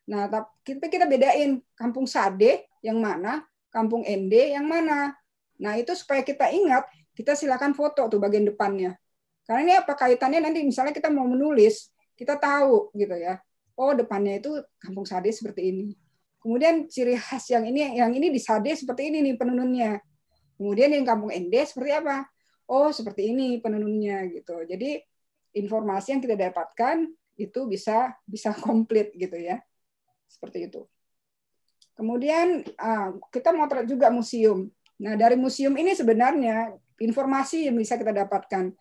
Nah, tapi kita bedain kampung sade yang mana, kampung ende yang mana. Nah itu supaya kita ingat, kita silakan foto tuh bagian depannya. Karena ini apa kaitannya nanti misalnya kita mau menulis, kita tahu gitu ya. Oh depannya itu kampung sade seperti ini. Kemudian ciri khas yang ini, yang ini di sade seperti ini nih penenunnya. Kemudian yang kampung Ende seperti apa? Oh seperti ini penenunnya gitu. Jadi informasi yang kita dapatkan itu bisa bisa komplit gitu ya. Seperti itu. Kemudian ah, kita motret juga museum. Nah, dari museum ini sebenarnya informasi yang bisa kita dapatkan.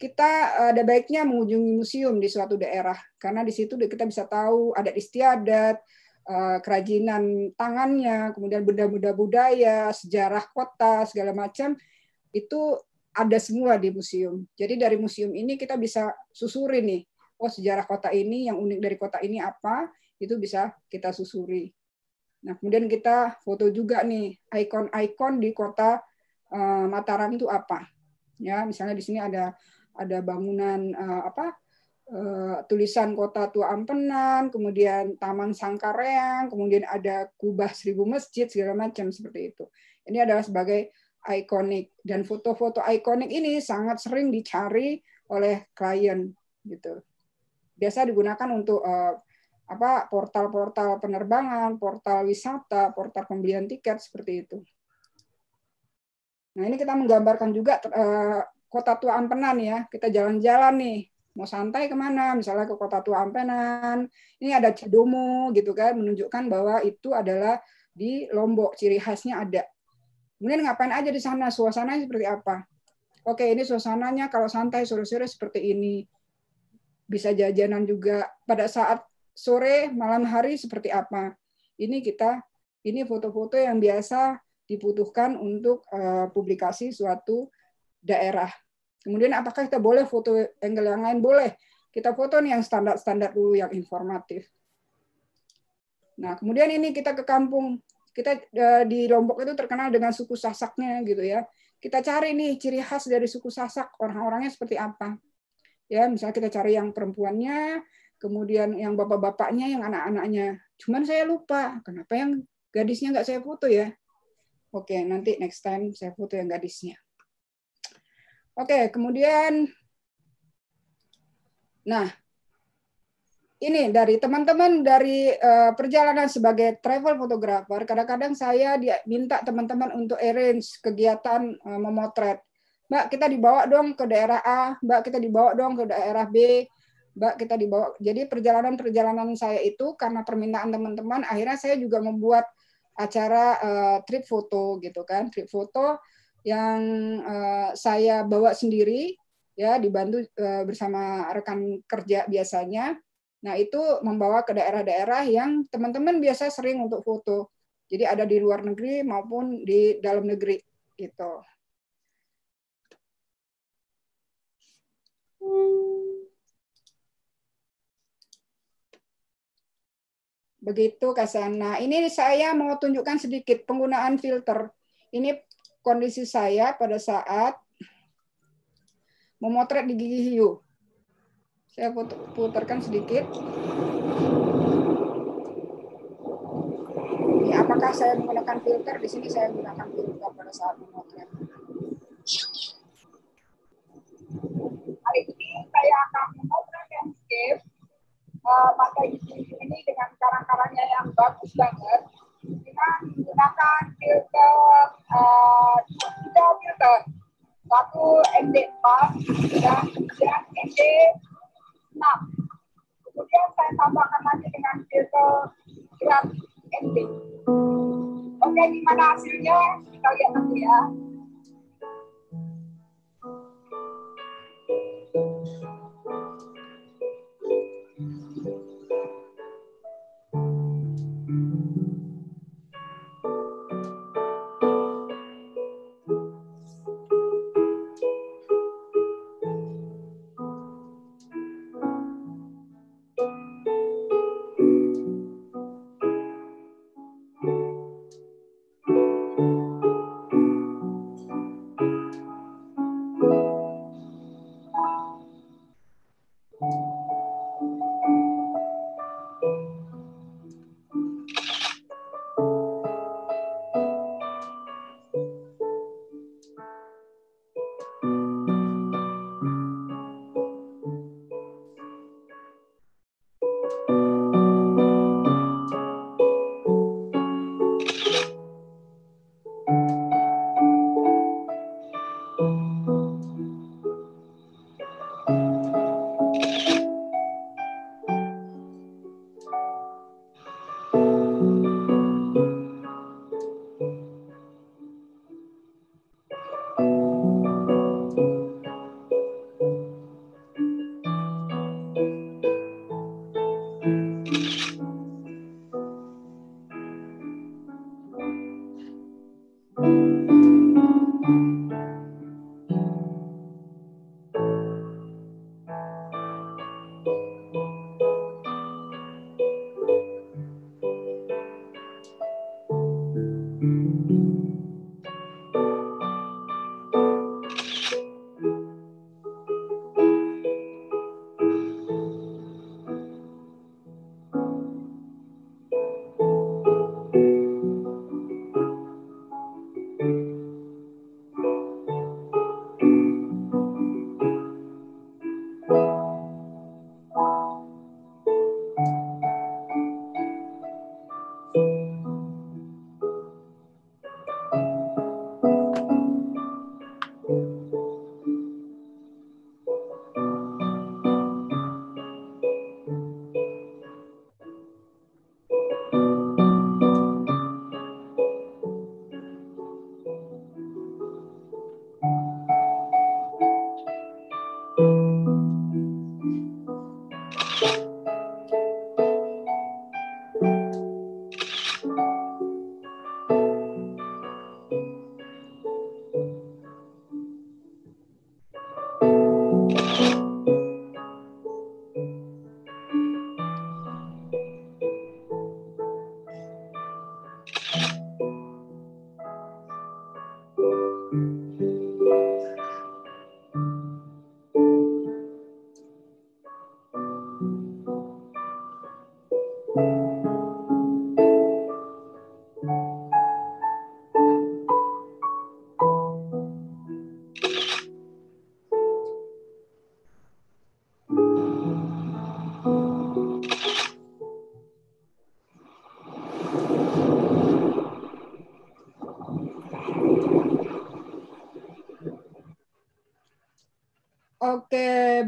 Kita eh, ada baiknya mengunjungi museum di suatu daerah karena di situ kita bisa tahu ada istiadat, eh, kerajinan tangannya, kemudian benda-benda budaya, sejarah kota, segala macam itu ada semua di museum. Jadi dari museum ini kita bisa susuri nih, oh sejarah kota ini yang unik dari kota ini apa, itu bisa kita susuri. Nah, kemudian kita foto juga nih ikon-ikon di kota uh, Mataram itu apa? Ya, misalnya di sini ada ada bangunan uh, apa? Uh, tulisan kota tua Ampenan, kemudian Taman Sangkareang, kemudian ada kubah seribu masjid segala macam seperti itu. Ini adalah sebagai ikonik dan foto-foto ikonik ini sangat sering dicari oleh klien gitu. Biasa digunakan untuk uh, apa portal-portal penerbangan, portal wisata, portal pembelian tiket seperti itu. Nah, ini kita menggambarkan juga uh, Kota Tua Ampenan ya. Kita jalan-jalan nih, mau santai kemana, misalnya ke Kota Tua Ampenan. Ini ada Cidomo gitu kan, menunjukkan bahwa itu adalah di Lombok, ciri khasnya ada. Kemudian ngapain aja di sana, suasananya seperti apa. Oke, ini suasananya kalau santai sore-sore seperti ini. Bisa jajanan juga. Pada saat sore, malam hari seperti apa. Ini kita ini foto-foto yang biasa dibutuhkan untuk uh, publikasi suatu daerah. Kemudian apakah kita boleh foto angle yang lain? Boleh. Kita foto nih yang standar-standar dulu yang informatif. Nah, kemudian ini kita ke kampung. Kita uh, di Lombok itu terkenal dengan suku Sasaknya gitu ya. Kita cari nih ciri khas dari suku Sasak, orang-orangnya seperti apa. Ya, misalnya kita cari yang perempuannya, kemudian yang bapak-bapaknya, yang anak-anaknya. Cuman saya lupa, kenapa yang gadisnya nggak saya foto ya? Oke, nanti next time saya foto yang gadisnya. Oke, kemudian, nah, ini dari teman-teman dari eh, perjalanan sebagai travel photographer, kadang-kadang saya minta teman-teman untuk arrange kegiatan eh, memotret. Mbak, kita dibawa dong ke daerah A, Mbak, kita dibawa dong ke daerah B, Mbak kita dibawa. Jadi perjalanan-perjalanan saya itu karena permintaan teman-teman, akhirnya saya juga membuat acara uh, trip foto gitu kan, trip foto yang uh, saya bawa sendiri ya dibantu uh, bersama rekan kerja biasanya. Nah itu membawa ke daerah-daerah yang teman-teman biasa sering untuk foto. Jadi ada di luar negeri maupun di dalam negeri gitu. Hmm. Begitu Kasana. Ini saya mau tunjukkan sedikit penggunaan filter. Ini kondisi saya pada saat memotret di gigi hiu. Saya putarkan sedikit. Ini apakah saya menggunakan filter? Di sini saya menggunakan filter pada saat memotret. Hari ini saya akan memotret landscape uh, pakai isi ini dengan karang-karangnya yang bagus banget kita menggunakan filter uh, filter satu ND4 dan kemudian ND6 kemudian saya tambahkan lagi dengan filter grab ND oke okay, gimana hasilnya kita lihat nanti ya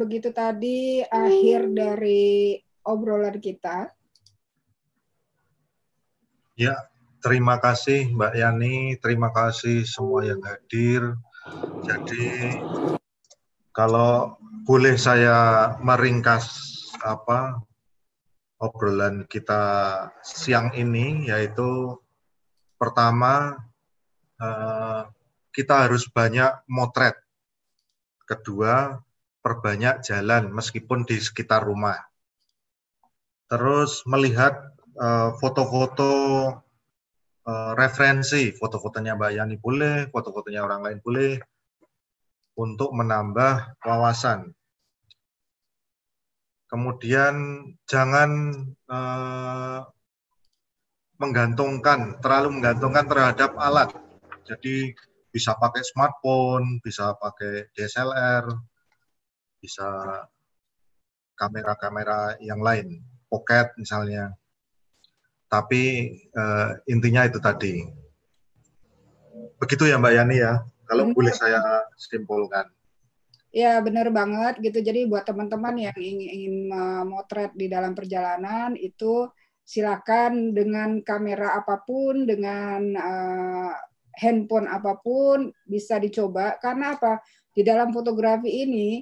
begitu tadi hmm. akhir dari obrolan kita. Ya, terima kasih Mbak Yani, terima kasih semua yang hadir. Jadi kalau boleh saya meringkas apa obrolan kita siang ini yaitu pertama eh, kita harus banyak motret. Kedua, perbanyak jalan meskipun di sekitar rumah. Terus melihat eh, foto-foto uh, uh, referensi, foto-fotonya Mbak Yani boleh, foto-fotonya orang lain boleh, untuk menambah wawasan. Kemudian jangan uh, menggantungkan, terlalu menggantungkan terhadap alat. Jadi bisa pakai smartphone, bisa pakai DSLR, bisa kamera-kamera yang lain, pocket misalnya. Tapi uh, intinya itu tadi. Begitu ya Mbak Yani ya, kalau hmm. boleh saya simpulkan. Ya benar banget gitu. Jadi buat teman-teman yang ingin, ingin memotret di dalam perjalanan itu silakan dengan kamera apapun, dengan uh, handphone apapun bisa dicoba. Karena apa? Di dalam fotografi ini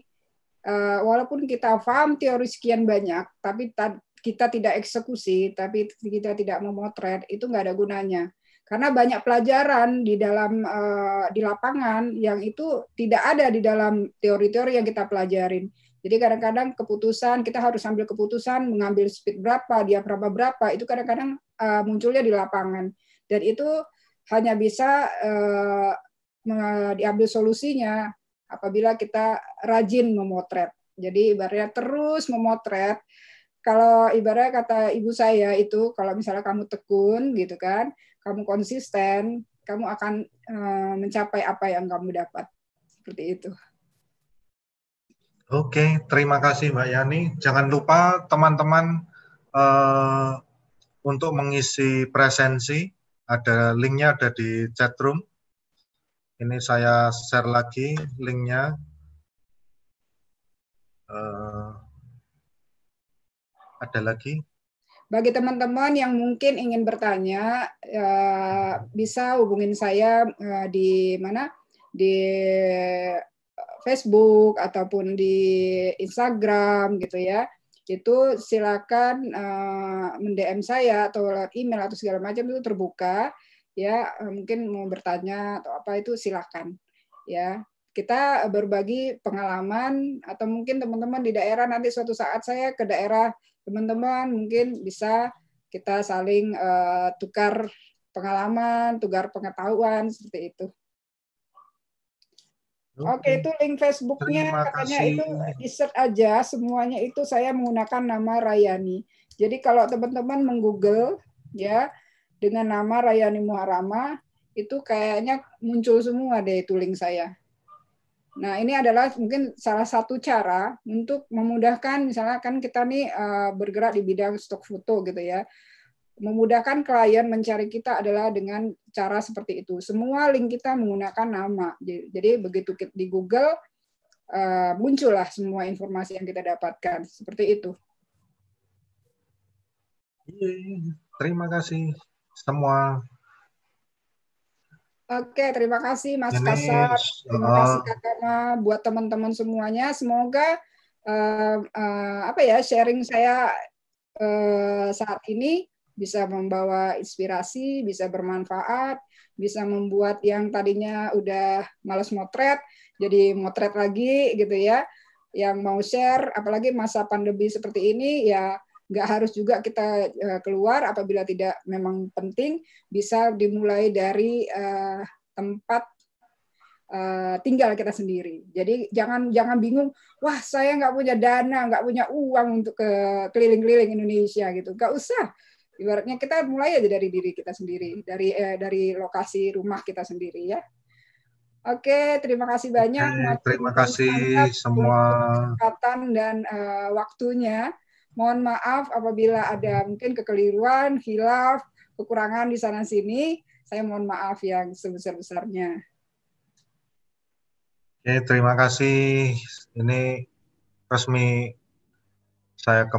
Eh, walaupun kita paham teori sekian banyak, tapi kita tidak eksekusi, tapi kita tidak memotret, itu nggak ada gunanya. Karena banyak pelajaran di dalam uh, di lapangan yang itu tidak ada di dalam teori-teori yang kita pelajarin. Jadi kadang-kadang keputusan kita harus ambil keputusan mengambil speed berapa, berapa berapa, itu kadang-kadang uh, munculnya di lapangan dan itu hanya bisa uh, diambil solusinya apabila kita rajin memotret. Jadi ibaratnya terus memotret. Kalau ibaratnya kata ibu saya itu kalau misalnya kamu tekun gitu kan, kamu konsisten, kamu akan eh, mencapai apa yang kamu dapat. Seperti itu. Oke, terima kasih Mbak Yani. Jangan lupa teman-teman uh, untuk mengisi presensi, ada linknya ada di chat chatroom. Ini saya share lagi linknya. Uh, ada lagi? Bagi teman-teman yang mungkin ingin bertanya, uh, bisa hubungin saya uh, di mana? Di Facebook ataupun di Instagram gitu ya itu silakan uh, mendm saya atau email atau segala macam itu terbuka ya eh, mungkin mau bertanya atau apa itu silakan ya kita berbagi pengalaman atau mungkin teman-teman di daerah nanti suatu saat saya ke daerah teman-teman mungkin bisa kita saling uh, tukar pengalaman, tukar pengetahuan seperti itu. Oke, okay, itu link Facebooknya katanya itu insert aja semuanya itu saya menggunakan nama Rayani. Jadi kalau teman-teman menggoogle ya dengan nama Rayani Muharama itu kayaknya muncul semua deh itu link saya. Nah, ini adalah mungkin salah satu cara untuk memudahkan misalnya kan kita nih eh, bergerak di bidang stok foto gitu ya. Memudahkan klien mencari kita adalah dengan cara seperti itu. Semua link kita menggunakan nama. Jadi begitu di Google eh, muncullah semua informasi yang kita dapatkan. Seperti itu. Iya, iya, iya. Terima kasih semua. Oke, terima kasih Mas Kasar. Terima uh-huh. kasih Kak Tama buat teman-teman semuanya. Semoga uh, uh, apa ya sharing saya eh, saat ini bisa membawa inspirasi, bisa bermanfaat, bisa membuat yang tadinya udah males motret jadi motret lagi gitu ya. Yang mau share apalagi masa pandemi seperti ini ya nggak harus juga kita eh, keluar apabila tidak memang penting bisa dimulai dari eh, tempat eh, tinggal kita sendiri. Jadi jangan jangan bingung, wah saya nggak punya dana, nggak punya uang untuk ke keliling-keliling Indonesia gitu. Nggak usah. Ibaratnya kita mulai aja dari diri kita sendiri, dari eh, dari lokasi rumah kita sendiri ya. Oke, terima kasih banyak. Oke, terima kasih semua kesempatan dan uh, waktunya. Mohon maaf apabila ada mungkin kekeliruan, hilaf, kekurangan di sana sini. Saya mohon maaf yang sebesar-besarnya. Oke, terima kasih. Ini resmi saya ke